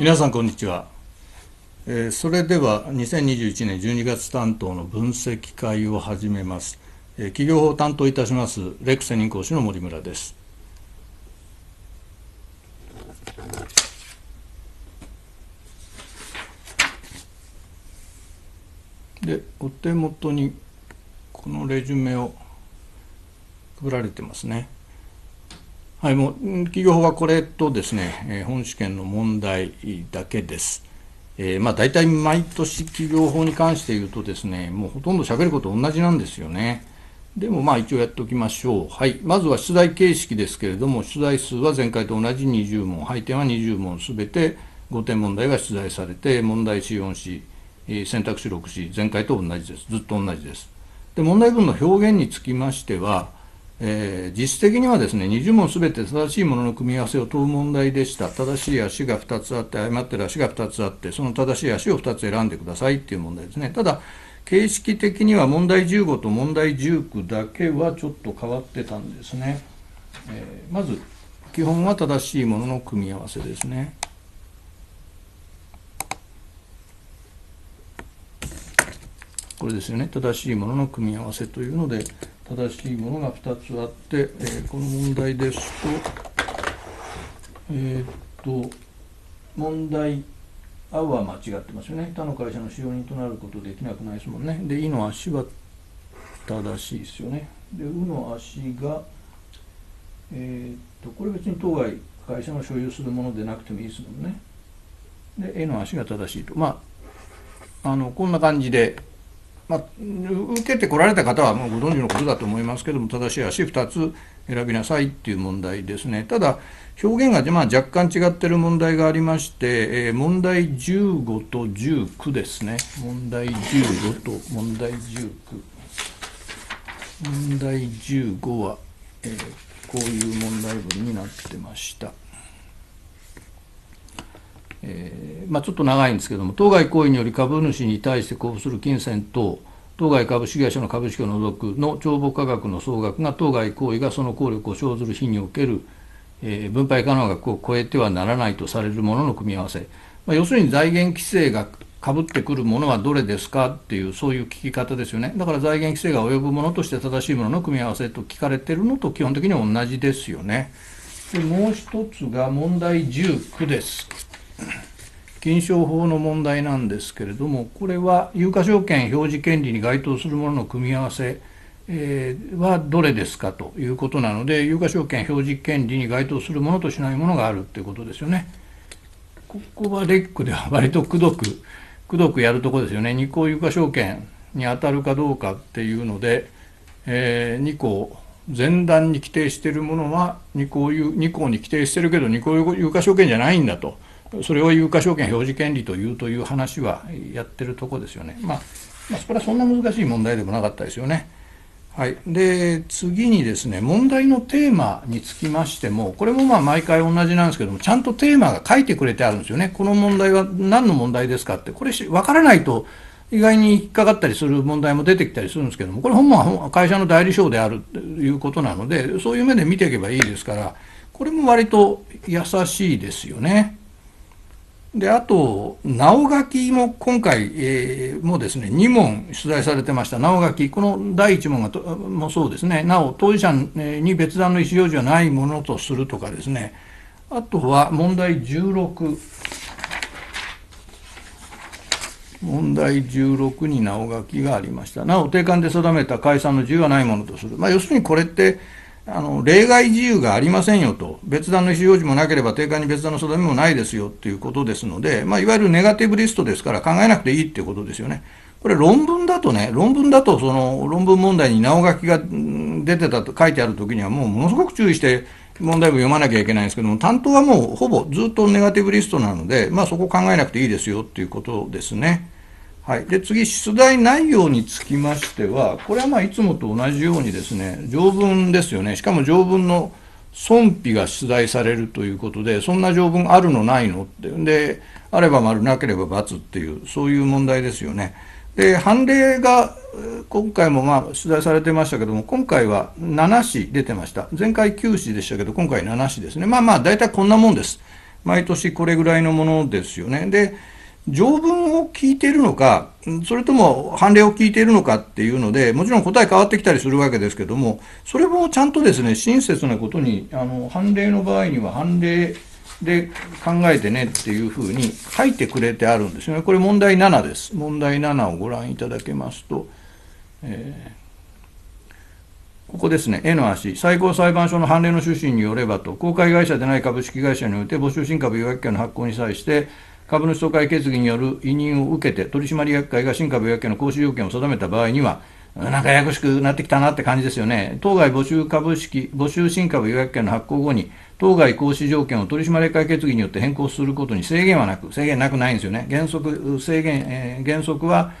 皆さんこんにちは、えー、それでは2021年12月担当の分析会を始めます、えー、企業法担当いたしますレクセン講師の森村ですでお手元にこのレジュメを配られてますねはい、もう企業法はこれとですね、えー、本試験の問題だけです。えー、まあ、大体毎年企業法に関して言うとですね、もうほとんど喋ること同じなんですよね。でもまあ一応やっておきましょう。はい。まずは出題形式ですけれども、出題数は前回と同じ20問、配点は20問すべて5点問題が出題されて、問題 C4C、選択肢 6C、前回と同じです。ずっと同じです。で、問題文の表現につきましては、えー、実質的にはですね20問すべて正しいものの組み合わせを問う問題でした正しい足が2つあって誤ってる足が2つあってその正しい足を2つ選んでくださいっていう問題ですねただ形式的には問題15と問題19だけはちょっと変わってたんですね、えー、まず基本は正しいものの組み合わせですねこれですよね正しいものの組み合わせというので正しいものが2つあって、えー、この問題ですとえー、っと問題「あ」は間違ってますよね他の会社の使用人となることできなくないですもんねで「い」の足は正しいですよねで「う」の足がえー、っとこれ別に当該会社の所有するものでなくてもいいですもんねで「え」の足が正しいとまああのこんな感じでまあ、受けてこられた方はもうご存知のことだと思いますけども正しい足2つ選びなさいっていう問題ですねただ表現が、まあ、若干違ってる問題がありまして、えー、問題15と19ですね問題15と問題19問題15は、えー、こういう問題文になってました。えーまあ、ちょっと長いんですけども当該行為により株主に対して交付する金銭等当該株式会社の株式を除くの帳簿価格の総額が当該行為がその効力を生ずる日における、えー、分配可能額を超えてはならないとされるものの組み合わせ、まあ、要するに財源規制がかぶってくるものはどれですかっていうそういう聞き方ですよねだから財源規制が及ぶものとして正しいものの組み合わせと聞かれてるのと基本的に同じですよねでもう一つが問題19です金賞法の問題なんですけれどもこれは有価証券表示権利に該当するものの組み合わせえー、はどれですかということなので有価証券表示権利に該当するものとしないものがあるということですよね。ここはレックでは割とくどくくどくやるとこですよね2項有価証券に当たるかどうかっていうので、えー、2項前段に規定しているものは2項2項に規定してるけど2項有価証券じゃないんだと。それを有価証券表示権利というという話はやってるとこですよね。まあ、まあ、それはそんな難しい問題でもなかったですよね。はい、で次にですね問題のテーマにつきましてもこれもまあ毎回同じなんですけどもちゃんとテーマが書いてくれてあるんですよねこの問題は何の問題ですかってこれ分からないと意外に引っかかったりする問題も出てきたりするんですけどもこれ本は会社の代理賞であるということなのでそういう目で見ていけばいいですからこれも割と優しいですよね。であと、直書きも今回、えー、もですね2問取材されてました、直書き、この第1問がともそうですね、なお当事者に別段の意思表示はないものとするとかですね、あとは問題16、問題16に直書きがありました、なお定款で定めた解散の自由はないものとする、まあ、要するにこれって、あの例外自由がありませんよと、別段の意常時もなければ、定価に別段の定めもないですよということですので、まあ、いわゆるネガティブリストですから、考えなくていいっていうことですよね。これ論文だとね、論文だとその論文問題に直書きが出てたと書いてあるときにはもうものすごく注意して問題文読まなきゃいけないんですけども、担当はもうほぼずっとネガティブリストなので、まあそこ考えなくていいですよっていうことですね。はい、で次、出題内容につきましては、これはまあいつもと同じようにですね、条文ですよね、しかも条文の損否が出題されるということで、そんな条文あるのないのって、で、あれば丸、なければ×っていう、そういう問題ですよね。で、判例が今回もまあ出題されてましたけども、今回は7市出てました。前回9市でしたけど、今回7市ですね。まあまあ、大体こんなもんです。毎年これぐらいのものですよね。で条文を聞いているのか、それとも判例を聞いているのかっていうので、もちろん答え変わってきたりするわけですけども、それもちゃんとですね、親切なことに、あの判例の場合には判例で考えてねっていうふうに書いてくれてあるんですよね。これ問題7です。問題7をご覧いただけますと、えーここですね、絵の足、最高裁判所の判例の趣旨によればと、公開会社でない株式会社において、募集新株予約権の発行に際して、株主総会決議による委任を受けて、取締役会が新株予約権の行使要件を定めた場合には、なんかややこしくなってきたなって感じですよね。当該募集株式、募集新株予約権の発行後に、当該行使条件を取締役会決議によって変更することに制限はなく、制限なくないんですよね。原則、制限、えー、原則は、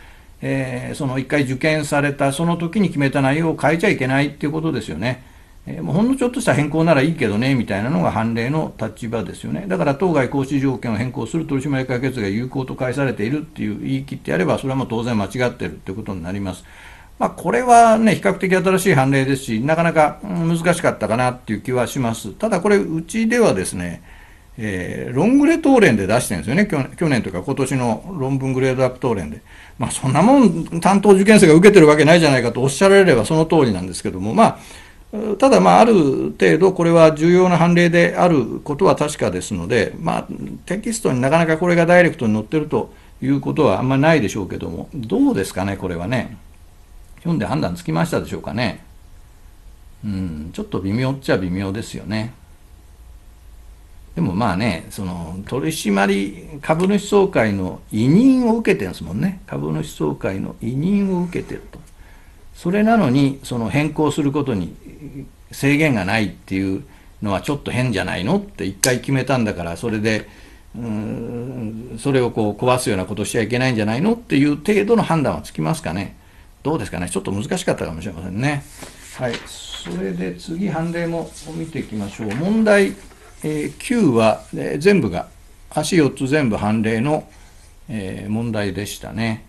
えー、その1回受験されたその時に決めた内容を変えちゃいけないっていうことですよね。えもうほんのちょっとした変更ならいいけどねみたいなのが判例の立場ですよねだから当該行使条件を変更する取締役会決議が有効と返されているっていう言い切ってやればそれはもう当然間違ってるってことになります。まあ、これはね、比較的新しい判例ですし、なかなか難しかったかなっていう気はします。ただこれ、うちではですね、えー、ロングレ答連で出してるんですよね去、去年というか今年の論文グレードアップ答連で。まあ、そんなもん担当受験生が受けてるわけないじゃないかとおっしゃられればその通りなんですけども、まあ、ただ、まあ、ある程度これは重要な判例であることは確かですので、まあ、テキストになかなかこれがダイレクトに載ってるということはあんまりないでしょうけどもどうですかねこれはね読んで判断つきましたでしょうかねうんちょっと微妙っちゃ微妙ですよねでもまあねその取締り株主総会の委任を受けてるんですもんね株主総会の委任を受けてるとそれなのにその変更することに制限がないっていうのはちょっと変じゃないのって一回決めたんだからそれでうんそれをこう壊すようなことしちゃいけないんじゃないのっていう程度の判断はつきますかねどうですかねちょっと難しかったかもしれませんねはいそれで次判例も見ていきましょう問題、えー、9は、えー、全部が足4つ全部判例の、えー、問題でしたね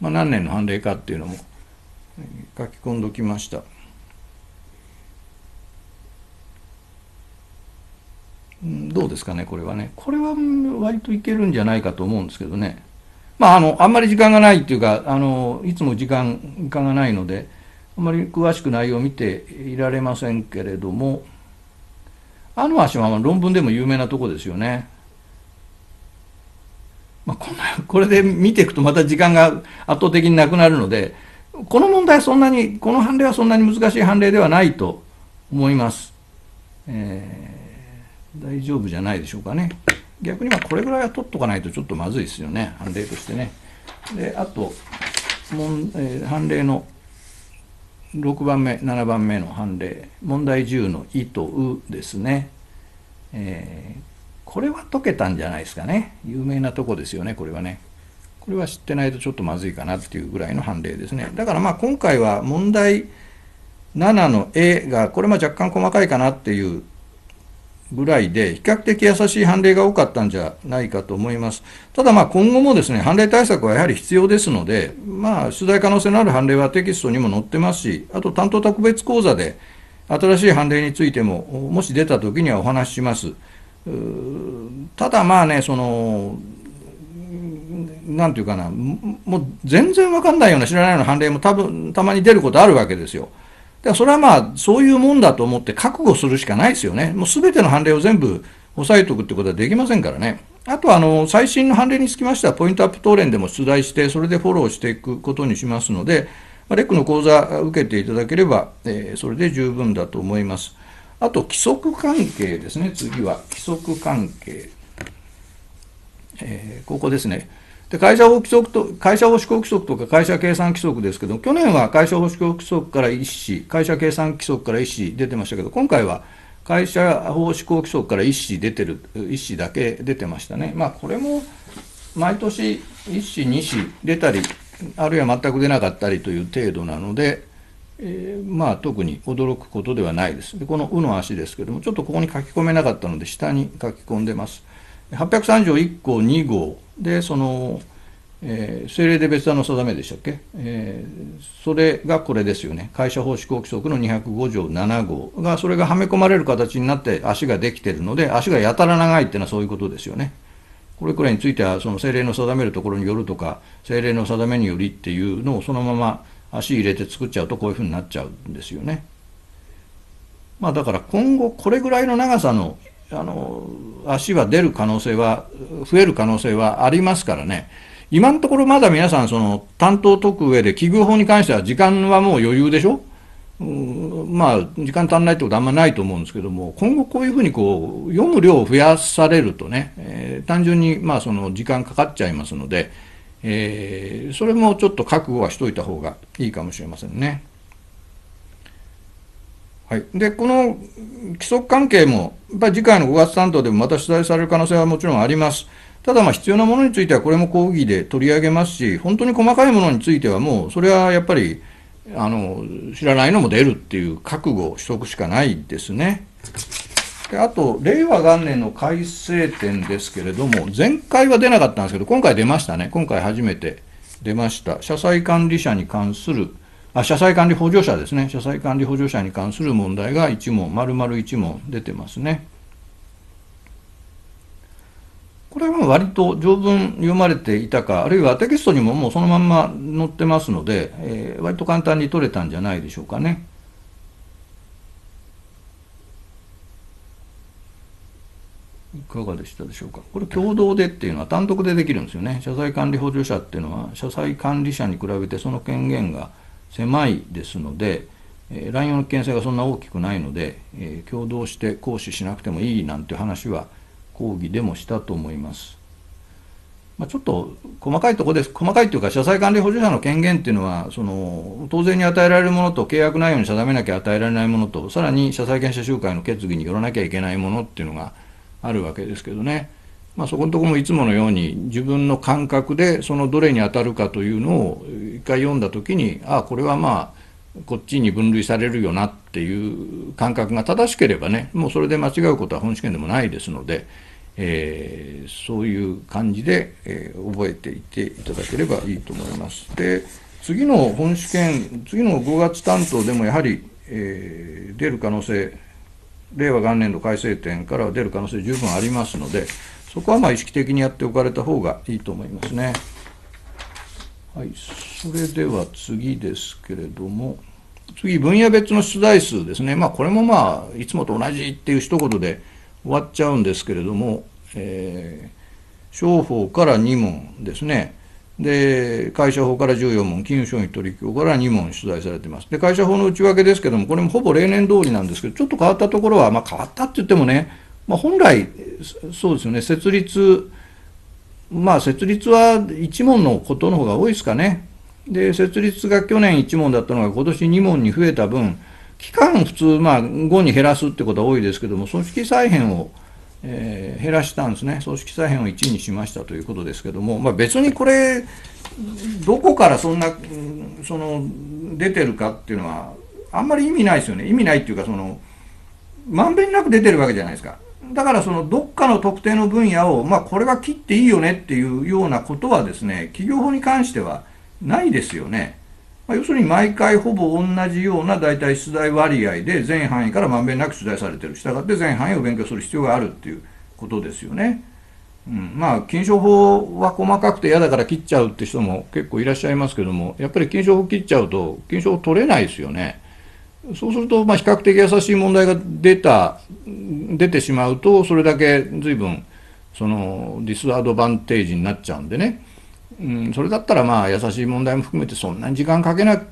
まあ、何年の判例かっていうのも書き込んどきました。どうですかね、これはね。これは割といけるんじゃないかと思うんですけどね。まあ、あの、あんまり時間がないっていうか、あの、いつも時間、がないので、あんまり詳しく内容を見ていられませんけれども、あの足は論文でも有名なとこですよね。まあ、こんな、これで見ていくとまた時間が圧倒的になくなるので、この問題はそんなに、この判例はそんなに難しい判例ではないと思います。えー、大丈夫じゃないでしょうかね。逆にまこれぐらいは取っとかないとちょっとまずいですよね、判例としてね。で、あと、問えー、判例の6番目、7番目の判例、問題10の「意と「う」ですね。えー、これは解けたんじゃないですかね。有名なとこですよね、これはね。これは知ってないとちょっとまずいかなっていうぐらいの判例ですね。だからまあ今回は問題7の A が、これも若干細かいかなっていうぐらいで、比較的優しい判例が多かったんじゃないかと思います。ただまあ今後もですね、判例対策はやはり必要ですので、まあ取材可能性のある判例はテキストにも載ってますし、あと担当特別講座で新しい判例についても、もし出た時にはお話しします。ただまあね、その、なんていうかな、もう全然わかんないような知らないような判例も多分、たまに出ることあるわけですよ。だからそれはまあ、そういうもんだと思って覚悟するしかないですよね。もう全ての判例を全部押さえておくってことはできませんからね。あとあの、最新の判例につきましては、ポイントアップ答練でも出題して、それでフォローしていくことにしますので、レックの講座受けていただければ、えー、それで十分だと思います。あと、規則関係ですね。次は、規則関係。えー、ここですね。で会社法規則と、会社法施行規則とか会社計算規則ですけど、去年は会社法施行規則から1子、会社計算規則から1子出てましたけど、今回は会社法施行規則から1子出てる、1子だけ出てましたね。まあこれも毎年1子、2子出たり、あるいは全く出なかったりという程度なので、えー、まあ特に驚くことではないです。でこの「う」の足ですけどもちょっとここに書き込めなかったので下に書き込んでます。831項2号でその、えー、政令で別段の定めでしたっけ、えー、それがこれですよね会社法施行規則の205条7号がそれがはめ込まれる形になって足ができてるので足がやたら長いっていうのはそういうことですよね。これくらいについてはその政令の定めるところによるとか政令の定めによりっていうのをそのまま足入れて作っちゃうとこういうふうになっちゃうんですよね。まあだから今後これぐらいの長さのあの、足は出る可能性は、増える可能性はありますからね。今のところまだ皆さん、その、担当を解く上で、奇遇法に関しては時間はもう余裕でしょまあ、時間足んないってことはあんまないと思うんですけども、今後こういうふうにこう、読む量を増やされるとね、えー、単純にまあその時間かかっちゃいますので、えー、それもちょっと覚悟はしといた方がいいかもしれませんね。はい、でこの規則関係も、やっぱり次回の5月担当でもまた取材される可能性はもちろんあります。ただ、必要なものについてはこれも講義で取り上げますし、本当に細かいものについてはもう、それはやっぱりあの知らないのも出るっていう覚悟を取得しかないですね。であと、令和元年の改正点ですけれども、前回は出なかったんですけど、今回出ましたね、今回初めて出ました、社債管理者に関するあ社債管理補助者ですね社債管理補助者に関する問題が1問丸々1問出てますねこれは割と条文読まれていたかあるいはテキストにももうそのまんま載ってますので、えー、割と簡単に取れたんじゃないでしょうかね。いかがでしたでしょうか。これ共同でっていうのは単独でできるんですよね。社債管理補助者っていうのは社債管理者に比べてその権限が狭いですので、えー、乱用の危険性がそんな大きくないので、えー、共同して行使しなくてもいいなんて話は講義でもしたと思います。まあ、ちょっと細かいところです。細かいというか、社債管理補助者の権限っていうのは、その、当然に与えられるものと、契約内容に定めなきゃ与えられないものと、さらに社債権者集会の決議によらなきゃいけないものっていうのがあるわけですけどね。まあ、そこのとこもいつものように自分の感覚でそのどれに当たるかというのを一回読んだ時にああこれはまあこっちに分類されるよなっていう感覚が正しければねもうそれで間違うことは本試験でもないですので、えー、そういう感じで、えー、覚えていていただければいいと思います。で次の本試験次の5月担当でもやはり、えー、出る可能性令和元年度改正点からは出る可能性十分ありますので。そこはまあ意識的にやっておかれた方がいいと思いますね。はい、それでは次ですけれども、次、分野別の出題数ですね。まあ、これもまあ、いつもと同じっていう一言で終わっちゃうんですけれども、えー、商法から2問ですね。で、会社法から14問、金融商品取引法から2問出題されてます。で、会社法の内訳ですけども、これもほぼ例年通りなんですけど、ちょっと変わったところは、まあ、変わったって言ってもね、まあ、本来そうですよね設立まあ設立は1問のことの方が多いですかねで設立が去年1問だったのが今年2問に増えた分期間普通まあ5に減らすってことは多いですけども組織再編を、えー、減らしたんですね組織再編を1にしましたということですけども、まあ、別にこれどこからそんなその出てるかっていうのはあんまり意味ないですよね意味ないっていうかそのまんべんなく出てるわけじゃないですかだからそのどっかの特定の分野を、まあ、これは切っていいよねっていうようなことはですね、企業法に関してはないですよね。まあ、要するに毎回ほぼ同じような大体出題割合で全範囲からまんべんなく出題されてる。従って全範囲を勉強する必要があるっていうことですよね。うん、まあ、禁書法は細かくて嫌だから切っちゃうって人も結構いらっしゃいますけども、やっぱり禁書法切っちゃうと、禁書法取れないですよね。そうすると、まあ、比較的優しい問題が出た出てしまうとそれだけ随分そのディスアドバンテージになっちゃうんでね、うん、それだったらまあ優しい問題も含めてそんなに時間かけない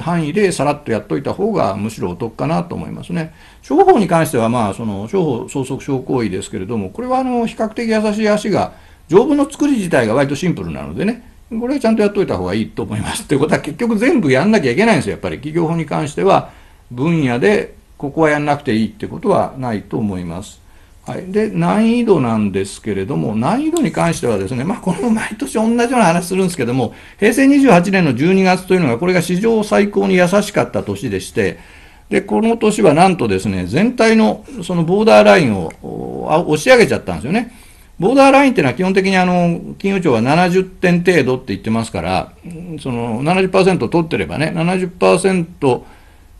範囲でさらっとやっといた方がむしろお得かなと思いますね。商法に関してはまあその商法相続症行為ですけれどもこれはあの比較的優しい足が条文の作り自体が割とシンプルなのでねこれはちゃんとやっといた方がいいと思います。ということは結局全部やんなきゃいけないんですよ、やっぱり。企業法に関しては、分野でここはやんなくていいってことはないと思います。はい。で、難易度なんですけれども、難易度に関してはですね、まあこれも毎年同じような話するんですけども、平成28年の12月というのが、これが史上最高に優しかった年でして、で、この年はなんとですね、全体のそのボーダーラインを押し上げちゃったんですよね。ボーダーラインっていうのは基本的にあの、金融庁は70点程度って言ってますから、その70%取ってればね、70%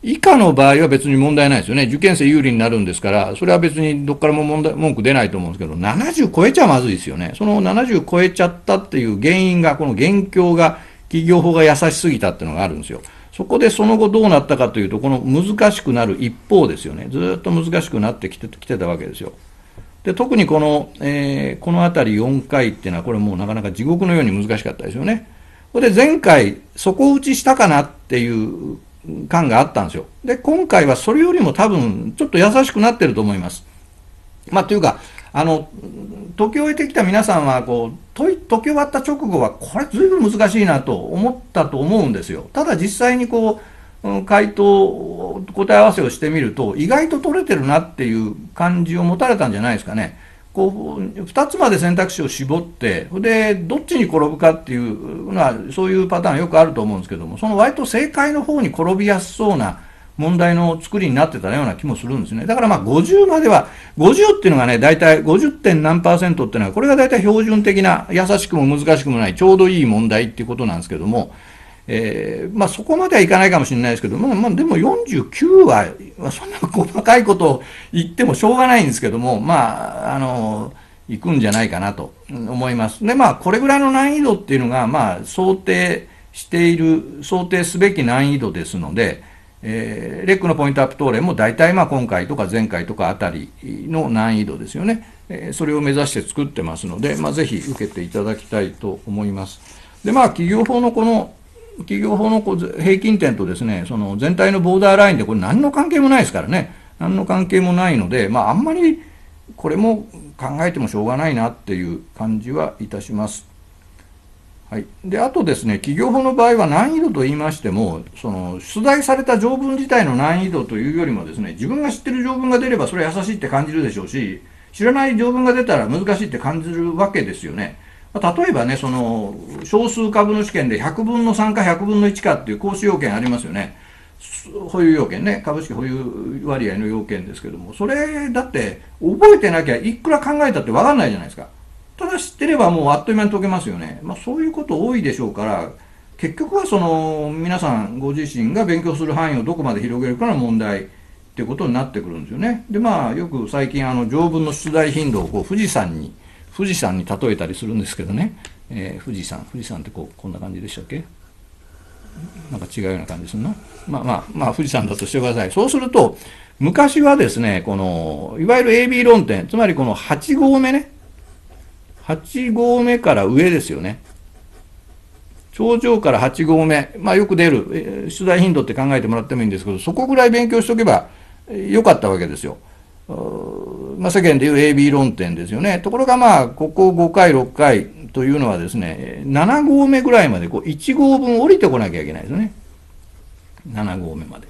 以下の場合は別に問題ないですよね。受験生有利になるんですから、それは別にどっからも問題文句出ないと思うんですけど、70超えちゃまずいですよね。その70超えちゃったっていう原因が、この現況が、企業法が優しすぎたっていうのがあるんですよ。そこでその後どうなったかというと、この難しくなる一方ですよね。ずっと難しくなってきてきてたわけですよ。で特にこの、えー、この辺り4回っていうのは、これもうなかなか地獄のように難しかったですよね。で前回、底打ちしたかなっていう感があったんですよ。で、今回はそれよりも多分、ちょっと優しくなってると思います。まあ、というか、あの、解き終えてきた皆さんは、こう、解き終わった直後は、これずいぶん難しいなと思ったと思うんですよ。ただ実際にこう、回答、答え合わせをしてみると、意外と取れてるなっていう感じを持たれたんじゃないですかね。こう、2つまで選択肢を絞って、で、どっちに転ぶかっていうのは、そういうパターンよくあると思うんですけども、その割と正解の方に転びやすそうな、問題の作りになってたような気もするんですね。だからまあ50までは、50っていうのがね、大体50点何パーセントっていうのは、これが大体標準的な、優しくも難しくもない、ちょうどいい問題っていうことなんですけども、えー、まあ、そこまではいかないかもしれないですけど、まあ、まあ、でも49は、まあ、そんな細かいことを言ってもしょうがないんですけども、まあ、あの、行くんじゃないかなと思います。で、まあ、これぐらいの難易度っていうのが、まあ、想定している、想定すべき難易度ですので、えー、レックのポイントアップトーレも大体まあ今回とか前回とかあたりの難易度ですよね、えー、それを目指して作ってますので、まあ、ぜひ受けていただきたいと思います。でまあ企業法のこの企業法の平均点とですね、その全体のボーダーラインで、これ何の関係もないですからね、何の関係もないので、まあ、あんまりこれも考えてもしょうがないなっていう感じはいたします。はい、であとですね企業法の場合は難易度と言いましてもその出題された条文自体の難易度というよりもですね自分が知ってる条文が出ればそれは優しいって感じるでしょうし知らない条文が出たら難しいって感じるわけですよね。例えばね、その、少数株主権で100分の3か100分の1かっていう行使要件ありますよね。保有要件ね、株式保有割合の要件ですけども、それだって覚えてなきゃいくら考えたってわかんないじゃないですか。ただ知ってればもうあっという間に解けますよね。まあそういうこと多いでしょうから、結局はその皆さんご自身が勉強する範囲をどこまで広げるかの問題っていうことになってくるんですよね。でまあよく最近あの条文の出題頻度をこう富士山に富士山に例えたりするんですけどね、えー、富士山富士山ってこうこんな感じでしたっけなんか違うような感じするなまあまあまあ富士山だとしてくださいそうすると昔はですねこのいわゆる AB 論点つまりこの8合目ね8合目から上ですよね頂上から8合目、まあ、よく出る、えー、出頻度って考えてもらってもいいんですけどそこぐらい勉強しておけばよかったわけですよ。まあ、世間でいう AB 論点ですよね。ところがまあ、ここ5回、6回というのはですね、7合目ぐらいまでこう1合分降りてこなきゃいけないですね。7合目まで。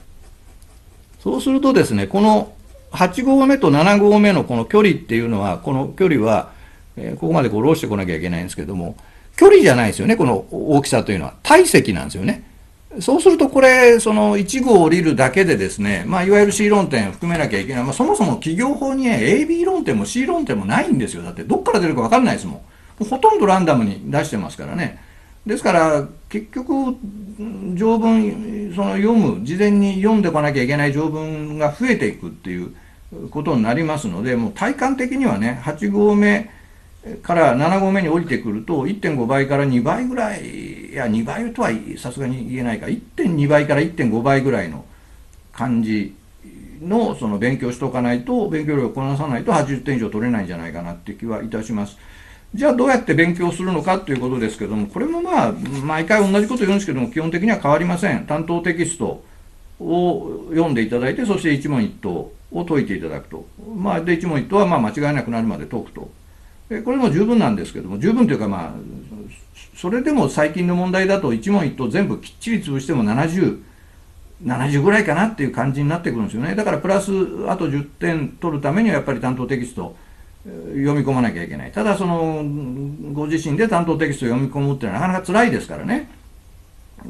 そうするとですね、この8合目と7合目のこの距離っていうのは、この距離は、えここまでこう下ろしてこなきゃいけないんですけども、距離じゃないですよね、この大きさというのは。体積なんですよね。そうするとこれ、その1号降りるだけでですね、まあ、いわゆる C 論点含めなきゃいけない。まあ、そもそも企業法にね、AB 論点も C 論点もないんですよ。だって、どっから出るかわかんないですもん。ほとんどランダムに出してますからね。ですから、結局、条文、その読む、事前に読んでこなきゃいけない条文が増えていくっていうことになりますので、もう体感的にはね、8号目、から7合目に降りてくると1.5倍から2倍ぐらいいや2倍とはさすがに言えないか1.2倍から1.5倍ぐらいの感じのその勉強しておかないと勉強量をこなさないと80点以上取れないんじゃないかなって気はいたします。じゃあどうやって勉強するのかということですけどもこれもまあ毎回同じこと言うんですけども基本的には変わりません担当テキストを読んでいただいてそして一問一答を解いていただくとまあで一問一答はまあ間違いなくなるまで解くとこれも十分なんですけども十分というかまあそれでも最近の問題だと一問一答全部きっちり潰しても7070ぐらいかなっていう感じになってくるんですよねだからプラスあと10点取るためにはやっぱり担当テキスト読み込まなきゃいけないただそのご自身で担当テキストを読み込むっていうのはなかなか辛いですからね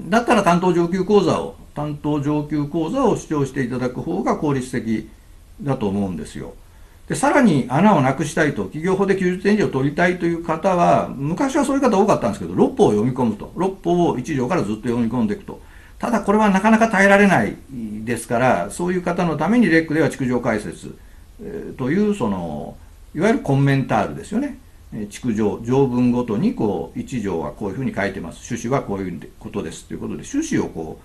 だったら担当上級講座を担当上級講座を主張していただく方が効率的だと思うんですよ。で、さらに穴をなくしたいと、企業法で90点以上取りたいという方は、昔はそういう方多かったんですけど、6法を読み込むと。6法を1条からずっと読み込んでいくと。ただこれはなかなか耐えられないですから、そういう方のためにレックでは築城解説、えという、その、いわゆるコンメンタールですよね。築城、条文ごとにこう、1条はこういうふうに書いてます。趣旨はこういうことです。ということで、趣旨をこ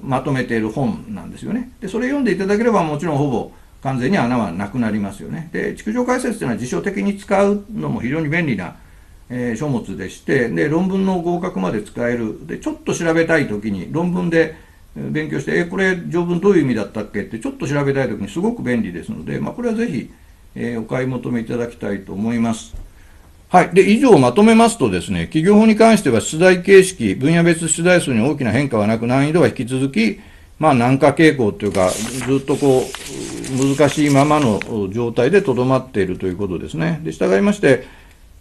う、まとめている本なんですよね。で、それ読んでいただければもちろんほぼ、完全に穴はなくなりますよね。で、築城解説というのは辞書的に使うのも非常に便利な、えー、書物でして、で、論文の合格まで使える。で、ちょっと調べたい時に、論文で勉強して、えー、これ条文どういう意味だったっけって、ちょっと調べたい時にすごく便利ですので、まあ、これはぜひ、えー、お買い求めいただきたいと思います。はい。で、以上をまとめますとですね、企業法に関しては出題形式、分野別出題数に大きな変化はなく難易度は引き続き、まあ、軟化傾向というか、ずっとこう、難しいままの状態でとどまっているということですね。で、従いまして、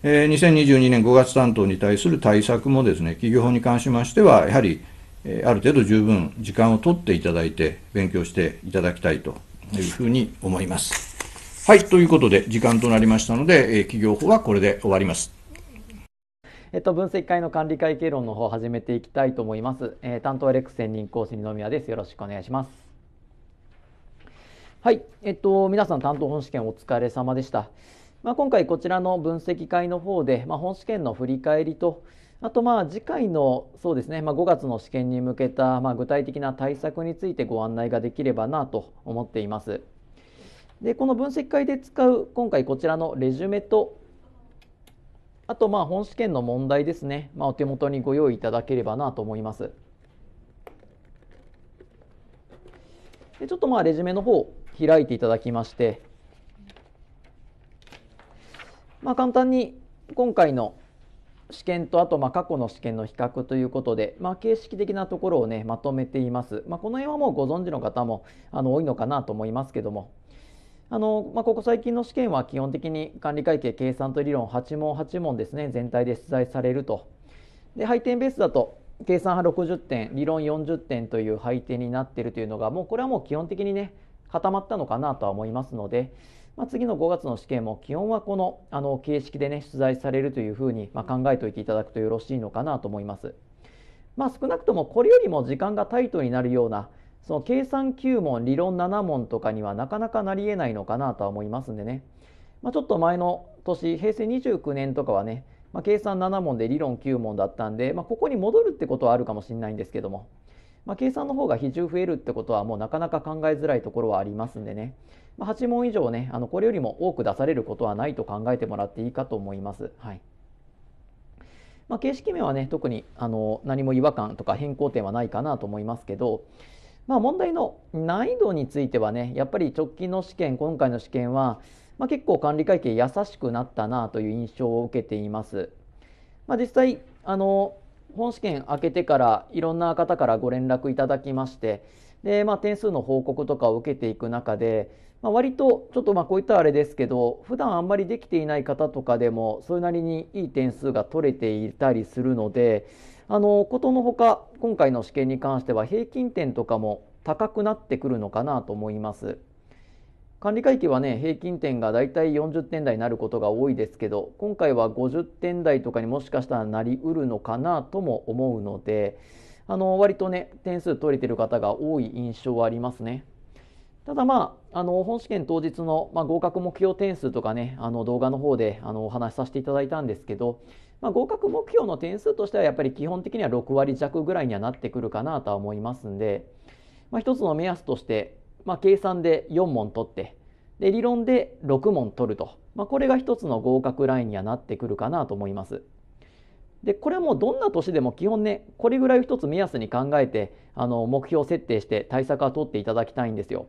えー、2022年5月担当に対する対策もですね、企業法に関しましては、やはり、えー、ある程度十分時間を取っていただいて、勉強していただきたいというふうに思います。はい、ということで、時間となりましたので、えー、企業法はこれで終わります。えっと、分析会の管理会計論の方を始めていきたいと思います。えー、担当エレックス専任講師二宮です。よろしくお願いします。はい、えっと、皆さん担当本試験お疲れ様でした。まあ、今回こちらの分析会の方で、まあ、本試験の振り返りと、あとまあ次回のそうですね、まあ、5月の試験に向けたまあ具体的な対策についてご案内ができればなと思っています。でこの分析会で使う今回こちらのレジュメとあとまあ本試験の問題ですね、まあ、お手元にご用意いただければなと思います。でちょっとまあレジュメの方開いていただきまして、まあ、簡単に今回の試験とあとまあ過去の試験の比較ということで、まあ、形式的なところをねまとめています、まあ、この辺はもうご存知の方もあの多いのかなと思いますけどもあの、まあ、ここ最近の試験は基本的に管理会計計算と理論8問8問ですね全体で出題されるとで配点ベースだと計算は60点理論40点という配点になっているというのがもうこれはもう基本的にね固まったのかなとは思いますので、まあ、次の5月の試験も基本はこのあの形式でね出題されるというふうに、ま考えておいていただくとよろしいのかなと思います。まあ、少なくともこれよりも時間がタイトになるようなその計算9問理論7問とかにはなかなかなりえないのかなとは思いますんでね、まあ、ちょっと前の年平成29年とかはね、まあ、計算7問で理論9問だったんで、まあ、ここに戻るってことはあるかもしれないんですけども、まあ、計算の方が比重増えるってことはもうなかなか考えづらいところはありますんでね、まあ、8問以上ねあのこれよりも多く出されることはないと考えてもらっていいかと思います。はいまあ、形式面はね特にあの何も違和感とか変更点はないかなと思いますけどまあ、問題の難易度についてはねやっぱり直近の試験今回の試験は、まあ、結構管理会計優しくなったなという印象を受けています、まあ、実際あの本試験明けてからいろんな方からご連絡いただきましてで、まあ、点数の報告とかを受けていく中で、まあ、割とちょっとまあこういったあれですけど普段あんまりできていない方とかでもそれなりにいい点数が取れていたりするのであのことのほか今回の試験に関しては平均点とかも高くなってくるのかなと思います。管理会計はね平均点がだいたい40点台になることが多いですけど今回は50点台とかにもしかしたらなりうるのかなとも思うのであの割とね点数取れてる方が多い印象はありますね。ただまあ、あの本試験当日の、まあ、合格目標点数とかねあの動画の方であのお話しさせていただいたんですけどまあ、合格目標の点数としてはやっぱり基本的には6割弱ぐらいにはなってくるかなとは思いますんで、まあ、一つの目安として、まあ、計算で4問取ってで理論で6問取ると、まあ、これが一つの合格ラインにはなってくるかなと思います。でこれはもうどんな年でも基本ねこれぐらいを一つ目安に考えてあの目標設定して対策は取っていただきたいんですよ。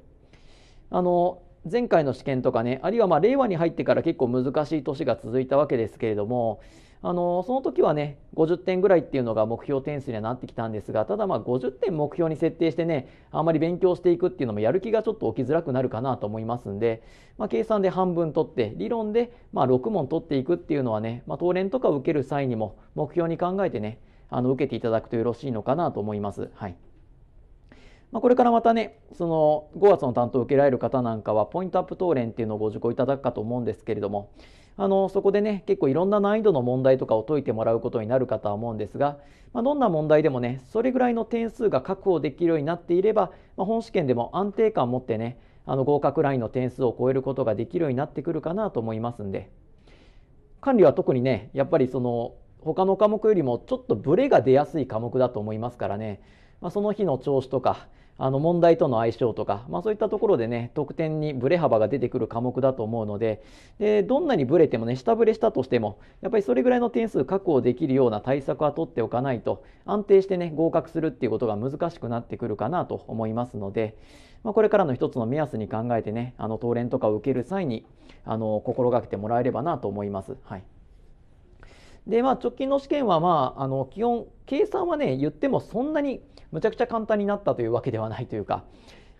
あの前回の試験とかねあるいはま令和に入ってから結構難しい年が続いたわけですけれどもあのその時はね50点ぐらいっていうのが目標点数にはなってきたんですがただまあ50点目標に設定してねあんまり勉強していくっていうのもやる気がちょっと起きづらくなるかなと思いますんで、まあ、計算で半分取って理論でま6問取っていくっていうのはね、まあ、当連とか受ける際にも目標に考えてねあの受けていただくとよろしいのかなと思います。はいまあ、これからまたね、その5月の担当を受けられる方なんかは、ポイントアップ当連っていうのをご受講いただくかと思うんですけれども、あのそこでね結構いろんな難易度の問題とかを解いてもらうことになるかとは思うんですが、まあ、どんな問題でもねそれぐらいの点数が確保できるようになっていれば、まあ、本試験でも安定感を持ってねあの合格ラインの点数を超えることができるようになってくるかなと思いますんで管理は特にねやっぱりその他の科目よりもちょっとブレが出やすい科目だと思いますからね、まあ、その日の調子とかあの問題との相性とか、まあ、そういったところでね得点にブレ幅が出てくる科目だと思うのででどんなにブレてもね下ブレしたとしてもやっぱりそれぐらいの点数確保できるような対策は取っておかないと安定してね合格するっていうことが難しくなってくるかなと思いますので、まあ、これからの一つの目安に考えてねあの当連とかを受ける際にあの心がけてもらえればなと思います。はいでまあ、直近の試験は、まあ、あの基本計算はね言ってもそんなにむちゃくちゃ簡単になったというわけではないというか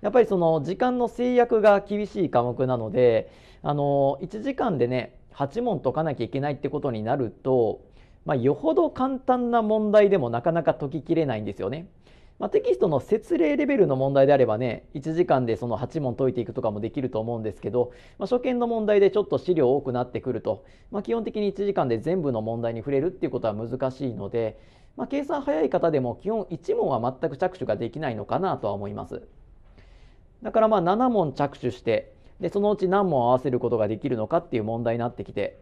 やっぱりその時間の制約が厳しい科目なのであの1時間でね8問解かなきゃいけないってことになると、まあ、よほど簡単な問題でもなかなか解ききれないんですよね。まあ、テキストの説例レベルの問題であればね1時間でその8問解いていくとかもできると思うんですけど、まあ、初見の問題でちょっと資料多くなってくると、まあ、基本的に1時間で全部の問題に触れるっていうことは難しいので、まあ、計算早い方でも基本1問は全く着手ができないのかなとは思います。だからまあ7問着手してでそのうち何問合わせることができるのかっていう問題になってきて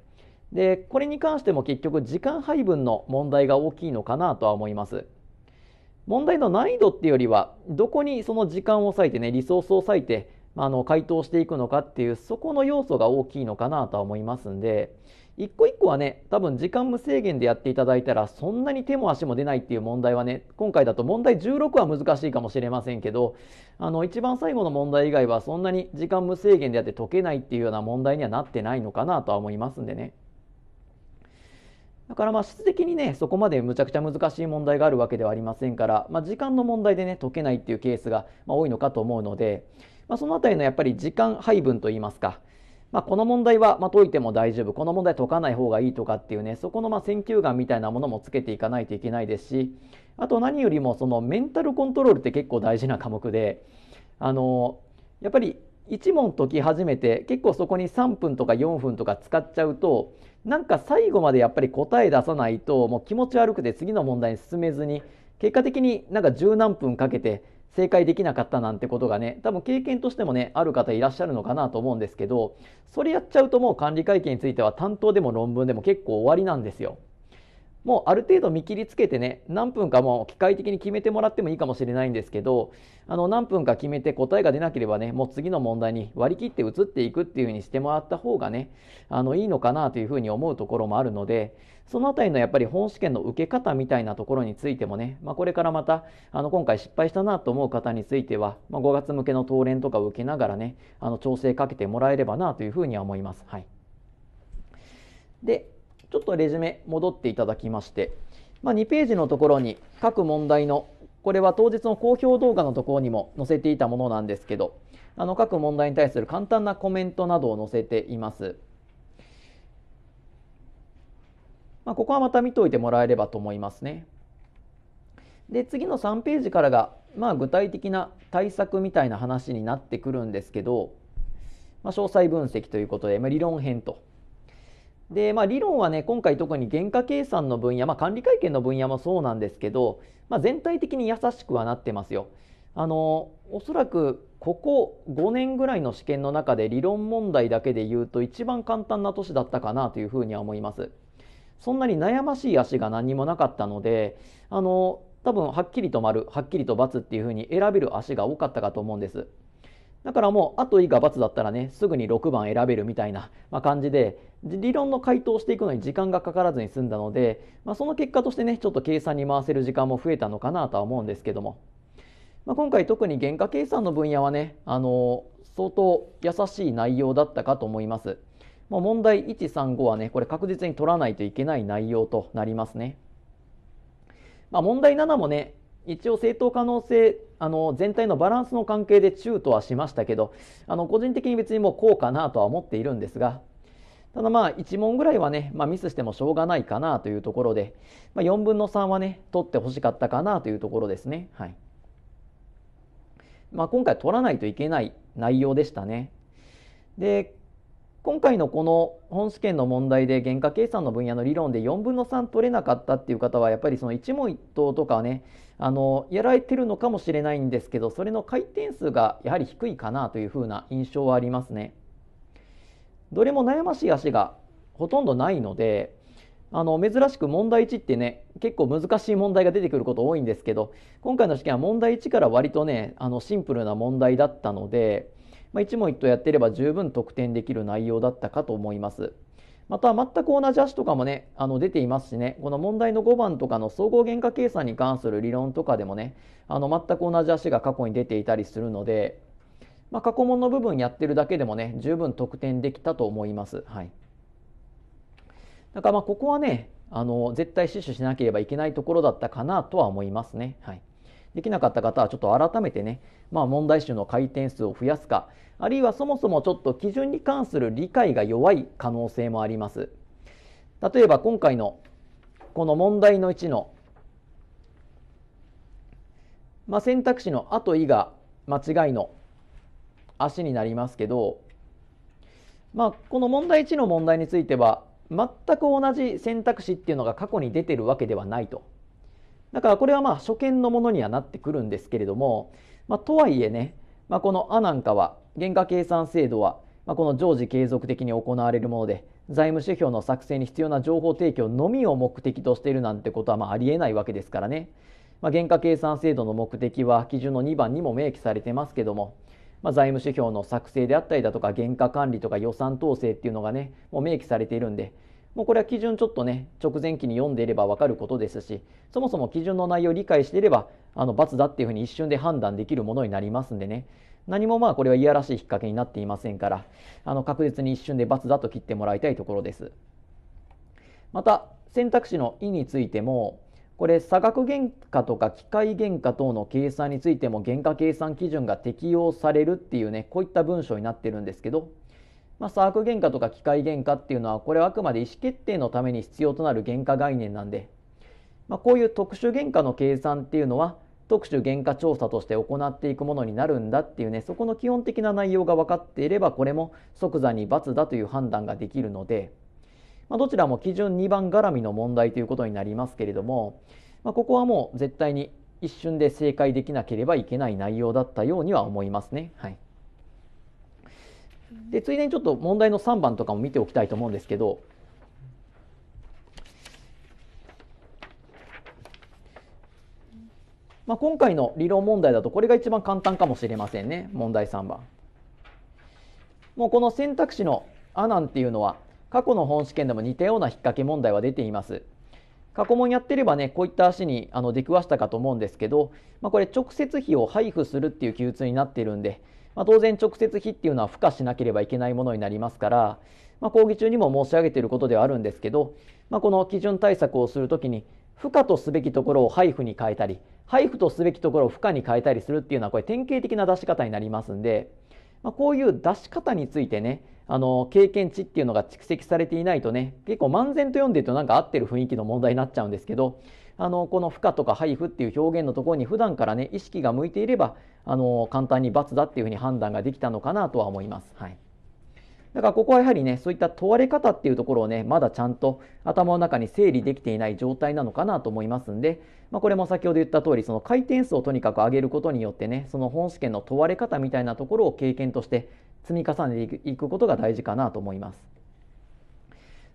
でこれに関しても結局時間配分の問題が大きいのかなとは思います。問題の難易度っていうよりはどこにその時間を割いてねリソースを割いてあの回答していくのかっていうそこの要素が大きいのかなとは思いますんで一個一個はね多分時間無制限でやっていただいたらそんなに手も足も出ないっていう問題はね今回だと問題16は難しいかもしれませんけどあの一番最後の問題以外はそんなに時間無制限でやって解けないっていうような問題にはなってないのかなとは思いますんでね。だからまあ質的にね、そこまでむちゃくちゃ難しい問題があるわけではありませんから、まあ、時間の問題でね、解けないっていうケースが多いのかと思うので、まあ、その辺りのやっぱり時間配分といいますか、まあ、この問題はま解いても大丈夫、この問題解かない方がいいとかっていうね、そこのま選球眼みたいなものもつけていかないといけないですし、あと何よりもそのメンタルコントロールって結構大事な科目で、あのやっぱり1問解き始めて結構そこに3分とか4分とか使っちゃうとなんか最後までやっぱり答え出さないともう気持ち悪くて次の問題に進めずに結果的になんか十何分かけて正解できなかったなんてことがね多分経験としてもねある方いらっしゃるのかなと思うんですけどそれやっちゃうともう管理会計については担当でも論文でも結構終わりなんですよ。もうある程度見切りつけてね何分かもう機械的に決めてもらってもいいかもしれないんですけどあの何分か決めて答えが出なければねもう次の問題に割り切って移っていくっていうふうにしてもらった方がねあのいいのかなというふうに思うところもあるのでその辺りのやっぱり本試験の受け方みたいなところについてもね、まあ、これからまたあの今回失敗したなと思う方については、まあ、5月向けの答練とかを受けながらねあの調整かけてもらえればなというふうには思います。はいでちょっとレジュメ戻っていただきまして、まあ、2ページのところに各問題のこれは当日の公表動画のところにも載せていたものなんですけどあの各問題に対する簡単なコメントなどを載せています。まあ、ここはまた見ておいてもらえればと思いますね。で次の3ページからが、まあ、具体的な対策みたいな話になってくるんですけど、まあ、詳細分析ということで、まあ、理論編とで、まあ、理論はね、今回特に原価計算の分野、まあ、管理会計の分野もそうなんですけど、まあ、全体的に優しくはなってますよ。あのおそらくここ5年ぐらいの試験の中で理論問題だけで言うと一番簡単な年だったかなというふうには思います。そんなに悩ましい足が何もなかったので、あの多分はっきりと丸、はっきりと×っていうふうに選べる足が多かったかと思うんです。だからもう、あとい下×だったらね、すぐに6番選べるみたいな、感じで、理論の回答をしていくのに時間がかからずに済んだので、まあ、その結果としてね、ちょっと計算に回せる時間も増えたのかなとは思うんですけども、まあ、今回特に原価計算の分野はね、あの相当優しい内容だったかと思います。問題135はね、これ確実に取らないといけない内容となりますね。まあ、問題7もね、一応正当可能性あの全体のバランスの関係で中とはしましたけどあの個人的に別にもうこうかなとは思っているんですがただまあ1問ぐらいはね、まあ、ミスしてもしょうがないかなというところで、まあ、4分の3はね取ってほしかったかなというところですね。はいまあ、今回取らないといけない内容でしたね。で今回のこの本試験の問題で原価計算の分野の理論で4分の3取れなかったっていう方はやっぱりその一問一答とかねあのやられてるのかもしれないんですけどそれの回転数がやはり低いかなというふうな印象はありますね。どれも悩ましい足がほとんどないのであの珍しく問題1ってね結構難しい問題が出てくること多いんですけど今回の試験は問題1から割とねあのシンプルな問題だったので、まあ、一問一答やってれば十分得点できる内容だったかと思います。また全く同じ足とかもねあの出ていますしねこの問題の5番とかの総合原価計算に関する理論とかでもねあの全く同じ足が過去に出ていたりするので、まあ、過去問の部分やってるだけでもね十分得点できたと思います。はい、だからまあここはねあの絶対死守しなければいけないところだったかなとは思いますね。はいできなかった方はちょっと改めてね、まあ、問題集の回転数を増やすかあるいはそもそもちょっと基準に関する理解が弱い可能性もあります例えば今回のこの問題の1の、まあ、選択肢の「あ」と「い」が間違いの足になりますけど、まあ、この問題1の問題については全く同じ選択肢っていうのが過去に出てるわけではないと。だからこれはまあ初見のものにはなってくるんですけれども、まあ、とはいえね、まあ、この「あ」なんかは原価計算制度は、まあ、この常時継続的に行われるもので財務指標の作成に必要な情報提供のみを目的としているなんてことはまあありえないわけですからね、まあ、原価計算制度の目的は基準の2番にも明記されてますけども、まあ、財務指標の作成であったりだとか原価管理とか予算統制っていうのがねもう明記されているんでもうこれは基準ちょっとね直前期に読んでいれば分かることですしそもそも基準の内容を理解していればあの罰だっていうふうに一瞬で判断できるものになりますんでね何もまあこれはいやらしい引っ掛けになっていませんからあの確実に一瞬で罰だと切ってもらいたいところですまた選択肢の「い」についてもこれ差額原価とか機械原価等の計算についても原価計算基準が適用されるっていうねこういった文章になってるんですけどまあ、サーク原価とか機械原価っていうのはこれはあくまで意思決定のために必要となる原価概念なんで、まあ、こういう特殊原価の計算っていうのは特殊原価調査として行っていくものになるんだっていうねそこの基本的な内容が分かっていればこれも即座に罰だという判断ができるので、まあ、どちらも基準2番絡みの問題ということになりますけれども、まあ、ここはもう絶対に一瞬で正解できなければいけない内容だったようには思いますね。はいでついでにちょっと問題の3番とかも見ておきたいと思うんですけどまあ、今回の理論問題だとこれが一番簡単かもしれませんね問題3番。もうこの選択肢のあ」なんていうのは過去の本試験でも似たような引っ掛け問題は出ています。過去問やってればねこういった足にあの出くわしたかと思うんですけど、まあ、これ直接費を配布するっていう記述になっているんでまあ、当然直接費っていうのは付加しなければいけないものになりますから、まあ、講義中にも申し上げていることではあるんですけど、まあ、この基準対策をするときに付加とすべきところを配布に変えたり配布とすべきところを付加に変えたりするっていうのはこれ典型的な出し方になりますんで、まあ、こういう出し方についてねあの経験値っていうのが蓄積されていないとね結構漫然と読んでるとなんか合ってる雰囲気の問題になっちゃうんですけどあのこの負荷とか配布っていう表現のところに普段からね意識が向いていればあの簡単に×だっていうふうに判断ができたのかなとは思います。はいだからここはやはりね、そういった問われ方っていうところをね、まだちゃんと頭の中に整理できていない状態なのかなと思いますんで、まあ、これも先ほど言った通り、その回転数をとにかく上げることによってね、その本試験の問われ方みたいなところを経験として積み重ねていくことが大事かなと思います。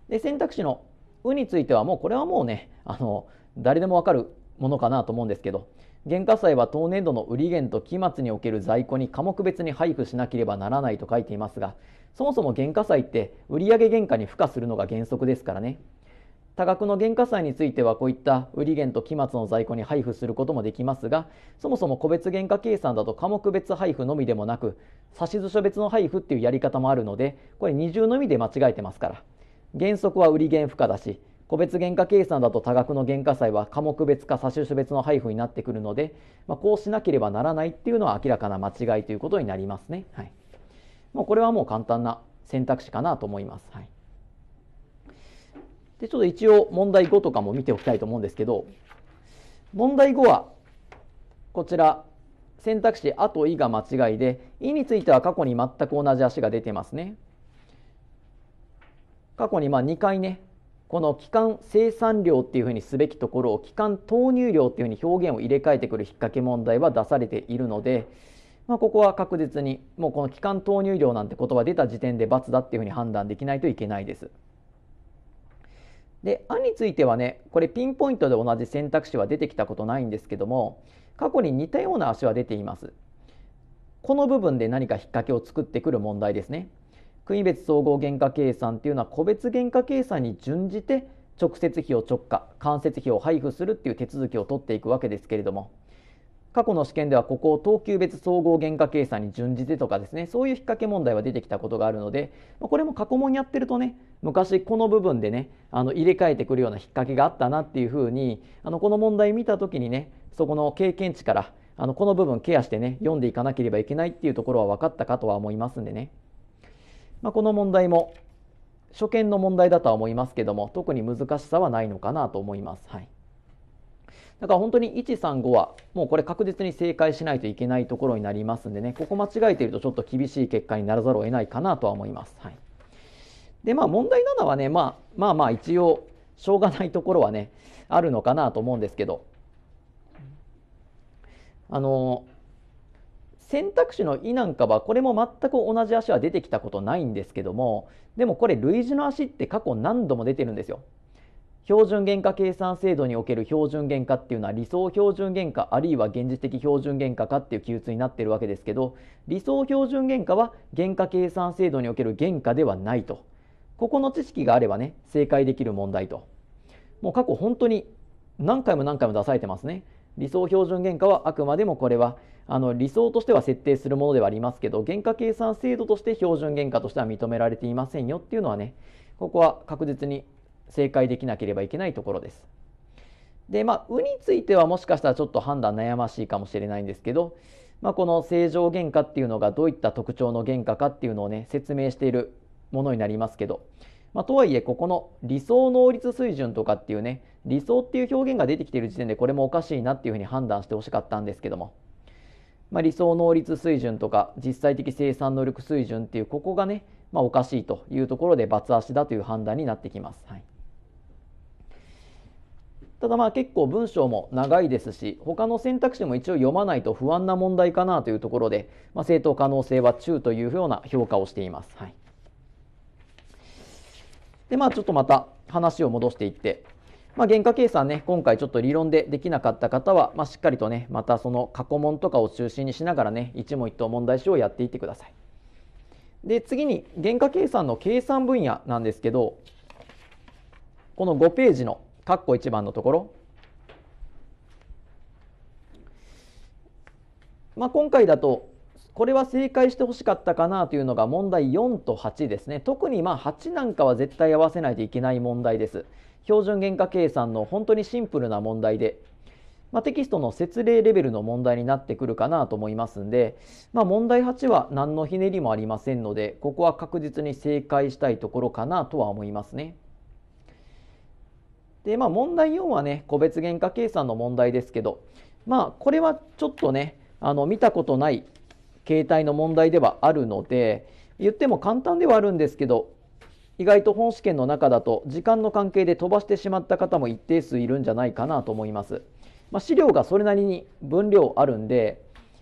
で、選択肢の「う」についてはもうこれはもうね、あの、誰でもわかるものかなと思うんですけど原価債は当年度の売り減と期末における在庫に科目別に配布しなければならないと書いていますがそもそも原価債って売上原価に付加するのが原則ですからね多額の原価債についてはこういった売り減と期末の在庫に配布することもできますがそもそも個別原価計算だと科目別配布のみでもなく指図書別の配布っていうやり方もあるのでこれ二重のみで間違えてますから原則は売り減付加だし個別原価計算だと多額の原価債は科目別か差し種別の配布になってくるので、まあ、こうしなければならないっていうのは明らかな間違いということになりますね。はい、もうこれはもう簡単な選択肢かなと思います。はい、でちょっと一応問題5とかも見ておきたいと思うんですけど問題5はこちら選択肢「あ」と「い」が間違いで「い」については過去に全く同じ足が出てますね。過去にまあ2回ねこの基幹生産量っていうふうにすべきところを基幹投入量っていうふうに表現を入れ替えてくる引っ掛け問題は出されているので、まあ、ここは確実にもうこの基幹投入量なんて言葉出た時点で×だっていうふうに判断できないといけないです。で「あ」についてはねこれピンポイントで同じ選択肢は出てきたことないんですけども過去に似たような足は出ています。この部分で何か引っ掛けを作ってくる問題ですね。位別総合原価計算っていうのは個別原価計算に準じて直接費を直下間接費を配布するっていう手続きを取っていくわけですけれども過去の試験ではここを等級別総合原価計算に準じてとかですねそういう引っ掛け問題は出てきたことがあるのでこれも過去問やってるとね昔この部分でねあの入れ替えてくるような引っ掛けがあったなっていうふうにあのこの問題見た時にねそこの経験値からあのこの部分ケアしてね読んでいかなければいけないっていうところは分かったかとは思いますんでね。まあ、この問題も初見の問題だとは思いますけども特に難しさはないのかなと思います。はい、だから本当に135はもうこれ確実に正解しないといけないところになりますんでねここ間違えているとちょっと厳しい結果にならざるを得ないかなとは思います。はい、でまあ問題7はね、まあ、まあまあ一応しょうがないところはねあるのかなと思うんですけどあのー選択肢の「い」なんかはこれも全く同じ足は出てきたことないんですけどもでもこれ類似の足って過去何度も出てるんですよ。標準原価計算制度における標準原価っていうのは理想標準原価あるいは現実的標準原価かっていう記述になってるわけですけど理想標準原価は原価計算制度における原価ではないとここの知識があればね正解できる問題ともう過去本当に何回も何回も出されてますね理想標準原価はあくまでもこれはあの理想としては設定するものではありますけど原価計算制度として標準原価としては認められていませんよっていうのはねここは確実に正解できなければいけないところです。でまあ「う」についてはもしかしたらちょっと判断悩ましいかもしれないんですけど、まあ、この正常原価っていうのがどういった特徴の原価かっていうのをね説明しているものになりますけど、まあ、とはいえここの理想能率水準とかっていうね理想っていう表現が出てきている時点でこれもおかしいなっていうふうに判断してほしかったんですけども。まあ、理想能率水準とか実際的生産能力水準っていうここがね、まあ、おかしいというところで罰足だという判断になってきます。はい、ただまあ結構文章も長いですし他の選択肢も一応読まないと不安な問題かなというところで、まあ、正当可能性は中というような評価をしています。はい、でまあちょっとまた話を戻していってまあ、原価計算ね、今回ちょっと理論でできなかった方は、まあ、しっかりとね、またその過去問とかを中心にしながらね、一問一答問題集をやっていってください。で、次に原価計算の計算分野なんですけど、この5ページの括弧1番のところ、まあ、今回だとこれは正解してほしかったかなというのが問題4と8ですね特にまあ8なんかは絶対合わせないといけない問題です標準原価計算の本当にシンプルな問題で、まあ、テキストの説例レベルの問題になってくるかなと思いますんで、まあ、問題8は何のひねりもありませんのでここは確実に正解したいところかなとは思いますね。でまあ、問題4はね個別原価計算の問題ですけど、まあ、これはちょっとねあの見たことない形態の問題ではあるので言っても簡単ではあるんですけど意外と本試験の中だと時間の関係で飛ばしてしまった方も一定数いるんじゃないかなと思います、まあ、資料がそれなりに分量あるんで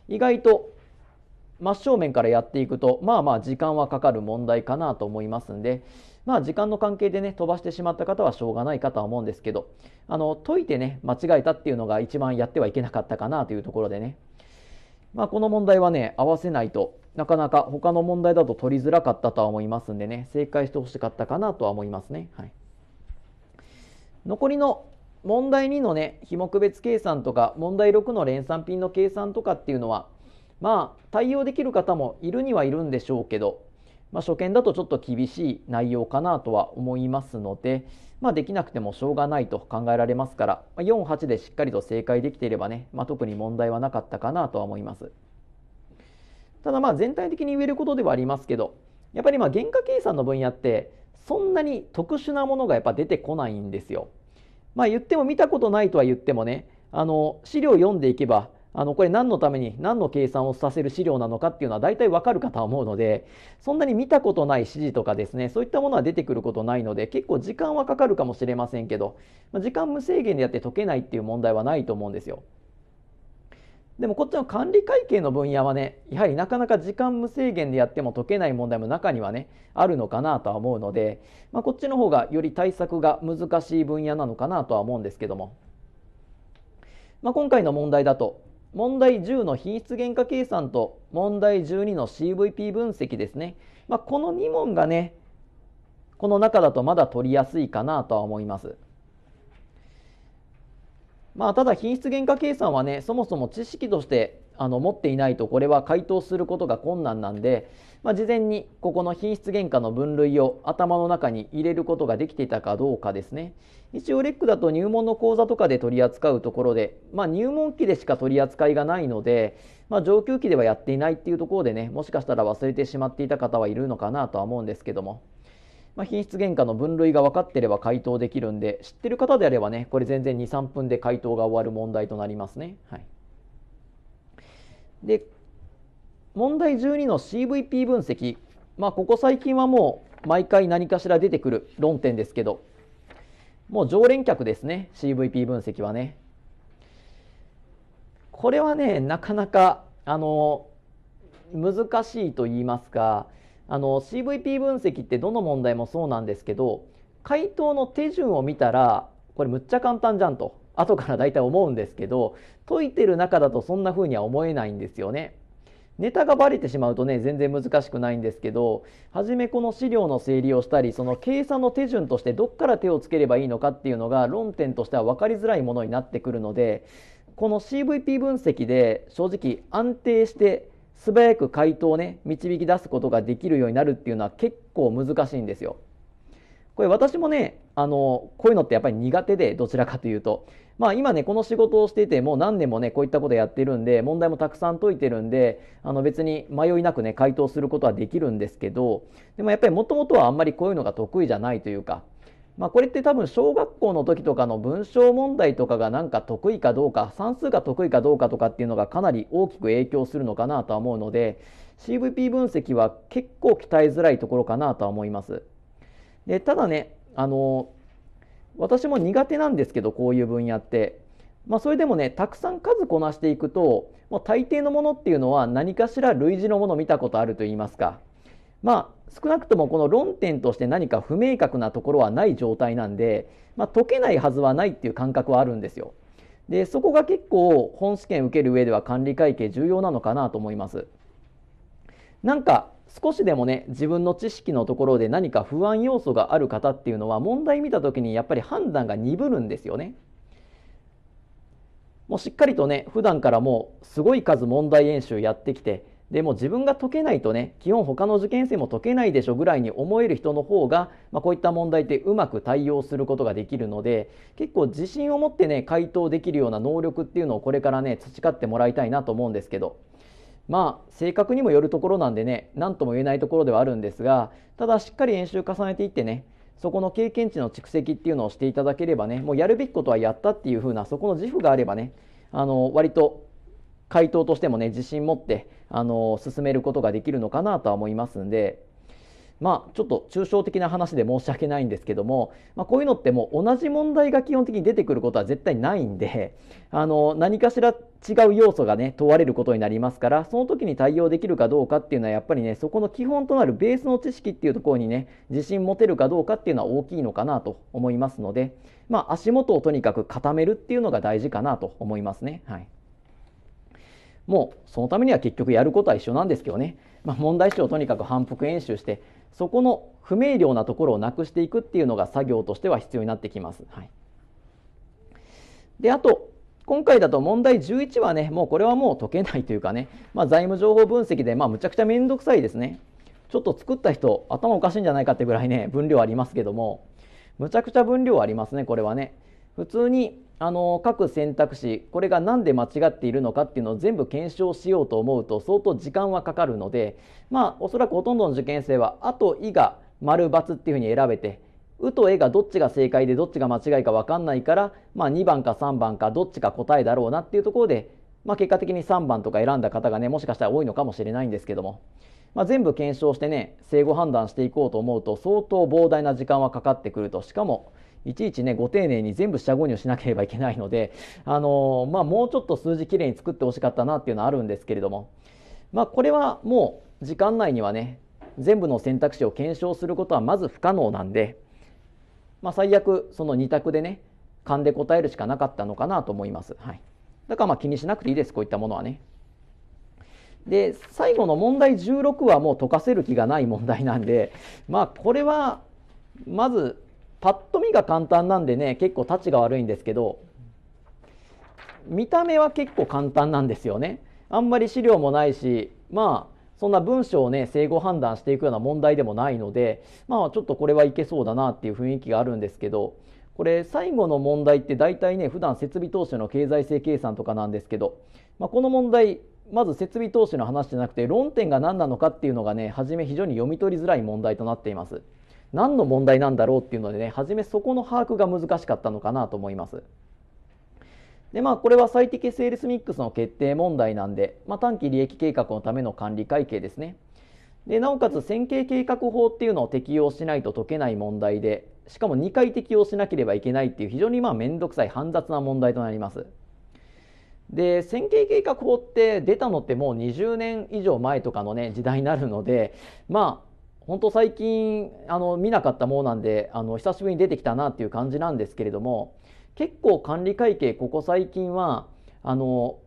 意外と真正面からやっていくとまあまあ時間はかかる問題かなと思いますんでまあ時間の関係でね飛ばしてしまった方はしょうがないかとは思うんですけどあの解いてね間違えたっていうのが一番やってはいけなかったかなというところでねまあこの問題はね合わせないとなかなか他の問題だと取りづらかったとは思いますんでね、正解してほしかったかなとは思いますね。はい、残りの問題2のね、非目別計算とか、問題6の連算品の計算とかっていうのは、まあ、対応できる方もいるにはいるんでしょうけど、まあ、初見だとちょっと厳しい内容かなとは思いますので、まあ、できなくてもしょうがないと考えられますから、ま4、8でしっかりと正解できていればね、まあ、特に問題はなかったかなとは思います。ただまあ全体的に言えることではありますけどやっぱりまあ原価計算の分野ってそんなに特殊なものがやっぱ出てこないんですよ。まあ言っても見たことないとは言ってもねあの資料を読んでいけばあのこれ何のために何の計算をさせる資料なのかっていうのは大体わかるかと思うのでそんなに見たことない指示とかですねそういったものは出てくることないので結構時間はかかるかもしれませんけど時間無制限でやって解けないっていう問題はないと思うんですよ。でもこっちの管理会計の分野はねやはりなかなか時間無制限でやっても解けない問題も中にはねあるのかなとは思うので、まあ、こっちの方がより対策が難しい分野なのかなとは思うんですけども、まあ、今回の問題だと問題10の品質原価計算と問題12の CVP 分析ですね、まあ、この2問がねこの中だとまだ取りやすいかなとは思います。まあ、ただ品質原価計算はねそもそも知識としてあの持っていないとこれは回答することが困難なんで、まあ、事前にここの品質原価の分類を頭の中に入れることができていたかどうかですね一応レックだと入門の講座とかで取り扱うところで、まあ、入門期でしか取り扱いがないので、まあ、上級期ではやっていないっていうところでねもしかしたら忘れてしまっていた方はいるのかなとは思うんですけども。まあ、品質原価の分類が分かってれば回答できるんで、知ってる方であればね、これ全然2、3分で回答が終わる問題となりますね。はい、で、問題12の CVP 分析。まあ、ここ最近はもう毎回何かしら出てくる論点ですけど、もう常連客ですね、CVP 分析はね。これはね、なかなか、あの、難しいと言いますか、あの CVP 分析ってどの問題もそうなんですけど回答の手順を見たらこれむっちゃ簡単じゃんと後から大体思うんですけど解いてる中だとそんな風には思えないんですよね。ネタがバレてしまうとね全然難しくないんですけど初めこの資料の整理をしたりその計算の手順としてどっから手をつければいいのかっていうのが論点としては分かりづらいものになってくるのでこの CVP 分析で正直安定して素早く回答をね導き出すことができるようになるっていうのは結構難しいんですよ。これ私もねあのこういうのってやっぱり苦手でどちらかというとまあ今ねこの仕事をしていてもう何年もねこういったことやってるんで問題もたくさん解いてるんであの別に迷いなくね回答することはできるんですけどでもやっぱりもともとはあんまりこういうのが得意じゃないというかまあ、これって多分小学校の時とかの文章問題とかがなんか得意かどうか算数が得意かどうかとかっていうのがかなり大きく影響するのかなとは思うので CVP 分析は結構鍛えづらいところかなとは思います。でただねあの私も苦手なんですけどこういう分野って。まあ、それでもねたくさん数こなしていくとまあ、大抵のものっていうのは何かしら類似のものを見たことあるといいますかまあ少なくともこの論点として何か不明確なところはない状態なんで、まあ、解けないはずはないっていう感覚はあるんですよ。でそこが結構本試験受ける上では管理会計重要なのかなと思います。なんか少しでもね自分の知識のところで何か不安要素がある方っていうのは問題見た時にやっぱり判断が鈍るんですよね。もうしっかりとね普段からもうすごい数問題演習やってきてでも自分が解けないとね基本他の受験生も解けないでしょぐらいに思える人の方が、まあ、こういった問題ってうまく対応することができるので結構自信を持ってね回答できるような能力っていうのをこれからね培ってもらいたいなと思うんですけど。まあ性格にもよるところなんでね何とも言えないところではあるんですがただしっかり演習重ねていってねそこの経験値の蓄積っていうのをしていただければねもうやるべきことはやったっていう風なそこの自負があればねあの割と回答としてもね自信持ってあの進めることができるのかなとは思いますんで。まあ、ちょっと抽象的な話で申し訳ないんですけども、まあ、こういうのってもう同じ問題が基本的に出てくることは絶対ないんであの何かしら違う要素がね問われることになりますからその時に対応できるかどうかっていうのはやっぱりねそこの基本となるベースの知識っていうところにね自信持てるかどうかっていうのは大きいのかなと思いますので、まあ、足元をとにかく固めるっていうのが大事かなと思いますね。はいもうそのためには結局やることは一緒なんですけどね、まあ、問題集をとにかく反復演習してそこの不明瞭なところをなくしていくっていうのが作業としては必要になってきます。はい、であと今回だと問題11はねもうこれはもう解けないというかね、まあ、財務情報分析で、まあ、むちゃくちゃ面倒くさいですね。ちょっと作った人頭おかしいんじゃないかってぐらいね分量ありますけどもむちゃくちゃ分量ありますねこれはね。普通にあの各選択肢これが何で間違っているのかっていうのを全部検証しようと思うと相当時間はかかるのでまあおそらくほとんどの受験生は「あ」と「い」が丸×っていうふうに選べて「う」と「え」がどっちが正解でどっちが間違いか分かんないから、まあ、2番か3番かどっちか答えだろうなっていうところで、まあ、結果的に3番とか選んだ方がねもしかしたら多いのかもしれないんですけども。まあ、全部検証してね正誤判断していこうと思うと相当膨大な時間はかかってくるとしかもいちいちね、ご丁寧に全部下購入しなければいけないので、あのー、まあ、もうちょっと数字きれいに作ってほしかったなっていうのはあるんですけれども、まあ、これはもう時間内にはね、全部の選択肢を検証することはまず不可能なんで、まあ、最悪その2択でね、勘で答えるしかなかったのかなと思います。はい。だからまあ気にしなくていいです、こういったものはね。で、最後の問題16はもう解かせる気がない問題なんで、まあこれはまずパッと見が簡単なんでね結構たちが悪いんですけど見た目は結構簡単なんですよね。あんまり資料もないしまあそんな文章をね整誤判断していくような問題でもないのでまあちょっとこれはいけそうだなっていう雰囲気があるんですけどこれ最後の問題って大体ね普段設備投資の経済性計算とかなんですけど、まあ、この問題まず設備投資の話じゃなくて論点が何なのかっていうのがね初め非常に読み取りづらい問題となっています。何の問題なんだろうっていうのでね初めそこの把握が難しかったのかなと思います。でまあ、これは最適セールスミックスの決定問題なんで、まあ、短期利益計画のための管理会計ですねでなおかつ線形計画法っていうのを適用しないと解けない問題でしかも2回適用しなければいけないっていう非常にまあ面倒くさい煩雑な問題となりますで線形計画法って出たのってもう20年以上前とかのね時代になるのでまあ本当最近あの見なかったものなんであの久しぶりに出てきたなっていう感じなんですけれども結構管理会計ここ最近はあの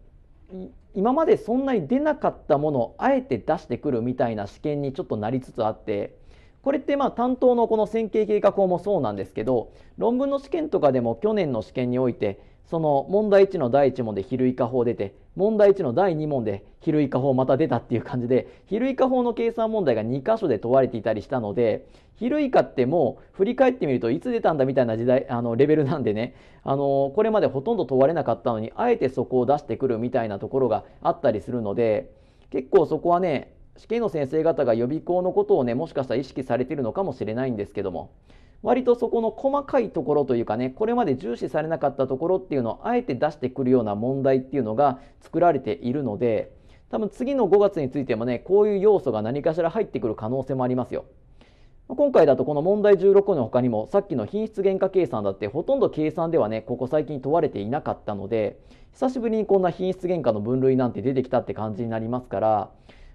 今までそんなに出なかったものをあえて出してくるみたいな試験にちょっとなりつつあってこれってまあ担当のこの線形計画法もそうなんですけど論文の試験とかでも去年の試験においてその問題1の第1問で比類化法出て問題1の第2問で比類化法また出たっていう感じで比類化法の計算問題が2箇所で問われていたりしたので比類化ってもう振り返ってみるといつ出たんだみたいな時代あのレベルなんでねあのこれまでほとんど問われなかったのにあえてそこを出してくるみたいなところがあったりするので結構そこはね試験の先生方が予備校のことをねもしかしたら意識されてるのかもしれないんですけども割とそこの細かいところというかねこれまで重視されなかったところっていうのをあえて出してくるような問題っていうのが作られているので多分次の5月についてもねこういう要素が何かしら入ってくる可能性もありますよ。今回だとこの問題16の他にもさっきの品質原価計算だってほとんど計算ではねここ最近問われていなかったので久しぶりにこんな品質原価の分類なんて出てきたって感じになりますから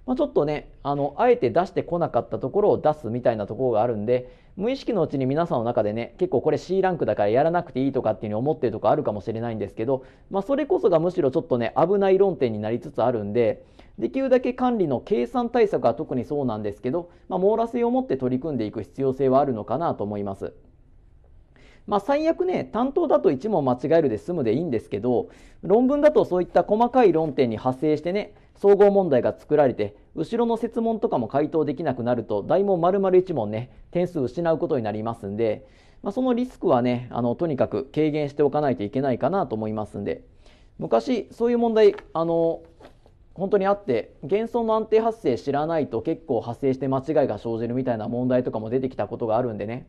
まあ、ちょっとねあのあえて出してこなかったところを出すみたいなところがあるんで無意識のうちに皆さんの中でね結構これ C ランクだからやらなくていいとかっていうふうに思ってるとこあるかもしれないんですけど、まあ、それこそがむしろちょっとね危ない論点になりつつあるんでできるだけ管理の計算対策は特にそうなんですけど、まあ、網羅性を持って取り組んでいく必要性はあるのかなと思います。まあ、最悪ね担当だと1問間違えるで済むでいいんですけど論文だとそういった細かい論点に派生してね総合問題が作られて後ろの設問とかも回答できなくなると大問丸々1問ね点数失うことになりますんで、まあ、そのリスクはねあのとにかく軽減しておかないといけないかなと思いますんで昔そういう問題あの本当にあって幻想の安定発生知らないと結構発生して間違いが生じるみたいな問題とかも出てきたことがあるんでね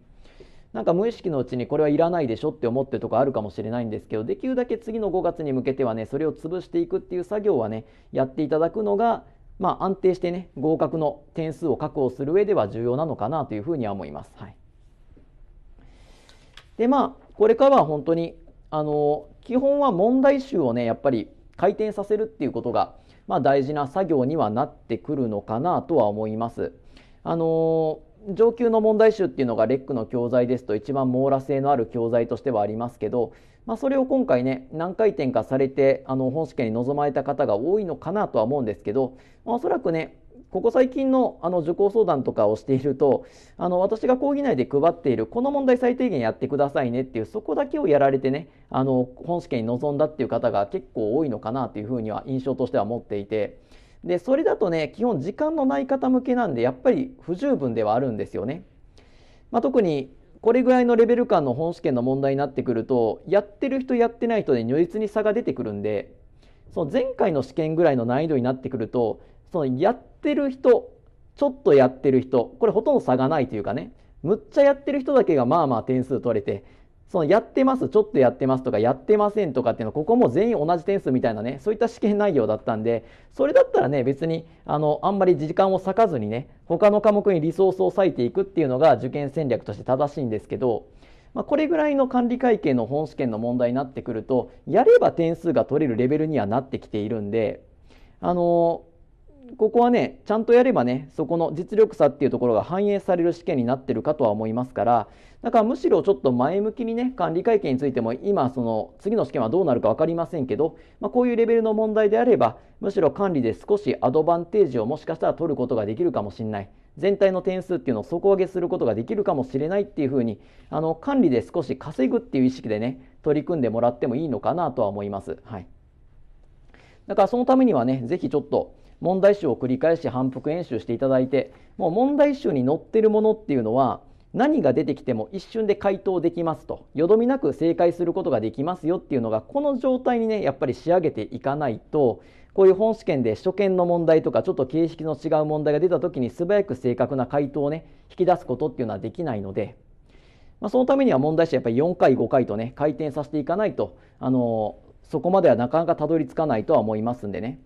なんか無意識のうちにこれはいらないでしょって思ってるとこあるかもしれないんですけどできるだけ次の5月に向けてはねそれを潰していくっていう作業はねやっていただくのがまあ、安定してね合格の点数を確保する上では重要なのかなというふうには思います。はい、でまあこれからは本当にあの基本は問題集をねやっぱり回転させるっていうことが、まあ、大事な作業にはなってくるのかなとは思います。あのー上級の問題集っていうのがレックの教材ですと一番網羅性のある教材としてはありますけど、まあ、それを今回ね何回転かされてあの本試験に臨まれた方が多いのかなとは思うんですけど、まあ、おそらくねここ最近のあの受講相談とかをしているとあの私が講義内で配っているこの問題最低限やってくださいねっていうそこだけをやられてねあの本試験に臨んだっていう方が結構多いのかなというふうには印象としては持っていて。でそれだとね基本時間のない方向けなんでやっぱり不十分ではあるんですよね。まあ、特にこれぐらいのレベル感の本試験の問題になってくるとやってる人やってない人で如実に差が出てくるんでその前回の試験ぐらいの難易度になってくるとそのやってる人ちょっとやってる人これほとんど差がないというかねむっちゃやってる人だけがまあまあ点数取れてそのやってます、ちょっとやってますとか、やってませんとかっていうのは、ここも全員同じ点数みたいなね、そういった試験内容だったんで、それだったらね、別に、あの、あんまり時間を割かずにね、他の科目にリソースを割いていくっていうのが受験戦略として正しいんですけど、まあ、これぐらいの管理会計の本試験の問題になってくると、やれば点数が取れるレベルにはなってきているんで、あのーここはねちゃんとやればねそこの実力差っていうところが反映される試験になってるかとは思いますからだからむしろちょっと前向きにね管理会計についても今その次の試験はどうなるか分かりませんけど、まあ、こういうレベルの問題であればむしろ管理で少しアドバンテージをもしかしたら取ることができるかもしれない全体の点数っていうのを底上げすることができるかもしれないっていうふうにあの管理で少し稼ぐっていう意識でね取り組んでもらってもいいのかなとは思います。はい、だからそのためにはね是非ちょっと問題集を繰り返し反復演習していただいてもう問題集に載ってるものっていうのは何が出てきても一瞬で回答できますとよどみなく正解することができますよっていうのがこの状態にねやっぱり仕上げていかないとこういう本試験で初見の問題とかちょっと形式の違う問題が出た時に素早く正確な回答をね引き出すことっていうのはできないので、まあ、そのためには問題集やっぱり4回5回とね回転させていかないとあのそこまではなかなかたどり着かないとは思いますんでね。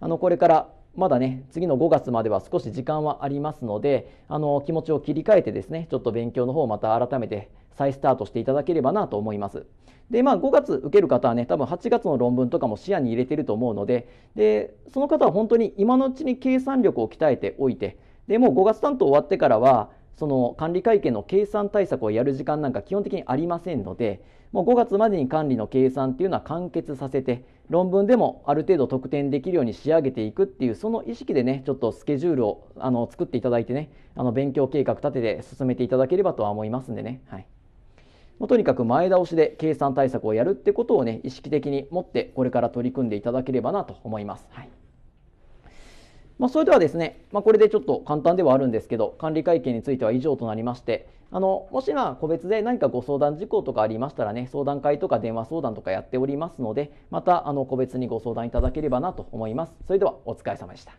あのこれからまだね、次の5月までは少し時間はありますので、あの気持ちを切り替えてですね、ちょっと勉強の方をまた改めて再スタートしていただければなと思います。で、まあ、5月受ける方はね、多分8月の論文とかも視野に入れてると思うので、で、その方は本当に今のうちに計算力を鍛えておいて、で、もう5月担当終わってからは、その管理会計の計算対策をやる時間なんか基本的にありませんのでもう5月までに管理の計算っていうのは完結させて論文でもある程度得点できるように仕上げていくっていうその意識でねちょっとスケジュールをあの作っていただいてねあの勉強計画立てて進めていただければとは思いますんでね、はい、もうとにかく前倒しで計算対策をやるってことをね意識的に持ってこれから取り組んでいただければなと思います。はいまあ、それではですね、まあ、これでちょっと簡単ではあるんですけど、管理会計については以上となりまして、あのもしま個別で何かご相談事項とかありましたらね、相談会とか電話相談とかやっておりますので、またあの個別にご相談いただければなと思います。それではお疲れ様でした。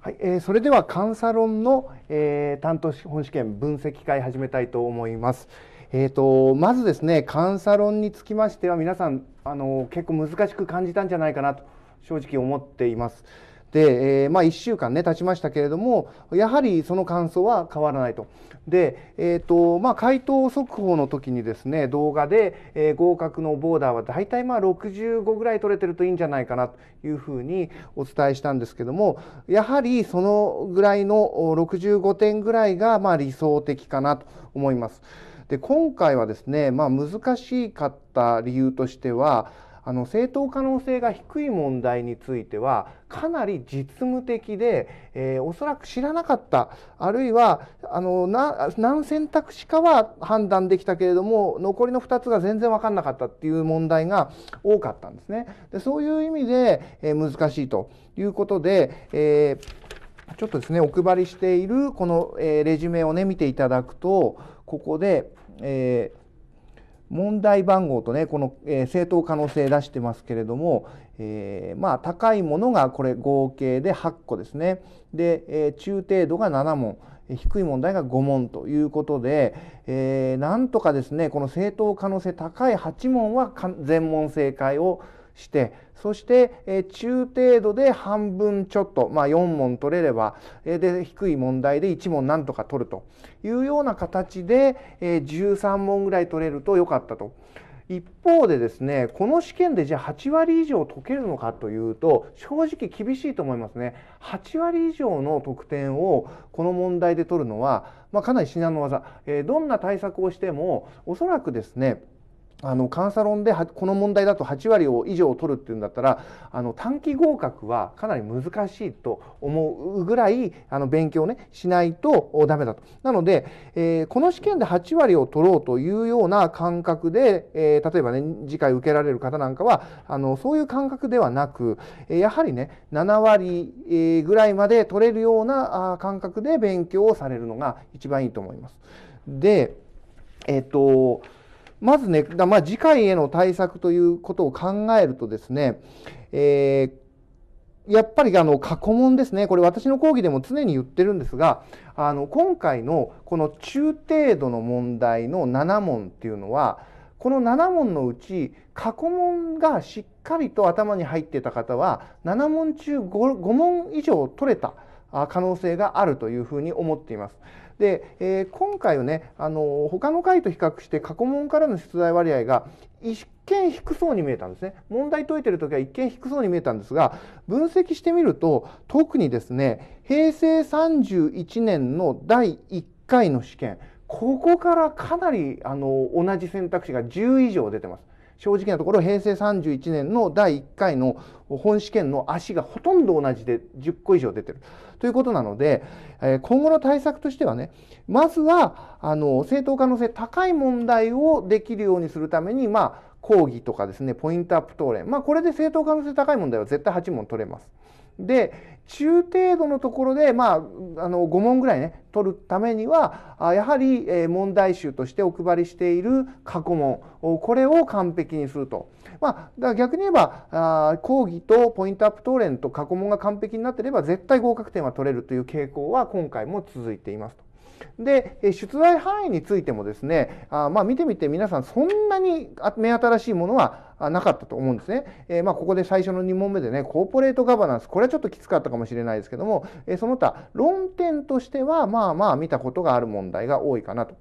はいえー、それでは監査論の、えー、担当本試験分析会始めたいと思います。えーと、まずですね監査論につきましては皆さんあの結構難しく感じたんじゃないかなと正直思っています。で、えー、まあ、1週間ね経ちましたけれどもやはりその感想は変わらないと。で、えーとまあ、回答速報の時にですね動画で、えー、合格のボーダーは大体まあ65ぐらい取れてるといいんじゃないかなというふうにお伝えしたんですけどもやはりそのぐらいの65点ぐらいがまあ理想的かなと思います。で今回はですね、まあ、難しかった理由としてはあの正当可能性が低い問題についてはかなり実務的で、えー、おそらく知らなかったあるいはあのな何選択肢かは判断できたけれども残りの2つが全然分かんなかったっていう問題が多かったんですね。でそういう意味で、えー、難しいということで、えー、ちょっとですねお配りしているこの、えレジュメをね見ていただくとここでえー、問題番号とねこの、えー、正当可能性出してますけれども、えー、まあ高いものがこれ合計で8個ですねで、え中程度が7問低い問題が5問ということで、えなんとかですねこの正答可能性高い8問は全問正解をしてそして、中程度で半分ちょっと、まあ、4問取れれば、で低い問題で1問なんとか取るというような形で、え13問ぐらい取れるとよかったと。一方でですねこの試験でじゃあ8割以上解けるのかというと正直厳しいと思いますね8割以上の得点をこの問題で取るのは、まあ、かなり至難の技、えー、どんな対策をしてもおそらくですねあの監査論でこの問題だと8割を以上を取るっていうんだったらあの短期合格はかなり難しいと思うぐらいあの勉強ねしないとダメだと。なので、えー、この試験で8割を取ろうというような感覚で、えー、例えばね次回受けられる方なんかはあのそういう感覚ではなくやはりね7割ぐらいまで取れるような感覚で勉強をされるのが一番いいと思います。でえっ、とまずね、まあ、次回への対策ということを考えるとですね、えー、やっぱりあの過去問ですね、これ私の講義でも常に言ってるんですが、あの今回のこの中程度の問題の7問っていうのは、この7問のうち過去問がしっかりと頭に入ってた方は7問中 5, 5問以上取れた可能性があるというふうに思っています。で、えー、今回はね、あのー、他の回と比較して過去問からの出題割合が一見低そうに見えたんですね。問題解いてる時は一見低そうに見えたんですが、分析してみると、特にですね、平成31年の第1回の試験、ここからかなりあの同じ選択肢が10以上出てます。正直なところ平成31年の第1回の本試験の足がほとんど同じで10個以上出てるということなので、えー、今後の対策としてはねまずはあの正当可能性高い問題をできるようにするためにまあ講義とかですねポイントアップ答練まあこれで正当可能性高い問題は絶対8問取れます。で、中程度のところで、まあ、あの5問ぐらいね取るためにはやはり問題集としてお配りしている過去問これを完璧にすると。まあ、だ逆に言えば講義とポイントアップ答練と過去問が完璧になってれば絶対合格点は取れるという傾向は今回も続いていますと。で、出題範囲についてもですね、あまあ、見てみて皆さんそんなに目新しいものはなかったと思うんですね。えー、まあ、ここで最初の2問目でね、コーポレートガバナンス、これはちょっときつかったかもしれないですけども、えー、その他、論点としては、まあまあ見たことがある問題が多いかなと。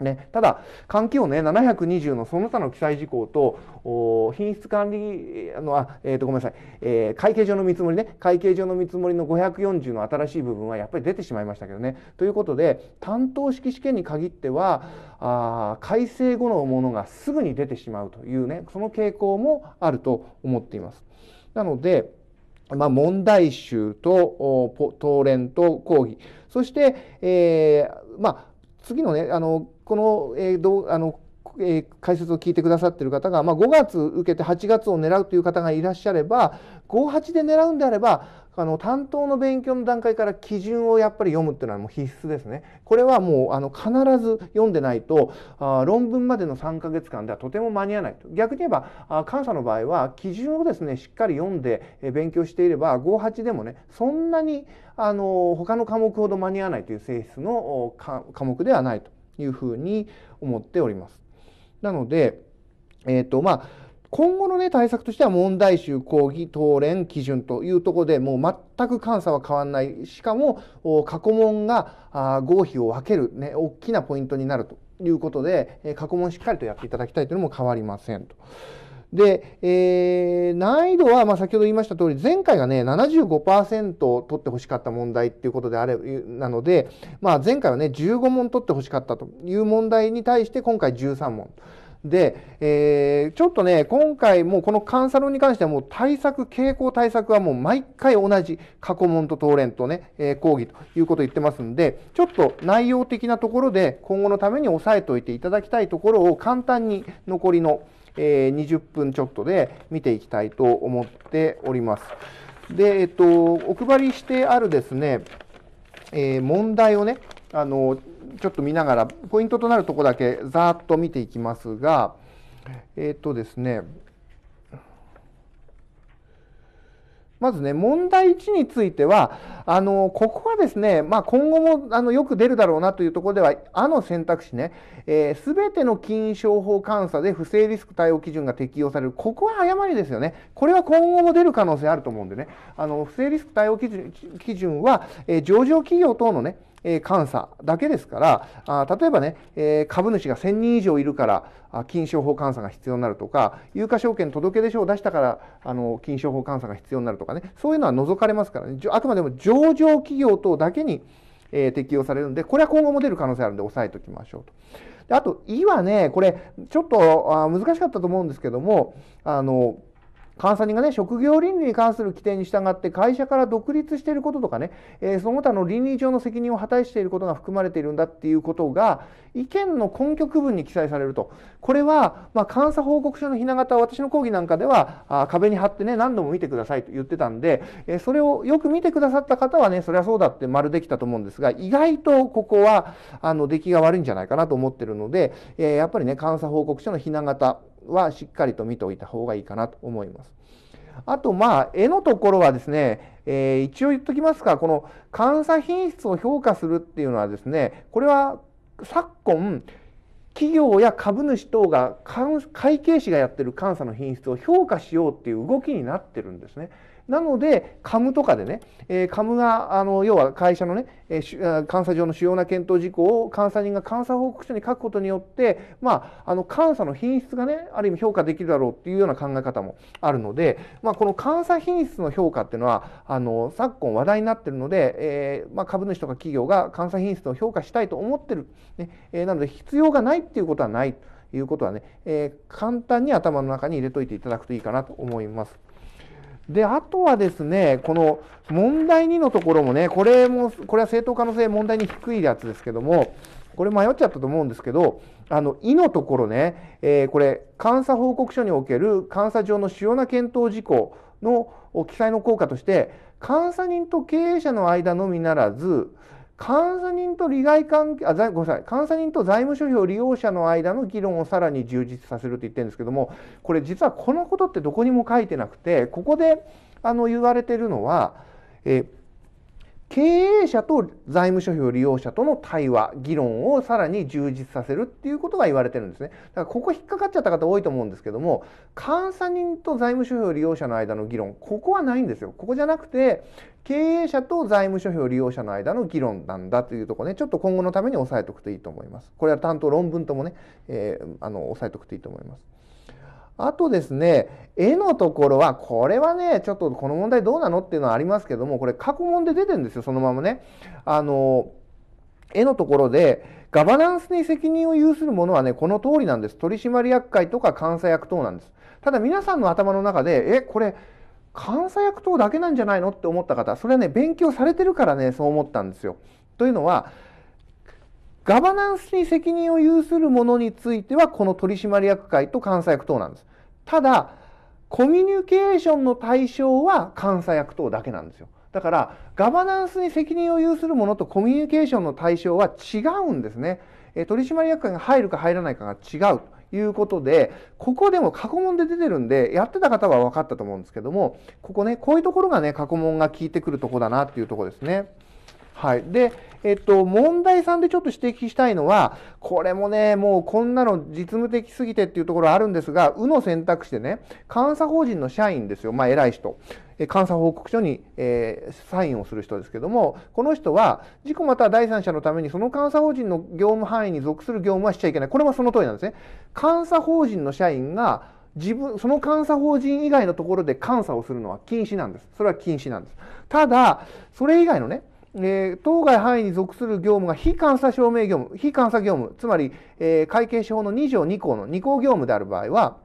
ね、ただ、環境ね、720のその他の記載事項と、品質管理、のあえー、とごめんなさい、えー、会計上の見積もりね、会計上の見積もりの540の新しい部分はやっぱり出てしまいましたけどね。ということで、担当式試験に限っては、あ改正後のものがすぐに出てしまうというね、その傾向もあると思っています。なので、まあ、問題集と、答練と講義、そして、えー、まあ、次のねあのこの,、えー、どうあのえー、解説を聞いてくださってる方が、まあ、5月受けて8月を狙うという方がいらっしゃれば58で狙うんであればあの担当の勉強の段階から基準をやっぱり読むっていうのはもう必須ですね。これはもうあの必ず読んでないとあ論文までの3ヶ月間ではとても間に合わないと。逆に言えば監査の場合は基準をですねしっかり読んで勉強していれば58でもねそんなにあの他の科目ほど間に合わないという性質の科目ではないというふうに思っております。なので、えーとまあ今後のね、対策としては問題集、講義、答練、基準というところでもう全く監査は変わらない。しかも、過去問が合否を分ける、ね、大きなポイントになるということで、過去問しっかりとやっていただきたいというのも変わりませんと。で、えー、難易度は、まあ、先ほど言いました通り、前回がね、75%取ってほしかった問題っていうことであれ、なので、まあ、前回はね、15問取ってほしかったという問題に対して、今回13問。で、えー、ちょっとね、今回もうこのカンサに関してはもう対策、傾向対策はもう毎回同じ過去問と東連とね、えー、講義ということを言ってますんで、ちょっと内容的なところで今後のために押さえておいていただきたいところを簡単に残りの、えー、20分ちょっとで見ていきたいと思っております。で、えっと、お配りしてあるですね、え問題をね、あのちょっと見ながらポイントとなるとこだけざっと見ていきますがえっ、ー、とですねまずね、問題1については、あの、ここはですね、まあ、今後も、あの、よく出るだろうなというところでは、あの選択肢ね、す、えー、べ、ての金商法監査で不正リスク対応基準が適用される。ここは誤りですよね。これは今後も出る可能性あると思うんでね。あの、不正リスク対応基準は、えー、上場企業等のね、え監査だけですから、あ例えばね、え株主が1000人以上いるから、あ金賞法監査が必要になるとか、有価証券届出書を出したから、あの、金賞法監査が必要になるとかね、そういうのは除かれますからね、あくまでも上場企業等だけに、え適用されるんで、これは今後も出る可能性あるんで、押さえておきましょうと。であと、いはね、これ、ちょっとあ難しかったと思うんですけども、あの、監査人がね、職業倫理に関する規定に従って会社から独立していることとかね、えー、その他の倫理上の責任を果たしていることが含まれているんだっていうことが、意見の根拠区分に記載されると。これは、まあ、監査報告書のひな形を私の講義なんかでは、あ壁に貼ってね、何度も見てくださいと言ってたんで、えー、それをよく見てくださった方はね、そりゃそうだって丸できたと思うんですが、意外とここは、あの、出来が悪いんじゃないかなと思ってるので、えー、やっぱりね、監査報告書のひな形、はしっかりと見ておいた方がいいかなと思います。あと、まあ、絵のところはですね、えー、一応言っときますが、この監査品質を評価するっていうのはですね、これは昨今、企業や株主等が会計士がやってる監査の品質を評価しようっていう動きになってるんですね。なので、カムとかでね、えカムが、あの、要は会社のね、え監査上の主要な検討事項を監査人が監査報告書に書くことによって、まあ、あの、監査の品質がね、ある意味評価できるだろうっていうような考え方もあるので、まあ、この監査品質の評価っていうのは、あの、昨今話題になってるので、えー、まあ、株主とか企業が監査品質を評価したいと思ってる。ね、えー、なので、必要がないっていうことはない。いうことはね、えー、簡単に頭の中に入れといていただくといいかなと思います。で、あとはですね、この問題2のところもね、これも、これは正当可能性問題に低いやつですけども、これ迷っちゃったと思うんですけど、あの、いのところね、えー、これ、監査報告書における監査上の主要な検討事項の記載の効果として、監査人と経営者の間のみならず、監査人と利害関係あごめんなさい監査人と財務諸表利用者の間の議論をさらに充実させると言ってるんですけどもこれ実はこのことってどこにも書いてなくてここであの言われてるのはえー経営者と財務諸表利用者との対話、議論をさらに充実させるっていうことが言われてるんですね。だからここ引っかかっちゃった方多いと思うんですけども、監査人と財務諸表利用者の間の議論、ここはないんですよ。ここじゃなくて、経営者と財務諸表利用者の間の議論なんだというとこね、ちょっと今後のために押さえておくといいと思います。これは担当論文ともね、えー、あの、押さえておくといいと思います。あとですね、絵のところは、これはね、ちょっとこの問題どうなのっていうのはありますけども、これ過去問で出てるんですよ、そのままね。あの、絵のところで、ガバナンスに責任を有するものはね、この通りなんです。取締役会とか監査役等なんです。ただ皆さんの頭の中で、え、これ、監査役等だけなんじゃないのって思った方、それはね、勉強されてるからね、そう思ったんですよ。というのは、ガバナンスに責任を有するものについてはこの取締役会と監査役等なんです。ただコミュニケーションの対象は監査役等だけなんですよ。だからガバナンスに責任を有するものとコミュニケーションの対象は違うんですね。え取締役会が入るか入らないかが違うということでここでも過去問で出てるんでやってた方は分かったと思うんですけどもここねこういうところがね過去問が効いてくるとこだなっていうとこですね。はい。で、えっと、問題さんでちょっと指摘したいのは、これもね、もうこんなの実務的すぎてっていうところあるんですが、うの選択肢でね、監査法人の社員ですよ、まあ偉い人。監査報告書に、えー、サインをする人ですけども、この人は、事故または第三者のためにその監査法人の業務範囲に属する業務はしちゃいけない。これはその通りなんですね。監査法人の社員が、自分、その監査法人以外のところで監査をするのは禁止なんです。それは禁止なんです。ただ、それ以外のね、えー、当該範囲に属する業務が非監査証明業務、非監査業務、つまり、えー、会計士法の2条2項の2項業務である場合は、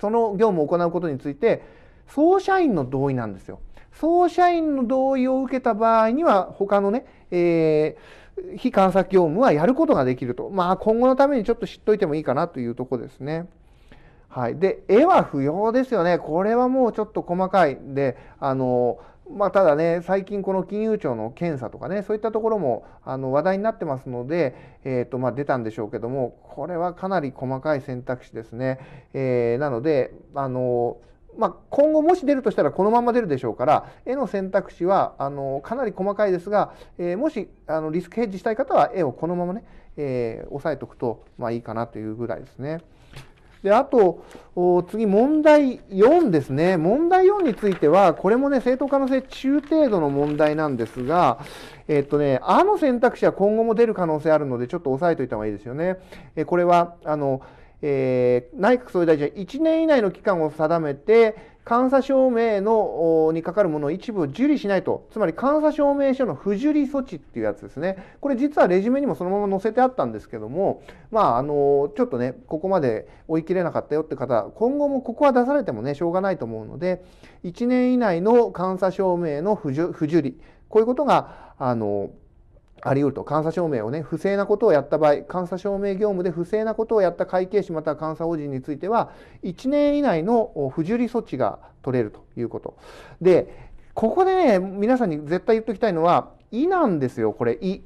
その業務を行うことについて、総社員の同意なんですよ。総社員の同意を受けた場合には、他のね、えー、非監査業務はやることができると。まあ、今後のためにちょっと知っといてもいいかなというとこですね。はい。で、絵は不要ですよね。これはもうちょっと細かいんで、あのーまあ、ただね最近この金融庁の検査とかねそういったところもあの話題になってますので、えーとまあ、出たんでしょうけどもこれはかなり細かい選択肢ですね。えー、なのであのまあ、今後もし出るとしたらこのまま出るでしょうから絵の選択肢はあのかなり細かいですが、えー、もしあのリスクヘッジしたい方は絵をこのままね、えー、押さえておくと、まあ、いいかなというぐらいですね。で、あと、次、問題4ですね。問題4については、これもね、正当可能性中程度の問題なんですが、えっとね、あの選択肢は今後も出る可能性あるので、ちょっと押さえといた方がいいですよね。えこれは、あの、えー、内閣総理大臣は1年以内の期間を定めて、監査証明のにかかるものを一部受理しないと、つまり監査証明書の不受理措置っていうやつですね。これ実はレジュメにもそのまま載せてあったんですけども、まあ、あの、ちょっとね、ここまで追い切れなかったよって方、今後もここは出されてもね、しょうがないと思うので、1年以内の監査証明の不受理、こういうことが、あの、あり得ると。監査証明をね、不正なことをやった場合、監査証明業務で不正なことをやった会計士または監査法人については、1年以内の不受理措置が取れるということ。で、ここでね、皆さんに絶対言っておきたいのは、いなんですよ、これ、い。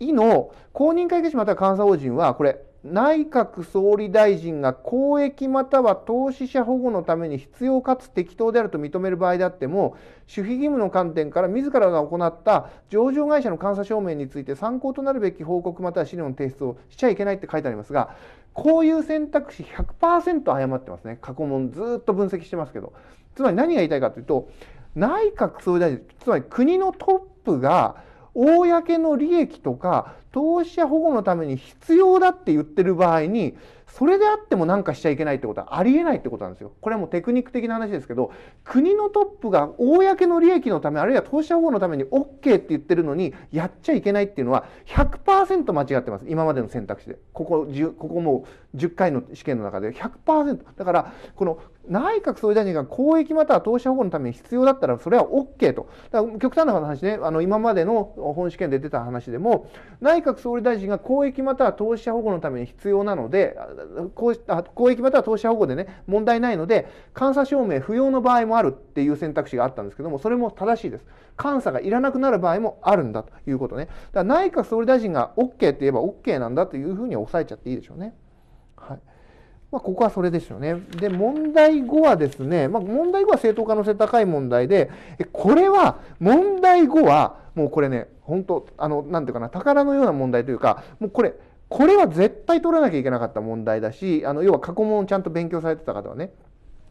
いの、公認会計士または監査法人は、これ、内閣総理大臣が公益または投資者保護のために必要かつ適当であると認める場合であっても守秘義務の観点から自らが行った上場会社の監査証明について参考となるべき報告または資料の提出をしちゃいけないって書いてありますがこういう選択肢100%誤ってますね過去問ずっと分析してますけどつまり何が言いたいかというと内閣総理大臣つまり国のトップが公の利益とか投資者保護のために必要だって言ってる場合にそれであっても何かしちゃいけないってことはありえないってことなんですよ。これはもうテクニック的な話ですけど、国のトップが公の利益のため、あるいは投資者保護のために OK って言ってるのに、やっちゃいけないっていうのは100%間違ってます。今までの選択肢で。ここ、ここもう10回の試験の中で100%。だから、この内閣総理大臣が公益または投資保護のために必要だったらそれは OK と。だから極端な話ね、あの今までの本試験で出た話でも、内閣総理大臣が公益または投資保護のために必要なので、こうした公益または投資保護でね問題ないので監査証明不要の場合もあるっていう選択肢があったんですけどもそれも正しいです監査がいらなくなる場合もあるんだということねだから内閣総理大臣が OK って言えば OK なんだというふうに抑えちゃっていいでしょうね。はいまあ、ここはそれですよね。で、問題5はですね、まあ、問題5は正当可能性高い問題で、これは、問題5は、もうこれね、本当あの、なんていうかな、宝のような問題というか、もうこれ、これは絶対取らなきゃいけなかった問題だし、あの、要は過去問をちゃんと勉強されてた方はね。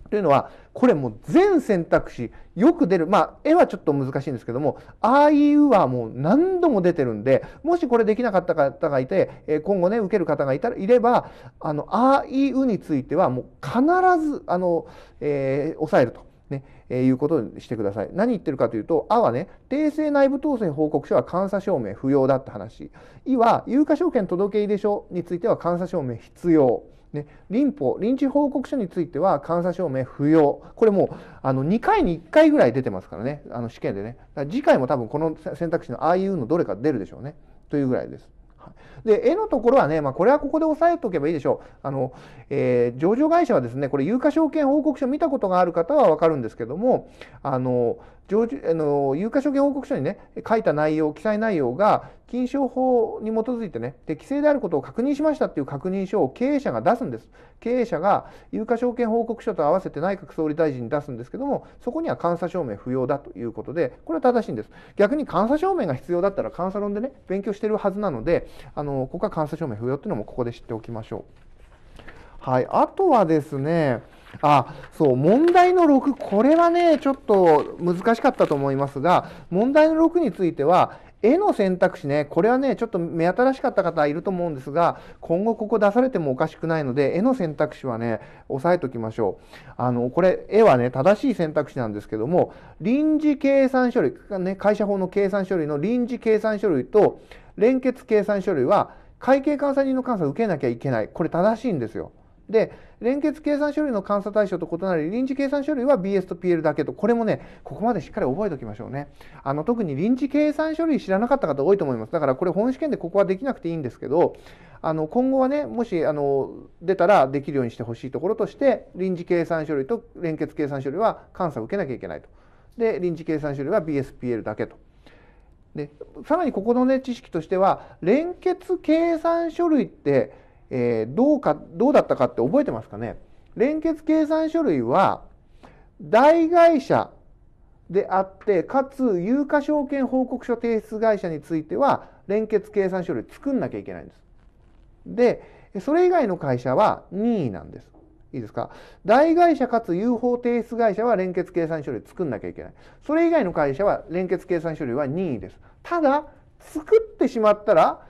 というのは、これもう全選択肢、よく出る、まあ、絵はちょっと難しいんですけども、ああいうはもう何度も出てるんで、もしこれできなかった方がいて、え今後ね、受ける方がいたら、いれば、あの、あいうについてはもう必ず、あの、えー、抑えると。えー、いうことにしてください。何言ってるかというと、あはね、訂正内部統制報告書は監査証明不要だって話。いは、有価証券届入れ書については監査証明必要。ね、臨法、臨時報告書については監査証明不要。これもう、あの、2回に1回ぐらい出てますからね、あの試験でね。次回も多分この選択肢のああいうのどれか出るでしょうね。というぐらいです。で、絵のところはね、まあ、これはここで押さえておけばいいでしょう。あの、えー、上場会社はですね、これ、有価証券報告書見たことがある方はわかるんですけども、あの、上あの有価証券報告書にね書いた内容記載内容が金賞法に基づいてね適正であることを確認しましたっていう確認書を経営者が出すんです経営者が有価証券報告書と合わせて内閣総理大臣に出すんですけどもそこには監査証明不要だということでこれは正しいんです逆に監査証明が必要だったら監査論でね勉強してるはずなのであのここは監査証明不要っていうのもここで知っておきましょうはいあとはですねあそう問題の6これはねちょっと難しかったと思いますが問題の6については絵の選択肢ねこれはねちょっと目新しかった方いると思うんですが今後ここ出されてもおかしくないので絵の選択肢はね押さえておきましょうあのこれ絵はね正しい選択肢なんですけども臨時計算書類、ね、会社法の計算書類の臨時計算書類と連結計算書類は会計監査人の監査を受けなきゃいけないこれ正しいんですよ。で連結計算処理の監査対象と異なり臨時計算処理は BS と PL だけとこれもねここまでしっかり覚えておきましょうねあの特に臨時計算処理知らなかった方多いと思いますだからこれ本試験でここはできなくていいんですけどあの今後はねもしあの出たらできるようにしてほしいところとして臨時計算処理と連結計算処理は監査を受けなきゃいけないとで臨時計算処理は BSPL だけと。でさらにここのね知識としては連結計算書類ってえー、どうかどうだったかって覚えてますかね連結計算書類は代替社であってかつ有価証券報告書提出会社については連結計算書類作んなきゃいけないんです。でそれ以外の会社は任意なんです。いいですか代替社かつ有法提出会社は連結計算書類作んなきゃいけない。それ以外の会社は連結計算書類は任意です。ただ作ってしまったら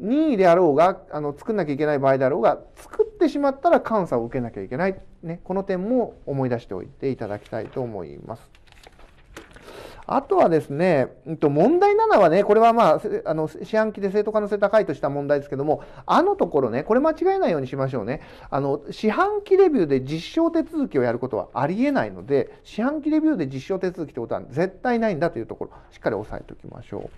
任意であろうがあの作んなきゃいけない場合であろうが作ってしまったら監査を受けなきゃいけない、ね、この点も思い出しておいていただきたいと思います。あとはですね、問題7はね、これはまあ、あの四半期で正当可能性高いとした問題ですけども、あのところね、これ間違えないようにしましょうね。あの、四半期レビューで実証手続きをやることはありえないので、四半期レビューで実証手続きってことは絶対ないんだというところ、しっかり押さえておきましょ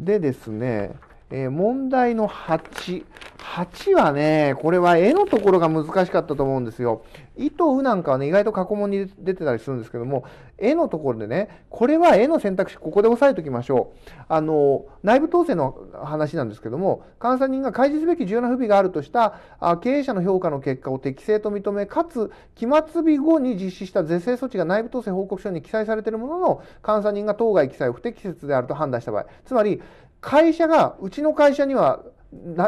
う。でですね、えー、問題の8。8はね、これは絵のところが難しかったと思うんですよ。いとうなんかはね、意外と過去問に出てたりするんですけども、絵のところでね、これは絵の選択肢、ここで押さえておきましょう。あの、内部統制の話なんですけども、監査人が開示すべき重要な不備があるとしたあ経営者の評価の結果を適正と認め、かつ、期末日後に実施した是正措置が内部統制報告書に記載されているものの、監査人が当該記載を不適切であると判断した場合、つまり、会社がうちの会社には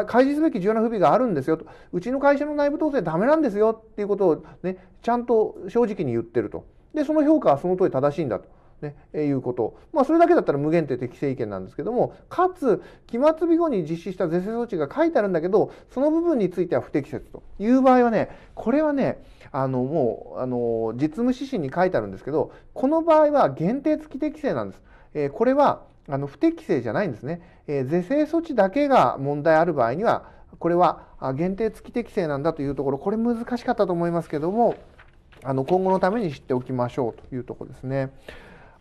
開示すべき重要な不備があるんですよとうちの会社の内部統制ダメなんですよっていうことを、ね、ちゃんと正直に言ってるとでその評価はその通り正しいんだと。ね、いうこと、まあ、それだけだったら無限定適正意見なんですけどもかつ期末日後に実施した是正措置が書いてあるんだけどその部分については不適切という場合はねこれはねあのもうあの実務指針に書いてあるんですけどこの場合は限定付き適正なんです。えー、これはあの不適正じゃないんですね、えー、是正措置だけが問題ある場合にはこれは限定付き適正なんだというところこれ難しかったと思いますけどもあの今後のために知っておきましょうというとこですね。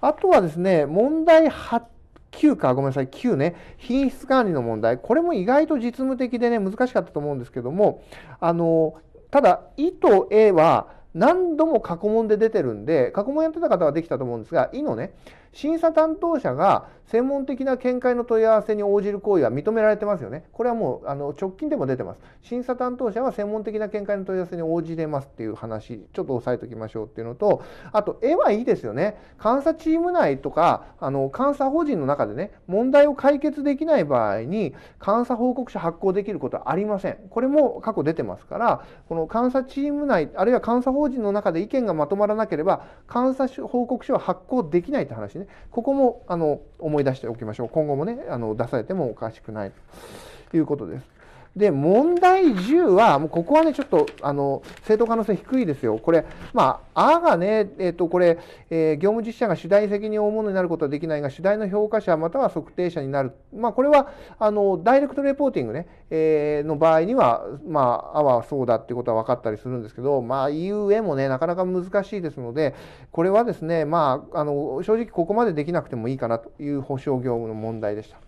あとはですね問題8 9かごめんなさい9ね品質管理の問題これも意外と実務的でね難しかったと思うんですけどもあのただ「い」と「え」は何度も過去問で出てるんで過去問やってた方はできたと思うんですが「い」のね審査担当者が専門的な見解の問い合わせに応じる行為は認められてますよね。これはもうあの直近でも出てます。審査担当者は専門的な見解の問い合わせに応じれますっていう話、ちょっと押さえておきましょうっていうのと、あと絵はいいですよね。監査チーム内とか、あの監査法人の中でね、問題を解決できない場合に監査報告書発行できることはありません。これも過去出てますから、この監査チーム内、あるいは監査法人の中で意見がまとまらなければ、監査報告書は発行できないって話ねここもあの思い出しておきましょう今後もねあの出されてもおかしくないということです。で、問題10は、もうここはね、ちょっと、あの、正当可能性低いですよ。これ、まあ、あがね、えっ、ー、と、これ、えー、業務実施者が主題責任を負うものになることはできないが、主題の評価者または測定者になる。まあ、これは、あの、ダイレクトレポーティングね、えー、の場合には、まあ、あはそうだってことは分かったりするんですけど、まあ、EUA もね、なかなか難しいですので、これはですね、まあ、あの、正直ここまでできなくてもいいかなという保証業務の問題でした。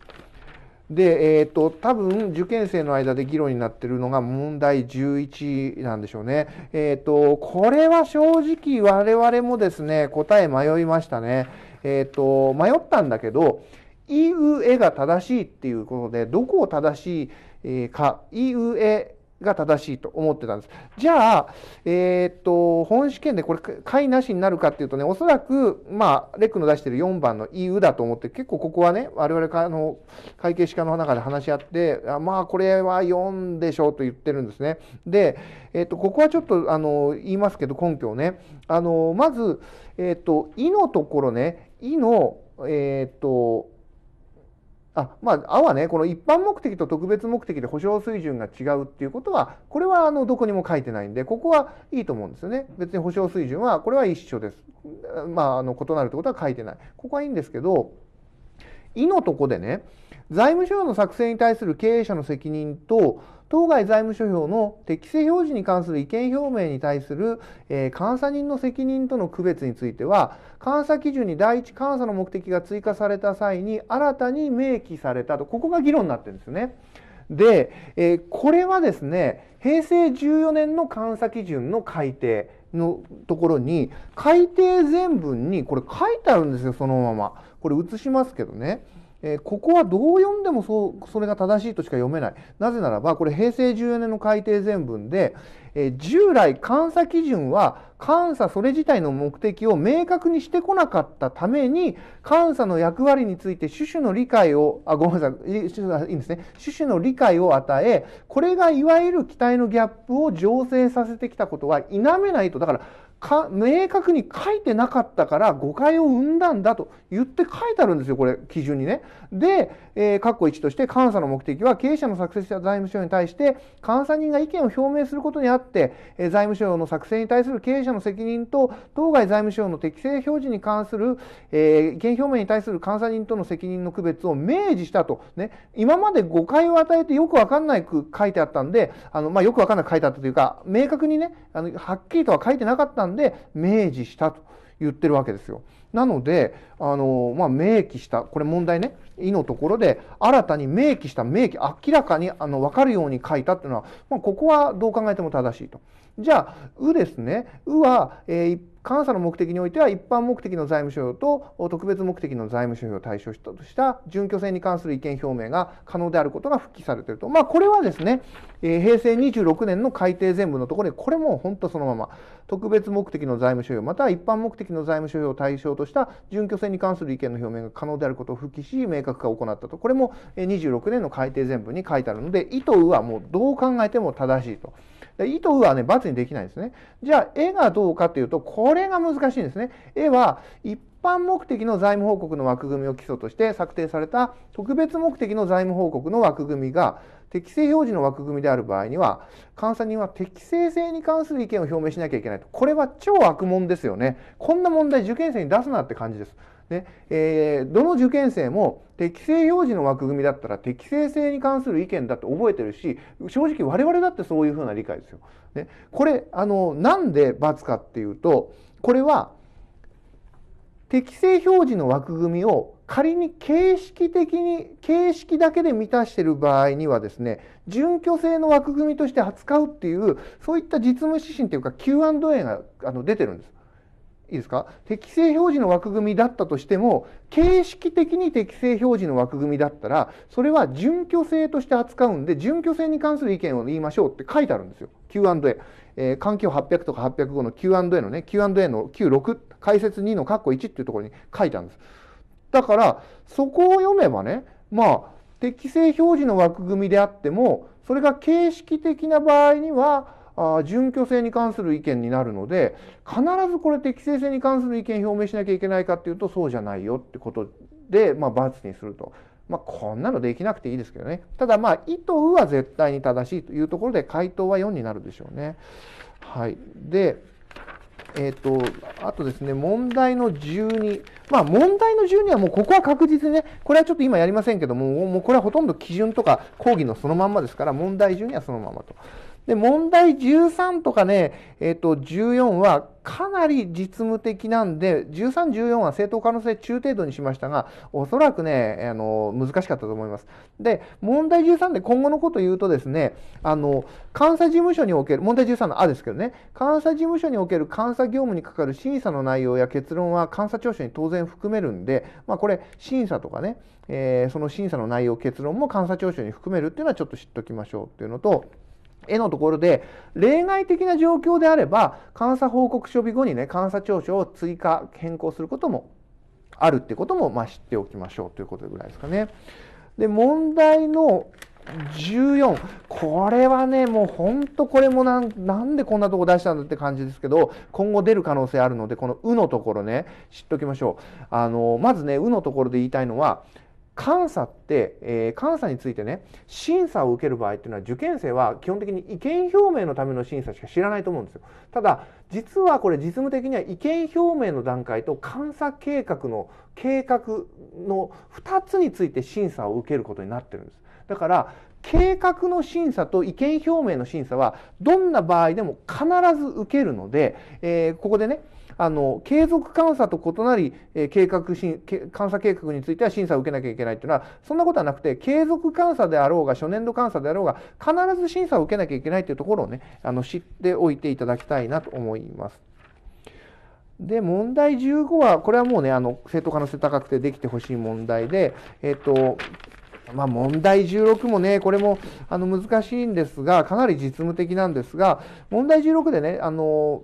で、えっ、ー、と、多分、受験生の間で議論になってるのが問題11なんでしょうね。えっ、ー、と、これは正直我々もですね、答え迷いましたね。えっ、ー、と、迷ったんだけど、いうえが正しいっていうことで、どこを正しいか、いうえが正しいと思ってたんです。じゃあ、えー、っと、本試験でこれ、いなしになるかっていうとね、おそらく、まあ、レックの出してる4番の EU だと思って、結構ここはね、我々かの会計士課の中で話し合って、あまあ、これは4でしょうと言ってるんですね。で、えー、っと、ここはちょっと、あの、言いますけど、根拠をね、あの、まず、えー、っと、いのところね、いの、えっと、あまあ、あはね、この一般目的と特別目的で保証水準が違うっていうことは、これはあのどこにも書いてないんで、ここはいいと思うんですよね。別に保証水準は、これは一緒です。まあ、あの異なるってことは書いてない。ここはいいんですけど、いのとこでね、財務省の作成に対する経営者の責任と、当該財務諸表の適正表示に関する意見表明に対する、えー、監査人の責任との区別については監査基準に第一監査の目的が追加された際に新たに明記されたとここが議論になってるんですよね。で、えー、これはですね平成14年の監査基準の改定のところに改定全文にこれ書いてあるんですよそのままこれ写しますけどね。えー、ここはどう読んでもそうそれが正しいとしか読めない。なぜならば、これ平成14年の改定全文で、えー、従来監査基準は監査それ自体の目的を明確にしてこなかったために、監査の役割について趣旨の理解を、あ、ごめんなさい、いいですね。趣旨の理解を与え、これがいわゆる期待のギャップを醸成させてきたことは否めないと。だから、か明確に書いてなかったから誤解を生んだんだと言って書いてあるんですよ、これ、基準にね。で、えー、括弧1として、監査の目的は経営者の作成した財務省に対して、監査人が意見を表明することにあって、えー、財務省の作成に対する経営者の責任と、当該財務省の適正表示に関する、えー、意見表明に対する監査人との責任の区別を明示したと。ね、今まで誤解を与えてよくわかんないく書いてあったんで、あの、まあ、よくわかんない書いてあったというか、明確にね、あの、はっきりとは書いてなかったんで、んで明示したと言ってるわけですよ。なので、あの、まあ、明記した、これ問題ね、いのところで、新たに明記した、明記、明らかに、あの、分かるように書いたっていうのは、まあ、ここはどう考えても正しいと。じゃあ、うですね。うは、えー、一監査の目的においては一般目的の財務諸表と特別目的の財務諸表を対象とした準拠線に関する意見表明が可能であることが復帰されていると。まあこれはですね、えー、平成26年の改定全部のところでこれも本当そのまま特別目的の財務諸表または一般目的の財務諸表を対象とした準拠線に関する意見の表明が可能であることを復帰し明確化を行ったと。これも26年の改定全部に書いてあるので意図はもうどう考えても正しいと。意図はね、罰にできないですね。じゃあ、絵がどうかというと、これが難しいんですね。絵は一般目的の財務報告の枠組みを基礎として策定された特別目的の財務報告の枠組みが適正表示の枠組みである場合には監査人は適正性に関する意見を表明しなきゃいけないとこれは超悪問ですよねこんな問題受験生に出すなって感じですねえー、どの受験生も適正表示の枠組みだったら適正性に関する意見だって覚えてるし正直我々だってそういうふうな理解ですよ。ね、これあのなんで×かっていうとこれは適正表示の枠組みを仮に形式的に形式だけで満たしている場合にはですね準拠性の枠組みとして扱うっていうそういった実務指針というか Q&A があの出てるんです。いいですか適正表示の枠組みだったとしても形式的に適正表示の枠組みだったらそれは準拠性として扱うんで準拠性に関する意見を言いましょうって書いてあるんですよ Q&A、えー、環境800とか805の Q&A のね Q&A の Q6 解説2の括弧1っていうところに書いてあるんですだからそこを読めばねまあ適正表示の枠組みであってもそれが形式的な場合にはあ準拠性に関する意見になるので必ずこれ適正性に関する意見表明しなきゃいけないかっていうとそうじゃないよってことで、まあ、×にすると。まあ、こんなのできなくていいですけどね。ただまあ、意図は絶対に正しいというところで、回答は4になるでしょうね。はい。で、えーと、とあとですね、問題の12、まあ、問題の12はもうここは確実にね、これはちょっと今やりませんけども、もうこれはほとんど基準とか講義のそのまんまですから、問題12はそのままと。で、問題13とかね、えっ、ー、と、14はかなり実務的なんで、13、14は正当可能性中程度にしましたが、おそらくね、あの、難しかったと思います。で、問題13で今後のことを言うとですね、あの、監査事務所における、問題13のあですけどね、監査事務所における監査業務にかかる審査の内容や結論は監査聴取に当然含めるんで、まあこれ、審査とかね、えー、その審査の内容、結論も監査聴取に含めるっていうのはちょっと知っておきましょうっていうのと、絵のところで例外的な状況であれば監査報告書日後にね監査調書を追加変更することもあるってこともまあ知っておきましょうということぐらいですかね。で問題の14これはねもうほんとこれもなんでこんなとこ出したんだって感じですけど今後出る可能性あるのでこの「う」のところね知っておきましょう。あのまずね「う」のところで言いたいのは監査って、えー、監査についてね審査を受ける場合っていうのは受験生は基本的に意見表明のための審査しか知らないと思うんですよ。ただ実はこれ実務的には意見表明の段階と監査計画の計画の2つについて審査を受けることになってるんです。だから計画の審査と意見表明の審査はどんな場合でも必ず受けるので、えー、ここでねあの継続監査と異なり、え計画審監査計画については審査を受けなきゃいけないというのはそんなことはなくて継続監査であろうが初年度監査であろうが必ず審査を受けなきゃいけないというところをねあの知っておいていただきたいなと思います。で、問題15は、これはもうね、あの、正当化の性高くてできてほしい問題で、えっと、まあ、問題16もね、これもあの難しいんですが、かなり実務的なんですが、問題16でね、あの、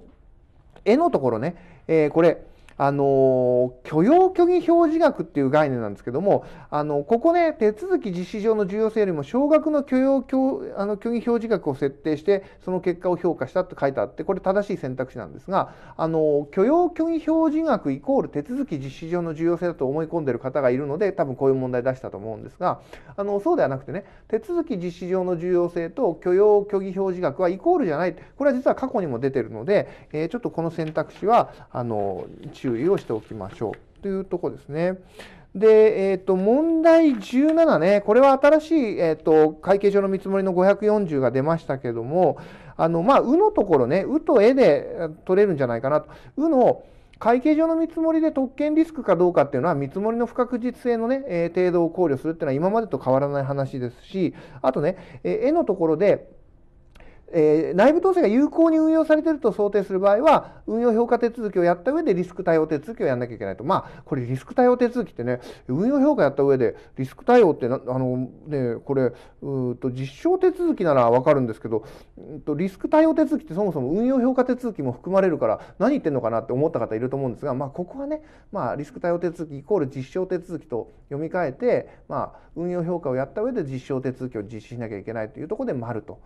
絵のところね、えー、これ、あの許容虚偽表示額っていう概念なんですけどもあのここね手続き実施上の重要性よりも少額の許容虚あの虚偽表示額を設定してその結果を評価したって書いてあってこれ正しい選択肢なんですがあの許容虚偽表示額イコール手続き実施上の重要性だと思い込んでる方がいるので多分こういう問題出したと思うんですがあのそうではなくてね手続き実施上の重要性と許容虚偽表示額はイコールじゃないこれは実は過去にも出てるので、えー、ちょっとこの選択肢はあの注注意をしておきましょうというとこですね。で、えっ、ー、と、問題17ね、これは新しい、えっ、ー、と、会計上の見積もりの540が出ましたけども、あの、まあ、うのところね、うとえで取れるんじゃないかなと。うの、会計上の見積もりで特権リスクかどうかっていうのは見積もりの不確実性のね、え程度を考慮するっていうのは今までと変わらない話ですしあとね、え絵のところでえー、内部統制が有効に運用されていると想定する場合は運用評価手続きをやった上でリスク対応手続きをやんなきゃいけないとまあこれリスク対応手続きってね運用評価やった上でリスク対応ってあのねこれうと実証手続きならわかるんですけどとリスク対応手続きってそもそも運用評価手続きも含まれるから何言ってんのかなって思った方いると思うんですがまあここはねまあリスク対応手続きイコール実証手続きと読み替えてまあ運用評価をやった上で実証手続きを実施しなきゃいけないというところで丸と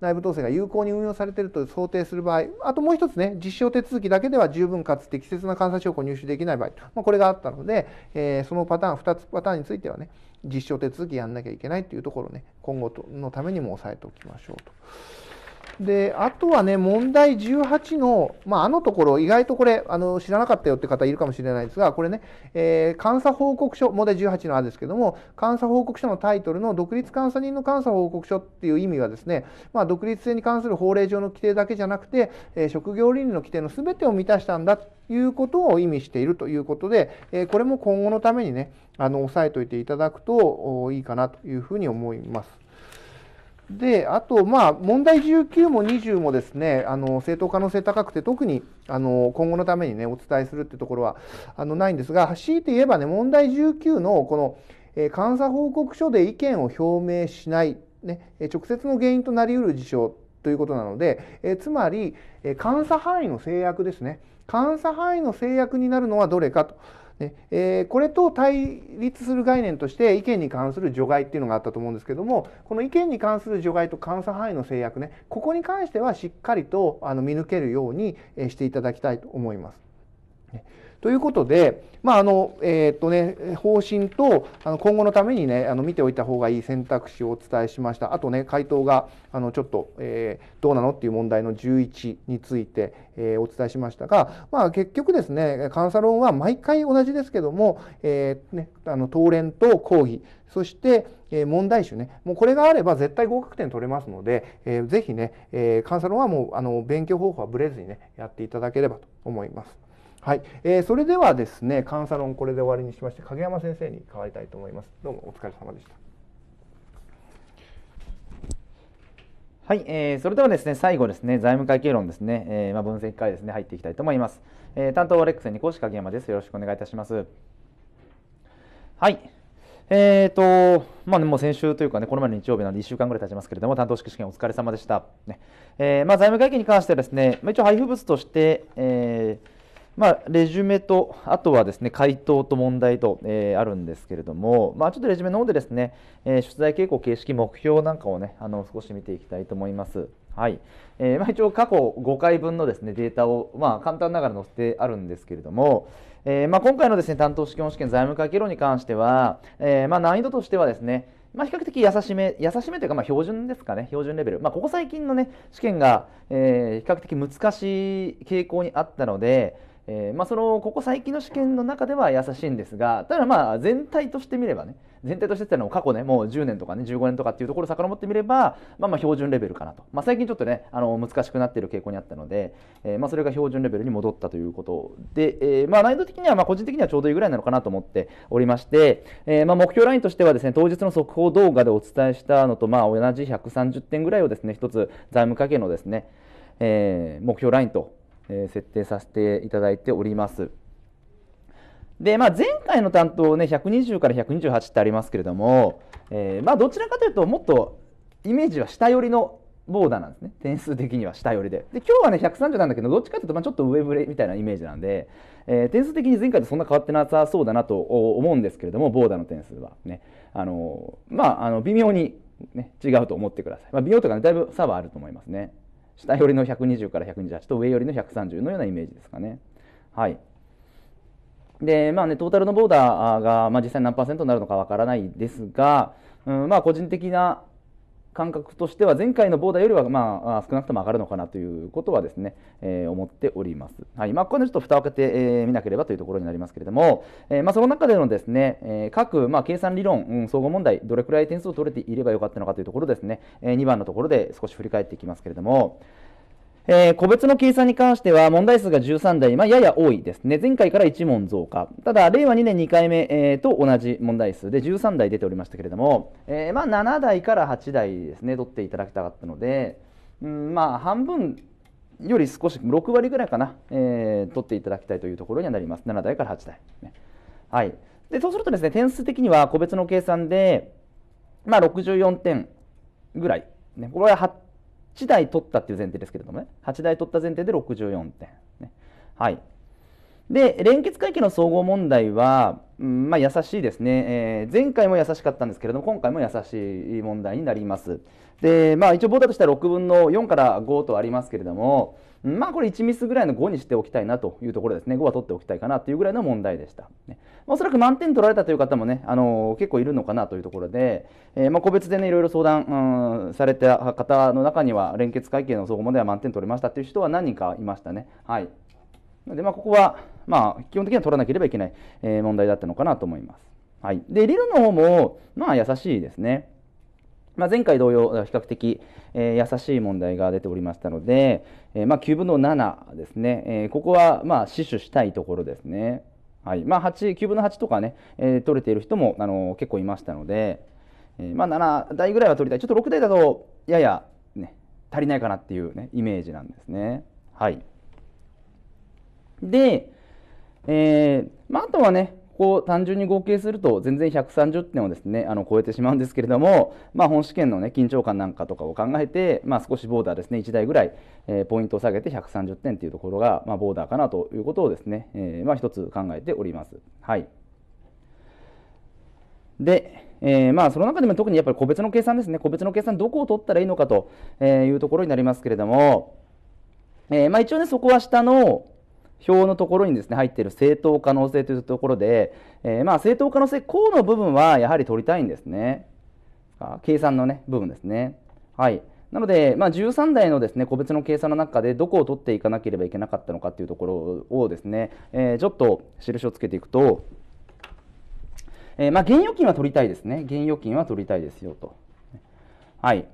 内部統制が有効に運用されていると想定する場合あともう一つね実証手続きだけでは十分かつ適切な監査証拠を入手できない場合、まあ、これがあったので、えー、そのパターン2つパターンについてはね実証手続きやんなきゃいけないというところをね今後のためにも押さえておきましょうと。で、あとはね、問題18の、まあ、あのところ、意外とこれ、あの、知らなかったよって方いるかもしれないですが、これね、えー、監査報告書、問題18のあですけども、監査報告書のタイトルの独立監査人の監査報告書っていう意味はですね、まあ、独立性に関する法令上の規定だけじゃなくて、えー、職業倫理の規定の全てを満たしたんだということを意味しているということで、えー、これも今後のためにね、あの、押さえておいていただくといいかなというふうに思います。であと、まあ、問題19も20もですねあの正当可能性高くて特にあの今後のために、ね、お伝えするってところはあのないんですが強いて言えば、ね、問題19のこの、えー、監査報告書で意見を表明しない、ね、直接の原因となりうる事象ということなので、えー、つまり、えー、監査範囲の制約ですね監査範囲の制約になるのはどれかとねえー、これと対立する概念として意見に関する除外っていうのがあったと思うんですけどもこの意見に関する除外と監査範囲の制約ねここに関してはしっかりとあの見抜けるようにしていただきたいと思います。ねということで、まああのえー、っとね、方針とあの今後のために、ね、あの見ておいた方がいい選択肢をお伝えしました。あとね、回答があのちょっと、えー、どうなのっていう問題の11について、えー、お伝えしましたが、まあ、結局ですね、監査論は毎回同じですけども、えーね、あの答連と講義、そして、えー、問題集ね、もうこれがあれば絶対合格点取れますので、えー、ぜひね、えー、監査論はもうあの勉強方法はぶれずにね、やっていただければと思います。はい、えー、それではですね、監査論これで終わりにしまして、影山先生に代わりたいと思います。どうもお疲れ様でした。はい、えー、それではですね、最後ですね、財務会計論ですね、えー、まあ分析会ですね、入っていきたいと思います。えー、担当はレックスに講師影山です。よろしくお願いいたします。はい。えーとまあね、もう先週というか、ね、この前の日曜日なので1週間ぐらい経ちますけれども、担当式試験お疲れ様でした。ねえーまあ、財務会計に関してはです、ね、まあ、一応配布物として、えーまあ、レジュメと、あとはですね、回答と問題と、えー、あるんですけれども、まあ、ちょっとレジュメの方でですね、えー、出題傾向、形式、目標なんかをね、あの少し見ていきたいと思います。はいえーまあ、一応、過去5回分のですねデータを、まあ、簡単ながら載せてあるんですけれども、えーまあ、今回のですね担当試験試験財務会議論に関しては、えーまあ、難易度としてはですねまあ、比較的優しめ、優しめというか、まあ、標準ですかね、標準レベル。まあ、ここ最近のね、試験が、えー、比較的難しい傾向にあったので、えー、まあ、そのここ最近の試験の中では優しいんですがただまあ全体として見ればね全体としてってのは過去ねもう10年とかね15年とかっていうところを遡ってみれば、まあ、ま標準レベルかなと、まあ、最近ちょっとねあの難しくなっている傾向にあったので、えー、まそれが標準レベルに戻ったということで、えー、ま難易度的にはま個人的にはちょうどいいぐらいなのかなと思っておりまして、えま目標ラインとしてはですね当日の速報動画でお伝えしたのとまあ同じ130点ぐらいをですね1つ財務課計のですね、え目標ラインとえ設定させていただいております。で、まあ、前回の担当ね、120から128ってありますけれども、えー、まあ、どちらかというと、もっとイメージは下寄りのボーダーなんですね。点数的には下寄りで。で、今日はね、130なんだけど、どっちかというと、まちょっと上振れみたいなイメージなんで、えー、点数的に前回とそんな変わってなさそうだなと思うんですけれども、ボーダーの点数はね。あのまあ、あの微妙に、ね、違うと思ってください。まあ、微妙とかね、だいぶ差はあると思いますね。下寄りの120から128と上寄りの130のようなイメージですかね。はいでまあね、トータルのボーダーが、まあ、実際何パーセントになるのかわからないですが、うんまあ、個人的な感覚としては前回のボーダーよりは、まあ、少なくとも上がるのかなということはですね、えー、思っております。はいまあ、ここでちょっと蓋を開けてみ、えー、なければというところになりますけれども、えー、まあ、その中でのですね、え各、まあ、計算理論、うん、総合問題、どれくらい点数を取れていればよかったのかというところですね、え2番のところで少し振り返っていきますけれども、えー、個別の計算に関しては問題数が13台、まあ、やや多いですね。前回から1問増加。ただ、令和2年2回目、えー、と同じ問題数で13台出ておりましたけれども、えー、まあ、7台から8台ですね、取っていただきたかったので、うん、まあ、半分より少し、6割ぐらいかな、え取っていただきたいというところにはなります。7台から8台。ね、はい。で、そうするとですね、点数的には個別の計算で、まあ、64点ぐらい。ね、これは8 8台取ったっていう前提ですけれどもね、8台取った前提で64点。ね、はい。で、連結会計の総合問題は、うん、まあ、優しいですね、えー、前回も優しかったんですけれども、今回も優しい問題になります。で、まあ、一応、ボーダとしては6分の4から5とありますけれども、まあこれ1ミスぐらいの5にしておきたいなというところですね5は取っておきたいかなというぐらいの問題でした、ね、おそらく満点取られたという方もね、あのー、結構いるのかなというところで、えー、まあ個別でねいろいろ相談、うん、された方の中には連結会計の総合問題は満点取れましたという人は何人かいましたねはいでまあここはまあ基本的には取らなければいけない、問題だったのかなと思いますはいで理論の方もまあ優しいですねまあ、前回同様、比較的、えー、優しい問題が出ておりましたので、えー、まあ、9分の7ですね、えー、ここはまあ死守したいところですね。はいまあ8、9分の8とかね、えー、取れている人も、あの結構いましたので、えー、まあ、7台ぐらいは取りたいちょっと6台だとやや、ね、足りないかなっていう、ね、イメージなんですね。はい、で、えーまあ、あとはねこを単純に合計すると全然130点をですねあの超えてしまうんですけれども、まあ、本試験の、ね、緊張感なんかとかを考えて、まあ、少しボーダーですね1台ぐらい、えー、ポイントを下げて130点というところが、まあ、ボーダーかなということをですね、えー、まあ、一つ考えております。はいで、えー、まあその中でも特にやっぱり個別の計算ですね個別の計算どこを取ったらいいのかというところになりますけれども、えー、まあ、一応ねそこは下の表のところにですね入っている正当可能性というところで、えー、まあ正当可能性項の部分はやはり取りたいんですね計算のね部分ですねはいなので、まあ、13台のですね個別の計算の中でどこを取っていかなければいけなかったのかというところをですね、えー、ちょっと印をつけていくと、えー、まあ、現預金は取りたいですね現預金は取りたいですよとはい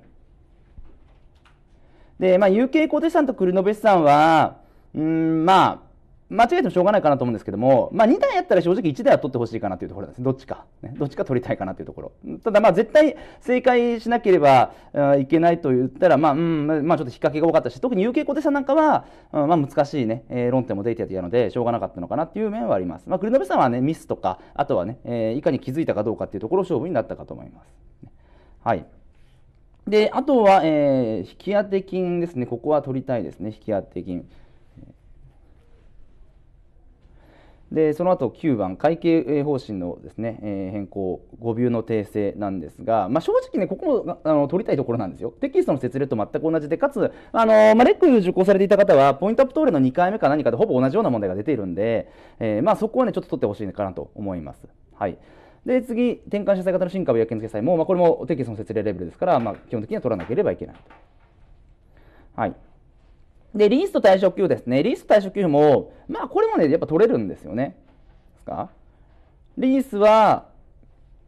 で、まあ、有形固定資産と繰延資産はうんまあ間違えてもしょうがないかなと思うんですけども、まあ、2台やったら正直1台は取ってほしいかなというところですどっちか、ね、どっちか取りたいかなというところただまあ絶対正解しなければいけないと言ったらまあ、うんまあ、ちょっと引っ掛けが多かったし特に有形手さんなんかは、まあ、難しいね、論点も出てたのでしょうがなかったのかなっていう面はあります、まあ、栗延さんはねミスとかあとはね、いかに気づいたかどうかというところ勝負になったかと思います、はいであとは、えー、引き当て金ですねここは取りたいですね引き当て金でその後9番会計方針のですね、えー、変更誤謬の訂正なんですが、まあ、正直ねここもあの取りたいところなんですよテキストの説明と全く同じでかつあの、まあ、レック受講されていた方はポイントアップトーレの2回目か何かでほぼ同じような問題が出ているんで、えー、まあ、そこはねちょっと取ってほしいかなと思います。はいで次、転換社債型の新株や建築債も、まあ、これもテキストの説明レベルですから、まあ、基本的には取らなければいけない。はい、で、リースと対象給ですね。リースと対象給も、まあこれもね、やっぱ取れるんですよね。ですかリースは、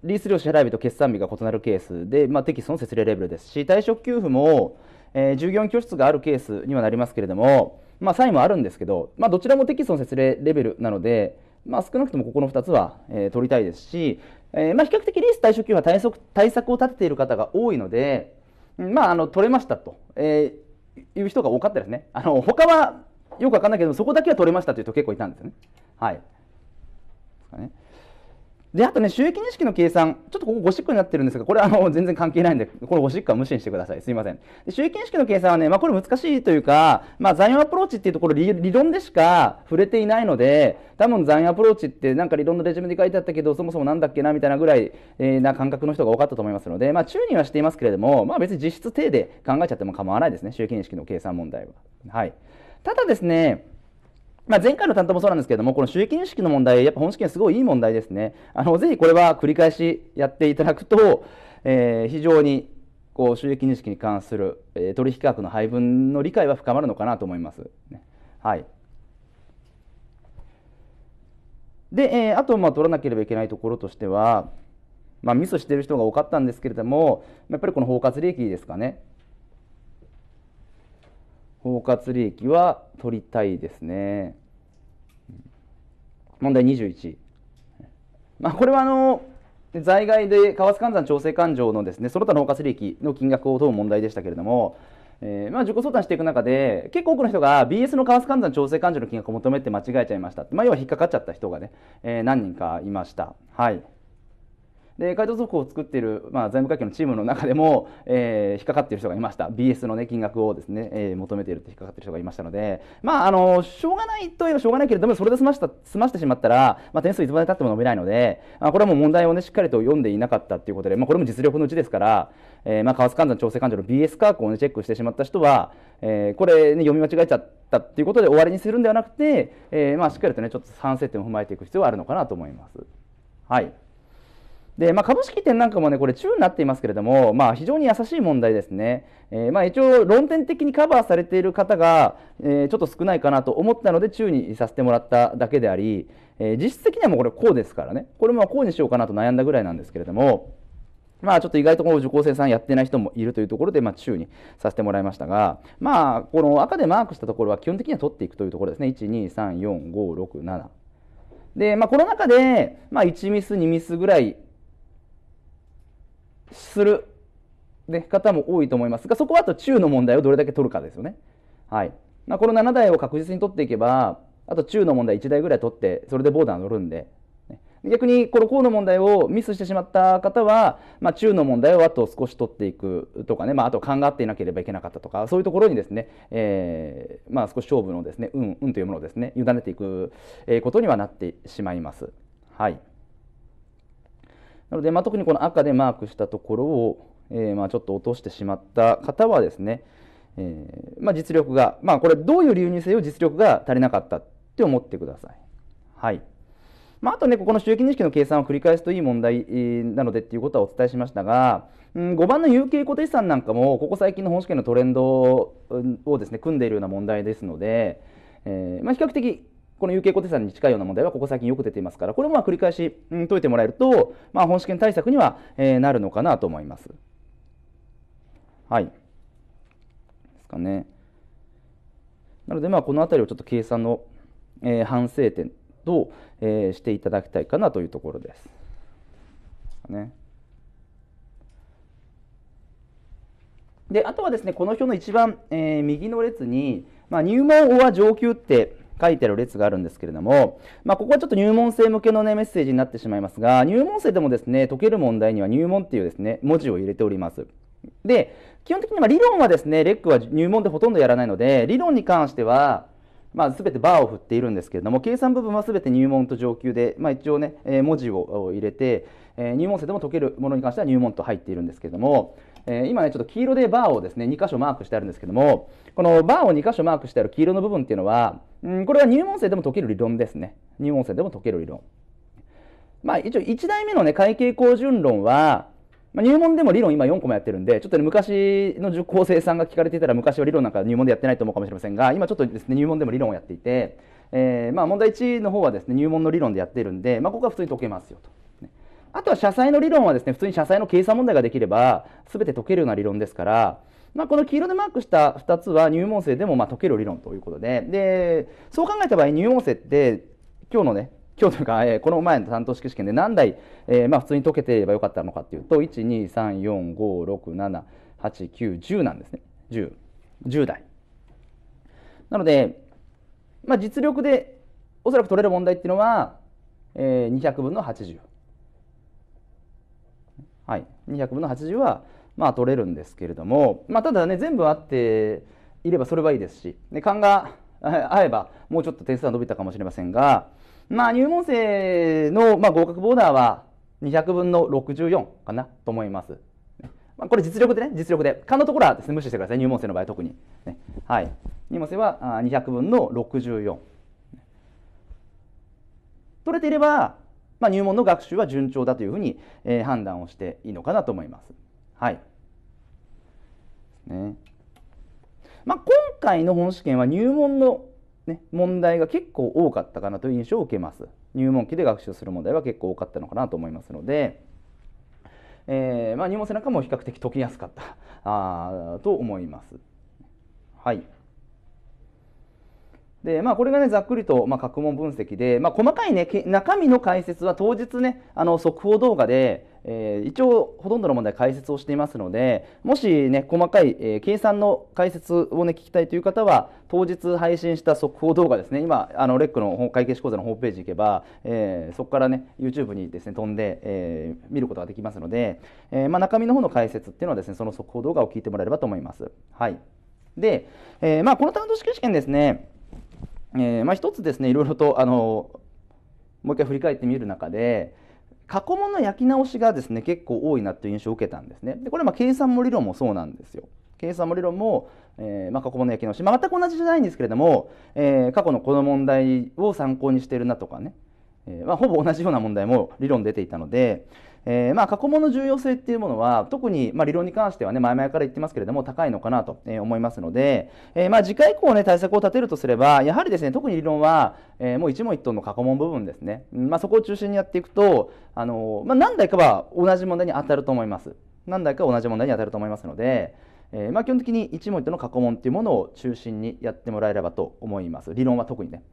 リース料支払い日と決算日が異なるケースで、まあ、テキストの設例レベルですし、退職給付も、えー、従業員拠出があるケースにはなりますけれども、まあ、インもあるんですけど、まあ、どちらもテキストの設例レベルなので、まあ、少なくともここの2つは、えー、取りたいですし、えーまあ、比較的リース退職給付は対策対策を立てている方が多いので、まあ、あの取れましたと、えー、いう人が多かったですね。あの他はよくわかんないけど、そこだけは取れましたというと結構いたんですよね。はい。ですかね。で、あとね、収益認識の計算、ちょっとここゴシックになってるんですが、これあの、全然関係ないんで、このゴシックは無視にしてください。すいません。で収益認識の計算はね、まあこれ難しいというか、まあ残余アプローチっていうところ理、理論でしか触れていないので、多分残余アプローチってなんか理論のレジュメで書いてあったけど、そもそもなんだっけなみたいなぐらい、えー、な感覚の人が多かったと思いますので、まあ注にはしていますけれども、まあ別に実質定で考えちゃっても構わないですね。収益認識の計算問題は。はい。ただですね、まあ、前回の担当もそうなんですけれども、この収益認識の問題、やっぱ本試験すごいいい問題ですね。あの、ぜひこれは繰り返しやっていただくと、えー、非常にこう収益認識に関する、えー、取引額の配分の理解は深まるのかなと思います。はい。で、えー、あと、まあ、取らなければいけないところとしては、まあ、ミスしている人が多かったんですけれども、やっぱりこの包括利益ですかね。包括利益は取りたいですね。問題21。まあ、これはあの在外で為替換算調整勘定のですねその他の包括利益の金額を問う問題でしたけれども、えーまあ、自己相談していく中で結構多くの人が BS の為替換算調整勘定の金額を求めて間違えちゃいました、まあ、要は引っかかっちゃった人がね、えー、何人かいました。はいで回答速報を作っている、まあ、財務会計のチームの中でも、えー、引っかかっている人がいました BS の、ね、金額をですね、えー、求めているって引っかかっている人がいましたので、まあ、あのしょうがないといえばしょうがないけれどもそれで済ました済ましてしまったら、まあ、点数いつまでたっても伸びないので、まあ、これはもう問題を、ね、しっかりと読んでいなかったということで、まあ、これも実力のうちですから、えーまあ、為替換算調整勘定の BS 価格を、ね、チェックしてしまった人は、えー、これ、ね、読み間違えちゃったっていうことで終わりにするんではなくて、えーまあ、しっかりと、ね、ちょっと反省点を踏まえていく必要はあるのかなと思います。はいで、まあ、株式点なんかもね、これ中になっていますけれども、まあ、非常に優しい問題ですね。えー、まあ、一応、論点的にカバーされている方が、えー、ちょっと少ないかなと思ったので、中にさせてもらっただけであり、えー、実質的にはもうこれこうですからね、これもこうにしようかなと悩んだぐらいなんですけれども、まあちょっと意外とこの受講生さんやってない人もいるというところで、まあ中にさせてもらいましたが、まあこの赤でマークしたところは基本的には取っていくというところですね。1、2、3、4、5、6、7。で、まあこの中で、まあ1ミス、2ミスぐらいする、ね、方も多いと思いますがそこはあと中の問題をどれだけ取るかですよね。はいまあ、この7台を確実に取っていけばあと中の問題1台ぐらい取ってそれでボーダー乗るんで、逆にこの項の問題をミスしてしまった方は、まあ、中の問題をあと少し取っていくとかね、まあ、あと勘がっていなければいけなかったとかそういうところにですね、えーまあ、少し勝負のですね運んというものをですね委ねていくことにはなってしまいます。はいなので、まあ、特にこの赤でマークしたところを、えー、まあ、ちょっと落としてしまった方はですね、えー、まあ、実力が、まあ、これどういう理由にせよ実力が足りなかったって思ってください。はいまあ、あとね、ここの収益認識の計算を繰り返すといい問題なのでっていうことはお伝えしましたが、うん、5番の有形固定資産なんかも、ここ最近の本試験のトレンドをですね、組んでいるような問題ですので、えーまあ、比較的この有形固定算に近いような問題はここ最近よく出ていますから、これもまあ繰り返し、うん、解いてもらえると、まあ、本試験対策には、えー、なるのかなと思います。はい。ですかね。なので、まあ、この辺りをちょっと計算の、えー、反省点と、えー、していただきたいかなというところです。ね。であとはですねこの表の一番、えー、右の列に、まあ、入門は上級って書いてある列があるんですけれども、まあ、ここはちょっと入門生向けの、ね、メッセージになってしまいますが、入門生でもですね、解ける問題には入門っていうですね、文字を入れております。で、基本的には理論はですね、レックは入門でほとんどやらないので、理論に関しては、まあ、全てバーを振っているんですけれども、計算部分は全て入門と上級で、まあ、一応ね、えー、文字を入れて、えー、入門生でも解けるものに関しては入門と入っているんですけれども、えー、今ねちょっと黄色でバーをですね2箇所マークしてあるんですけどもこのバーを2箇所マークしてある黄色の部分っていうのは、うん、これは入門生でも解ける理論ですね入門生でも解ける理論まあ一応1代目のね会計高順論はまあ、入門でも理論今4個もやってるんで、ちょっとね、昔の受講生さんが聞かれていたら、昔は理論なんか入門でやってないと思うかもしれませんが、今ちょっとですね、入門でも理論をやっていて、えー、まあ問題1の方はですね、入門の理論でやってるんで、まあここは普通に解けますよと。あとは社債の理論はですね、普通に社債の計算問題ができれば、すべて解けるような理論ですから、まあ、この黄色でマークした2つは入門生でもま解ける理論ということで、で、そう考えた場合、入門生って、今日のね、今日というか、えー、この前の担当式試験で何台、えー、まあ、普通に解けてればよかったのかっていうと、1、2、3、4、5、6、7、8、9、10なんですね。10。10台。なので、まあ、実力でおそらく取れる問題っていうのは、えー、200分の80。はい、200分の80はまあ取れるんですけれども、まあ、ただね全部あっていればそれはいいですし、勘が合えばもうちょっと点数は伸びたかもしれませんが、まあ、入門生の、まあ、合格ボーダーは200分の64かなと思います。まあ、これ実力でね、実力で。勘のところはです、ね、無視してください、入門生の場合特に。ね、はい。入門生は200分の64。取れていれば、まあ、入門の学習は順調だというふうに、えー、判断をしていいのかなと思います。はい。ね。まあ、今回の本試験は入門の、ね、問題が結構多かったかなという印象を受けます。入門期で学習する問題は結構多かったのかなと思いますので、えー、まあ、入門生なんかも比較的解きやすかったあと思います。はい。でまあ、これがねざっくりと、まあ、各問分析で、まあ、細かい、ね、中身の解説は当日ねあの速報動画で、えー、一応ほとんどの問題解説をしていますのでもしね細かい、えー、計算の解説をね聞きたいという方は当日配信した速報動画ですね今あのレックの会計士講座のホームページ行けば、えー、そこからね YouTube にですね飛んで、えー、見ることができますので、えまあ、中身の方の解説っていうのはですねその速報動画を聞いてもらえればと思います。はい、で、えまあ、この担当試験ですねえー、まあ、一つですねいろいろとあのもう一回振り返ってみる中で過去問の焼き直しがですね結構多いなという印象を受けたんですね。でこれま計算も理論もそうなんですよ。計算も理論も、えー、ま過去問の焼き直し、まあ、全く同じじゃないんですけれども、えー、過去のこの問題を参考にしてるなとかね、えまあ、ほぼ同じような問題も理論出ていたので、えー、まあ過去問の重要性っていうものは特にまあ理論に関してはね前々から言ってますけれども高いのかなと思いますので、えー、まあ次回以降ね対策を立てるとすればやはりですね特に理論は、えー、もう一問一答の過去問部分ですね、まあ、そこを中心にやっていくとあの、まあ、何台かは同じ問題に当たると思います何台か同じ問題に当たると思いますので、えー、まあ基本的に一問一答の過去問っていうものを中心にやってもらえればと思います理論は特にね。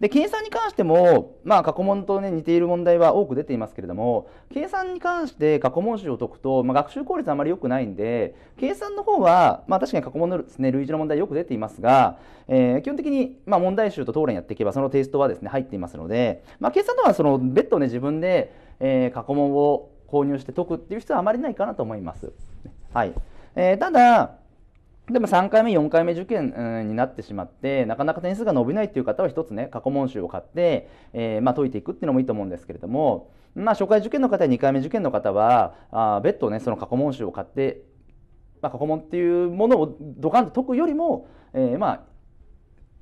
で、計算に関しても、まあ、過去問とね、似ている問題は多く出ていますけれども、計算に関して過去問集を解くと、まあ、学習効率はあまり良くないんで、計算の方は、まあ、確かに過去問のですね、類似の問題よく出ていますが、えー、基本的に、まあ、問題集と討論やっていけば、そのテイストはですね、入っていますので、まあ、計算のは、その、別途ね、自分で、えー、過去問を購入して解くっていう必要はあまりないかなと思います。はい。えー、ただ、でも3回目、4回目受験になってしまって、なかなか点数が伸びないという方は一つね、過去問集を買って、えー、まあ、解いていくっていうのもいいと思うんですけれども、まあ、初回受験の方や2回目受験の方は、あ別途ね、その過去問集を買って、まあ、過去問っていうものをドカンと解くよりも、えー、まあ、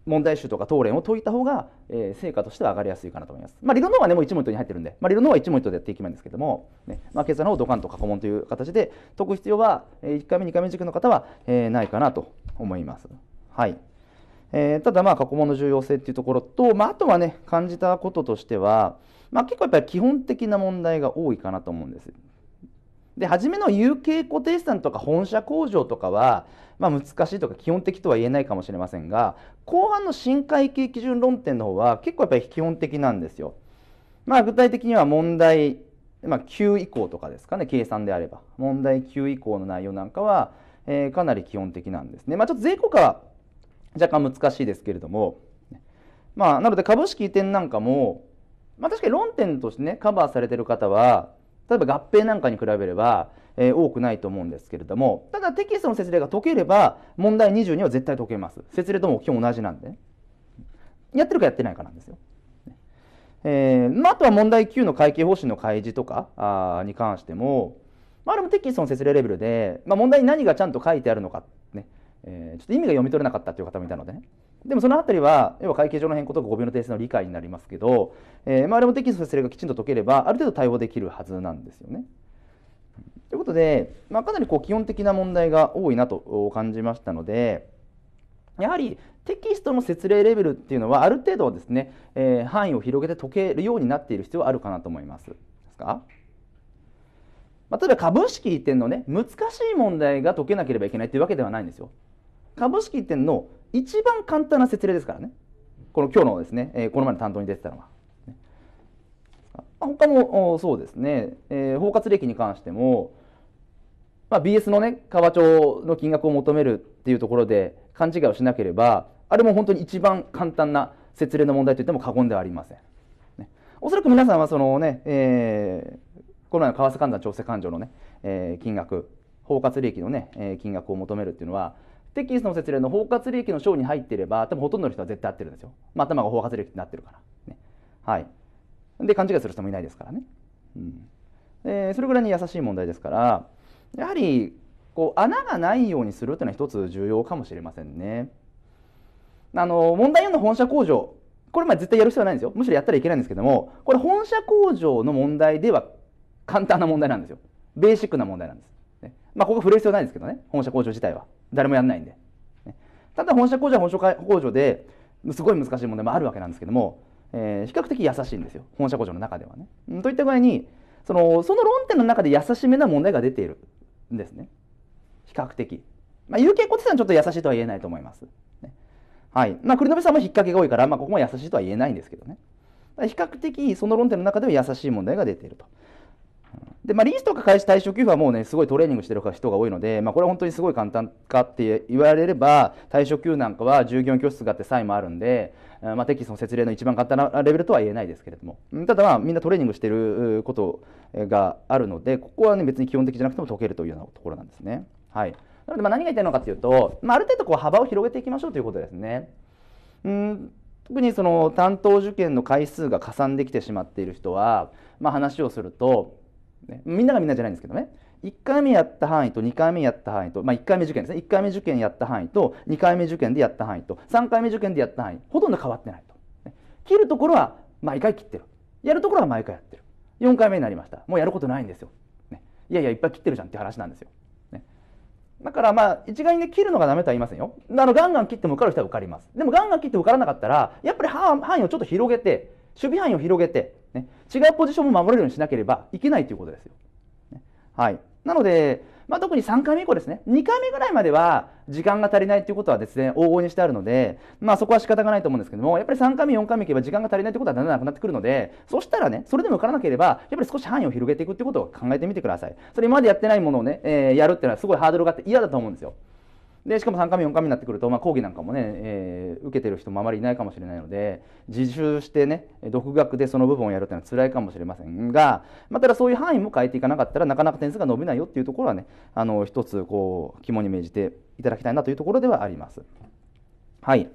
問題集とか答練を解いた方が、えー、成果としては上がりやすいかなと思います。まあ、理論の方はね、もう1問一答に入ってるんで、まあ、理論の方は1問一答でやっていきますんですけども、ね、まあ、計算の方をドカンと過去問という形で解く必要は、えー、1回目、2回目軸の方は、えー、ないかなと思います。はい。えー、ただまあ過去問の重要性っていうところと、まあ、あとはね感じたこととしては、まあ、結構やっぱり基本的な問題が多いかなと思うんです。で初めの有形固定資産とか本社工場とかは、まあ、難しいとか基本的とは言えないかもしれませんが後半の新会計基準論点の方は結構やっぱり基本的なんですよ。まあ、具体的には問題、まあ、9以降とかですかね計算であれば問題9以降の内容なんかは、えー、かなり基本的なんですね。まあ、ちょっと税効果は若干難しいですけれども、まあ、なので株式移転なんかも、まあ、確かに論点としてねカバーされてる方は例えば合併なんかに比べれば、えー、多くないと思うんですけれどもただテキストの説明が解ければ問題22は絶対解けます節例とも基本同じなんで、ね、やってるかやってないかなんですよ、えーまあ、あとは問題9の会計方針の開示とかあに関しても、まあ、あれもテキストの説明レベルで、まあ、問題に何がちゃんと書いてあるのかね、ねえー、ちょっと意味が読み取れなかったという方もいたのでねでもその辺りは、要は会計上の変更とか語尾の訂正の理解になりますけど、えー、まあ、あれもテキスト説明がきちんと解ければ、ある程度対応できるはずなんですよね。ということで、まあ、かなりこう基本的な問題が多いなと感じましたので、やはりテキストの説明レベルっていうのは、ある程度ですね、えー、範囲を広げて解けるようになっている必要はあるかなと思います。ですかまあ、例えば株式移転のね、難しい問題が解けなければいけないというわけではないんですよ。株式っての一番簡単な説明ですからねこの今日のですね、えー、この前の担当に出てたのは。他もそうですね、えー、包括利益に関しても、まあ、BS のね、川町の金額を求めるっていうところで勘違いをしなければ、あれも本当に一番簡単な設例の問題といっても過言ではありません。ね、おそらく皆さんはそのね、えー、この前の為替換算調整勘定のね、えー、金額、包括利益のね、えー、金額を求めるっていうのは、テキストの説明の包括利益の章に入っていれば多分ほとんどの人は絶対合ってるんですよ、まあ、頭が包括利益になってるから、ね、はいで勘違いする人もいないですからね、うん、でそれぐらいに優しい問題ですからやはりこう穴がないようにするというのは一つ重要かもしれませんねあの問題4の本社工場これまあ絶対やる必要はないんですよむしろやったらいけないんですけどもこれ本社工場の問題では簡単な問題なんですよベーシックな問題なんですまあ、ここ振る必要ないんですけどね、本社工場自体は。誰もやんないんで。ね、ただ、本社工場は本社工場ですごい難しい問題もあるわけなんですけども、えー、比較的優しいんですよ、本社工場の中ではね。といった具合に、そのその論点の中で優しめな問題が出ているんですね。比較的。まあ、有形小手さんちょっと優しいとは言えないと思います。ね、はい。まあ、栗延さんも引っ掛けが多いから、まあ、ここも優しいとは言えないんですけどね。比較的、その論点の中では優しい問題が出ていると。で、まあ、リースとか開始対象給付はもうね、すごいトレーニングしてる人が多いので、まあ、これは本当にすごい簡単かって言われれば、対象給付なんかは従業員教室があってサインもあるんで、まあ、テキストの説明の一番簡単なレベルとは言えないですけれども、ただまあ、みんなトレーニングしてることがあるので、ここはね、別に基本的じゃなくても解けるというようなところなんですね。はい。なので、まあ、何が言いたいのかというと、まあ、ある程度こう幅を広げていきましょうということですね。うん特にその担当受験の回数が加算できてしまっている人は、まあ、話をするとね、みんながみんなじゃないんですけどね1回目やった範囲と2回目やった範囲と、まあ、1回目受験ですね1回目受験やった範囲と2回目受験でやった範囲と3回目受験でやった範囲ほとんど変わってないと、ね、切るところは毎回切ってるやるところは毎回やってる4回目になりましたもうやることないんですよ、ね、いやいやいっぱい切ってるじゃんって話なんですよ、ね、だからまあ一概に、ね、切るのがダメとは言いませんよあのガンガン切っても受かる人は受かりますでもガンガン切って受からなかったらやっぱり範囲をちょっと広げて守備範囲を広げてね、違うポジションも守れるようにしなければいけないということですよ。ね、はい、なので、まあ、特に3回目以降ですね、2回目ぐらいまでは時間が足りないということはですね、往々にしてあるので、まあそこは仕方がないと思うんですけども、やっぱり3回目、4回目いけば時間が足りないということはだんだんなくなってくるので、そしたらね、それでも受からなければ、やっぱり少し範囲を広げていくということを考えてみてください。それ今までやってないものをね、えー、やるっていうのはすごいハードルがあって嫌だと思うんですよ。でしかも3回目4回目になってくると、まあ、講義なんかもね、えー、受けてる人もあまりいないかもしれないので自習してね独学でその部分をやるっていうのは辛いかもしれませんが、まあ、ただそういう範囲も変えていかなかったらなかなか点数が伸びないよっていうところはねあの一つこう肝に銘じていただきたいなというところではあります。はい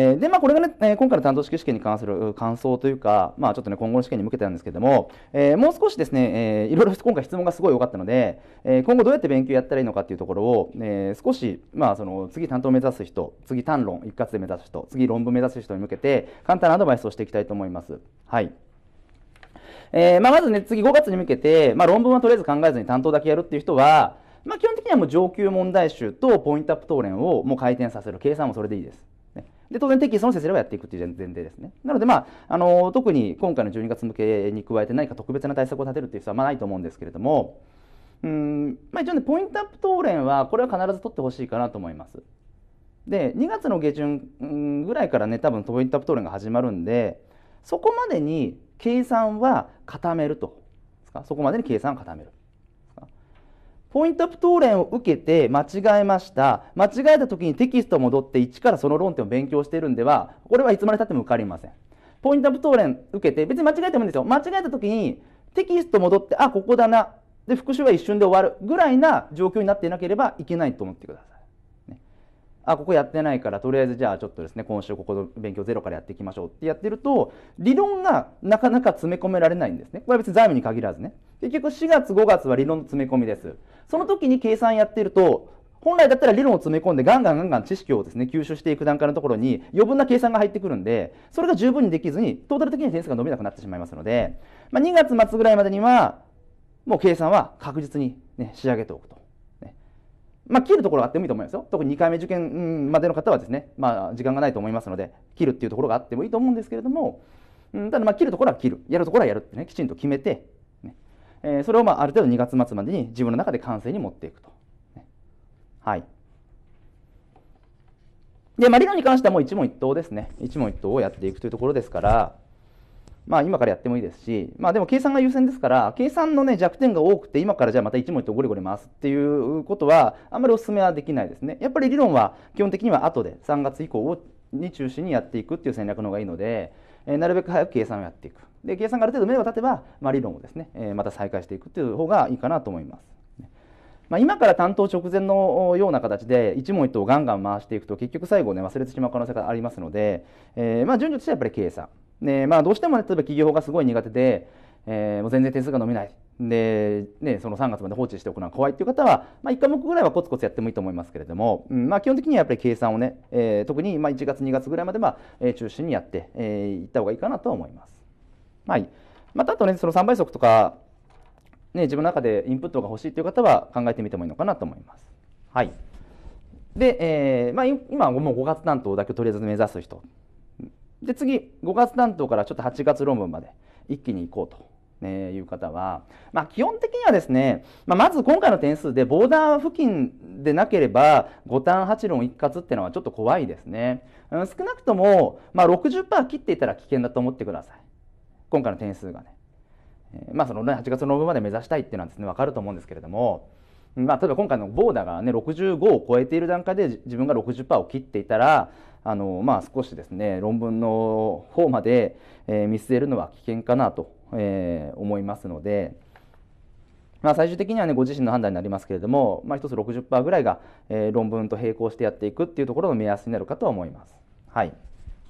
えー、で、まあ、これがね、えー、今回の担当式試験に関する感想というか、まあ、ちょっとね、今後の試験に向けてなんですけども、えー、もう少しですね、えー、いろいろ 今回質問がすごい多かったので、えー、今後どうやって勉強やったらいいのかっていうところを、えー、少し、まあ、その、次担当目指す人、次単論一括で目指す人、次論文目指す人に向けて、簡単なアドバイスをしていきたいと思います。はい。えー、まあ、まずね、次5月に向けて、まあ、論文はとりあえず考えずに担当だけやるっていう人は、まあ、基本的にはもう上級問題集とポイントアップ答練をもう回転させる計算もそれでいいです。で、当然適キの説明はやっていくっていう前提ですね。なので、まあ、あの、特に今回の12月向けに加えて何か特別な対策を立てるっていう人はまあないと思うんですけれども、うん、まあ一応ね、ポイントアップ答練は、これは必ず取ってほしいかなと思います。で、2月の下旬ぐらいからね、多分ポイントアップ答練が始まるんで、そこまでに計算は固めると。そこまでに計算を固める。ポイントアップ答練を受けて間違えました。間違えた時にテキスト戻って1からその論点を勉強しているんでは、これはいつまでたっても受かりません。ポイントアップ答練受けて、別に間違えてもいいんですよ。間違えた時にテキスト戻って、あ、ここだな。で、復習は一瞬で終わるぐらいな状況になっていなければいけないと思ってください。あここやってないからとりあえずじゃあちょっとですね今週ここの勉強ゼロからやっていきましょうってやってると理論がなかなか詰め込められないんですねこれは別に財務に限らずね結局4月5月は理論の詰め込みですその時に計算やってると本来だったら理論を詰め込んでガンガンガンガン知識をですね吸収していく段階のところに余分な計算が入ってくるんでそれが十分にできずにトータル的に点数が伸びなくなってしまいますので、まあ、2月末ぐらいまでにはもう計算は確実に、ね、仕上げておくとまあ、切るところがあってもいいと思いますよ。特に2回目受験までの方はですね、まあ、時間がないと思いますので、切るっていうところがあってもいいと思うんですけれども、うん、ただ、まあ、切るところは切る、やるところはやるってね、きちんと決めて、ねえー、それを、まあ、ある程度2月末までに自分の中で完成に持っていくと。ね、はい。で、マリ理に関してはもう一問一答ですね。一問一答をやっていくというところですから、まあ、今からやってもいいですし、まあ、でも計算が優先ですから計算の、ね、弱点が多くて今からじゃあまた1問1答ゴリゴリ回すっていうことはあんまりお勧めはできないですねやっぱり理論は基本的には後で3月以降に中心にやっていくっていう戦略の方がいいので、えー、なるべく早く計算をやっていくで計算がある程度目を立てば、まあ、理論をですね、えー、また再開していくっていう方がいいかなと思います。まあ、今から担当直前のような形で一問一答ガンガン回していくと結局最後ね忘れてしまう可能性がありますので、えー、まあ順序としてはやっぱり計算で、まあ、どうしても、ね、例えば企業法がすごい苦手で、えー、もう全然点数が伸びない。で、ね、その3月まで放置しておくのは怖いという方は、まあ、1科目ぐらいはコツコツやってもいいと思いますけれども、うんまあ、基本的にはやっぱり計算をね、えー、特にまあ1月、2月ぐらいまでは、え中心にやってい、えー、った方がいいかなとは思います。はい、またあとね、その3倍速とか、ね、自分の中でインプットが欲しいという方は考えてみてもいいのかなと思います。はいで、えーまあ、今もう5月担当だけとりあえず目指す人で次5月担当からちょっと8月論文まで一気に行こうと。ね、いう方は、まあ、基本的にはですね、まあ、まず今回の点数でボーダー付近でなければ5単8論一括っていうのはちょっと怖いですね、うん、少なくとも、まあ60、切っていたら危険だと思ってください今回の点数がね、えー、まあその8月の論文まで目指したいっていうのはですね分かると思うんですけれどもまあ、例えば今回のボーダーがね65を超えている段階で自分が60%を切っていたら、あの、まあ、少しですね論文の方まで、え見据えるのは危険かなと、え思いますので。まあ、最終的には、ね、ご自身の判断になりますけれども、まあ、1つ60%ぐらいが、え論文と並行してやっていくっていうところの目安になるかとは思います。はい、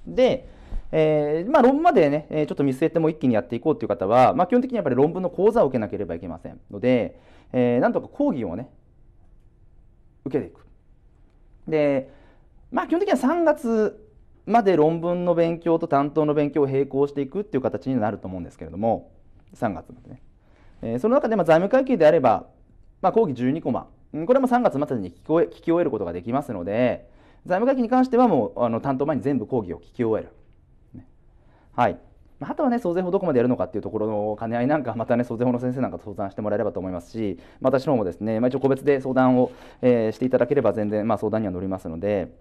で、えー、まあ、論文までね、えちょっと見据えても一気にやっていこうっていう方は、まあ、基本的にやっぱり論文の講座を受けなければいけませんので、えー、なんとか講義をね受けていく。でまあ、基本的には3月まで論文の勉強と担当の勉強を並行していくっていう形になると思うんですけれども3月までね、えー、その中でまあ財務会計であれば、まあ、講義12コマこれも3月末に聞こえ聞き終えることができますので財務会計に関してはもうあの担当前に全部講義を聞き終える、ね、はいあとはね、租税法どこまでやるのかっていうところの兼ね合いなんか、またね、租税法の先生なんかと相談してもらえればと思いますし、私の方もですね、まあ、一応個別で相談を、えー、していただければ全然、まあ、相談には乗りますので、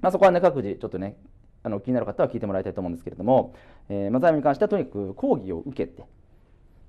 まあ、そこはね、各自ちょっとね、あの気になる方は聞いてもらいたいと思うんですけれども、えー、マザに関してはとにかく講義を受けて、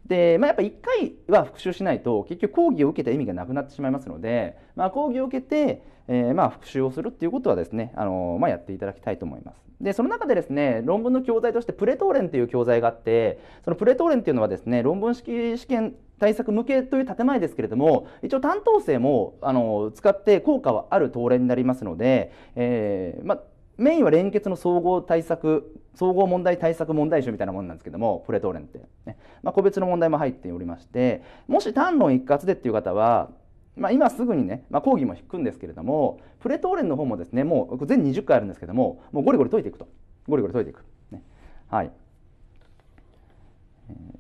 で、まあ、やっぱ1回は復習しないと結局講義を受けた意味がなくなってしまいますので、まあ、講義を受けて、えー、まあ復習をするっていうことはですね、あのー、まあ、やっていただきたいと思います。でその中でですね論文の教材としてプレトーレンという教材があってそのプレトーレンっていうのはですね論文式試験対策向けという建前ですけれども一応担当生もあのー、使って効果はあるレンになりますので、えーまあ、メインは連結の総合対策総合問題対策問題集みたいなものなんですけどもプレトーレンって、ねまあ、個別の問題も入っておりましてもし単論一括でっていう方は、まあ、今すぐにね、まあ、講義も引くんですけれどもプレトーレンの方もですねもう全20回あるんですけどももうゴリゴリ解いていくとゴリゴリ解いていく、ね、はい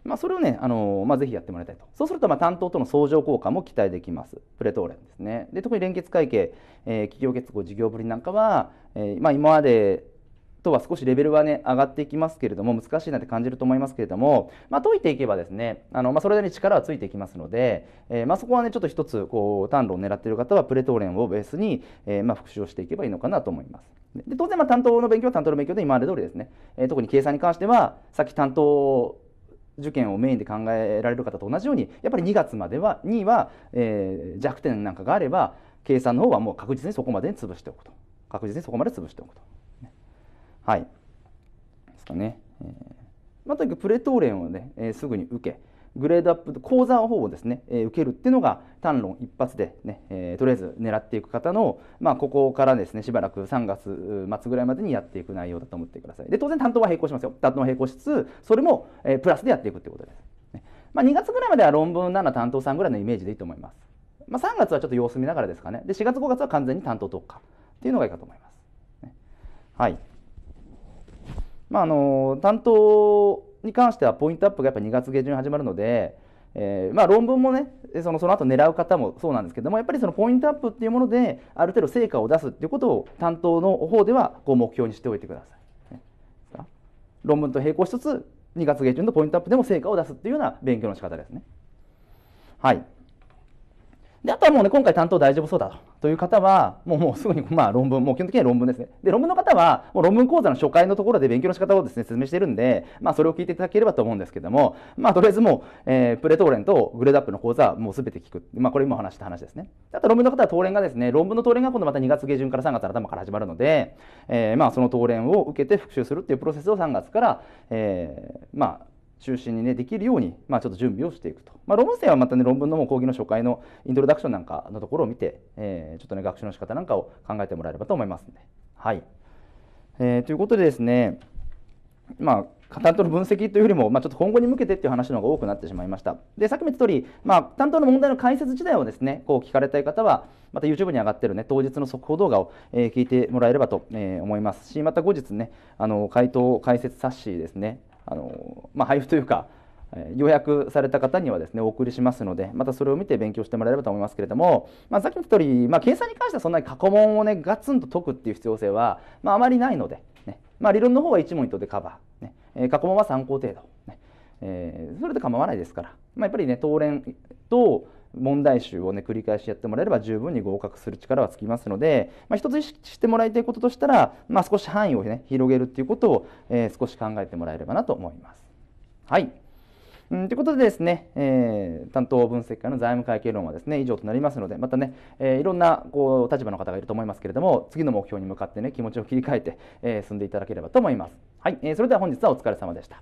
まあ、それをね、あのまあ、ぜひやってもらいたいと。そうすると、まあ、担当との相乗効果も期待できます。プレトーレンですね。で、特に連結会計、えー、企業結合事業ぶりなんかは、えー、まあ、今までとは少しレベルはね上がっていきますけれども難しいなって感じると思いますけれども、まあ、解いていけばですねあの、まあ、それなりに力はついていきますので、えー、まあ、そこはねちょっと一つこう短路を狙っている方はプレトーレンをベースに、えー、ま復習をしていけばいいのかなと思います。で当然ま担当の勉強は担当の勉強で今まで通りですね、え特に計算に関してはさっき担当受験をメインで考えられる方と同じようにやっぱり2月まではには、えー、弱点なんかがあれば計算の方はもう確実にそこまでに潰しておくと確実にそこまで潰しておくとはい。ですかね。えー、まあ、とにかくプレトーレンをね、えー、すぐに受け、グレードアップ、講座の方をですね、えー、受けるっていうのが、単論一発でね、えー、とりあえず狙っていく方の、まあ、ここからですね、しばらく3月末ぐらいまでにやっていく内容だと思ってください。で、当然担当は並行しますよ。担当は並行しつつ、それも、えー、プラスでやっていくってことです。ね、まあ、2月ぐらいまでは論文7担当さんぐらいのイメージでいいと思います。まあ、3月はちょっと様子見ながらですかね。で、4月5月は完全に担当特化っていうのがいいかと思います。ね、はい。まあ、あの担当に関してはポイントアップがやっぱ2月下旬始まるので、えー、まあ、論文もねそのその後狙う方もそうなんですけどもやっぱりそのポイントアップっていうものである程度成果を出すっていうことを担当の方ではこう目標にしておいてください、ね。論文と並行しつつ2月下旬のポイントアップでも成果を出すっていうような勉強の仕方ですね。はいで、あとはもうね、今回担当大丈夫そうだとという方は、もうもうすぐに、まあ、論文、もう基本的には論文ですね。で、論文の方は、もう論文講座の初回のところで勉強の仕方をですね、説明してるんで、まあ、それを聞いていただければと思うんですけども、まあ、とりあえずもう、えー、プレトーレンとグレードアップの講座はもうすべて聞く。まあ、これ今話した話ですね。あと、論文の方は、当連がですね、論文の当連が今度また2月下旬から3月の頭から始まるので、えー、まあ、その当連を受けて復習するっていうプロセスを3月から、えー、まあ、中心にね、できるように、まあ、ちょっと準備をしていくと。まあ、論文生はまたね、論文のも講義の初回のイントロダクションなんかのところを見て、えー、ちょっとね、学習の仕方なんかを考えてもらえればと思いますので。はい。えー、ということでですね、まあ、担当の分析というよりも、まあ、ちょっと今後に向けてという話の方が多くなってしまいました。で、さっきも言った通り、まあ、担当の問題の解説自体をですね、こう聞かれたい方は、また YouTube に上がってるね、当日の速報動画を、えー、聞いてもらえればと、えー、思いますし、また後日ね、あの、回答、解説冊子ですね、あの、まあ、配布というか予約された方にはですねお送りしますのでまたそれを見て勉強してもらえればと思いますけれども、まあ、さっきの通り、まあ、計算に関してはそんなに過去問をねガツンと解くっていう必要性は、まあ、あまりないので、ねまあ、理論の方は一問一答でカバー、ねえー、過去問は参考程度、ねえー、それで構わないですから、まあ、やっぱりね当連と、問題集をね繰り返しやってもらえれば十分に合格する力はつきますので、まあ、一つ意識してもらいたいこととしたら、まあ、少し範囲をね広げるっていうことを、えー、少し考えてもらえればなと思います。はい、うん、ということでですね、えー、担当分析官の財務会計論はですね以上となりますのでまたね、えー、いろんなこう立場の方がいると思いますけれども次の目標に向かってね気持ちを切り替えて、えー、進んでいただければと思います。はい、えー、それでは本日はお疲れ様でした。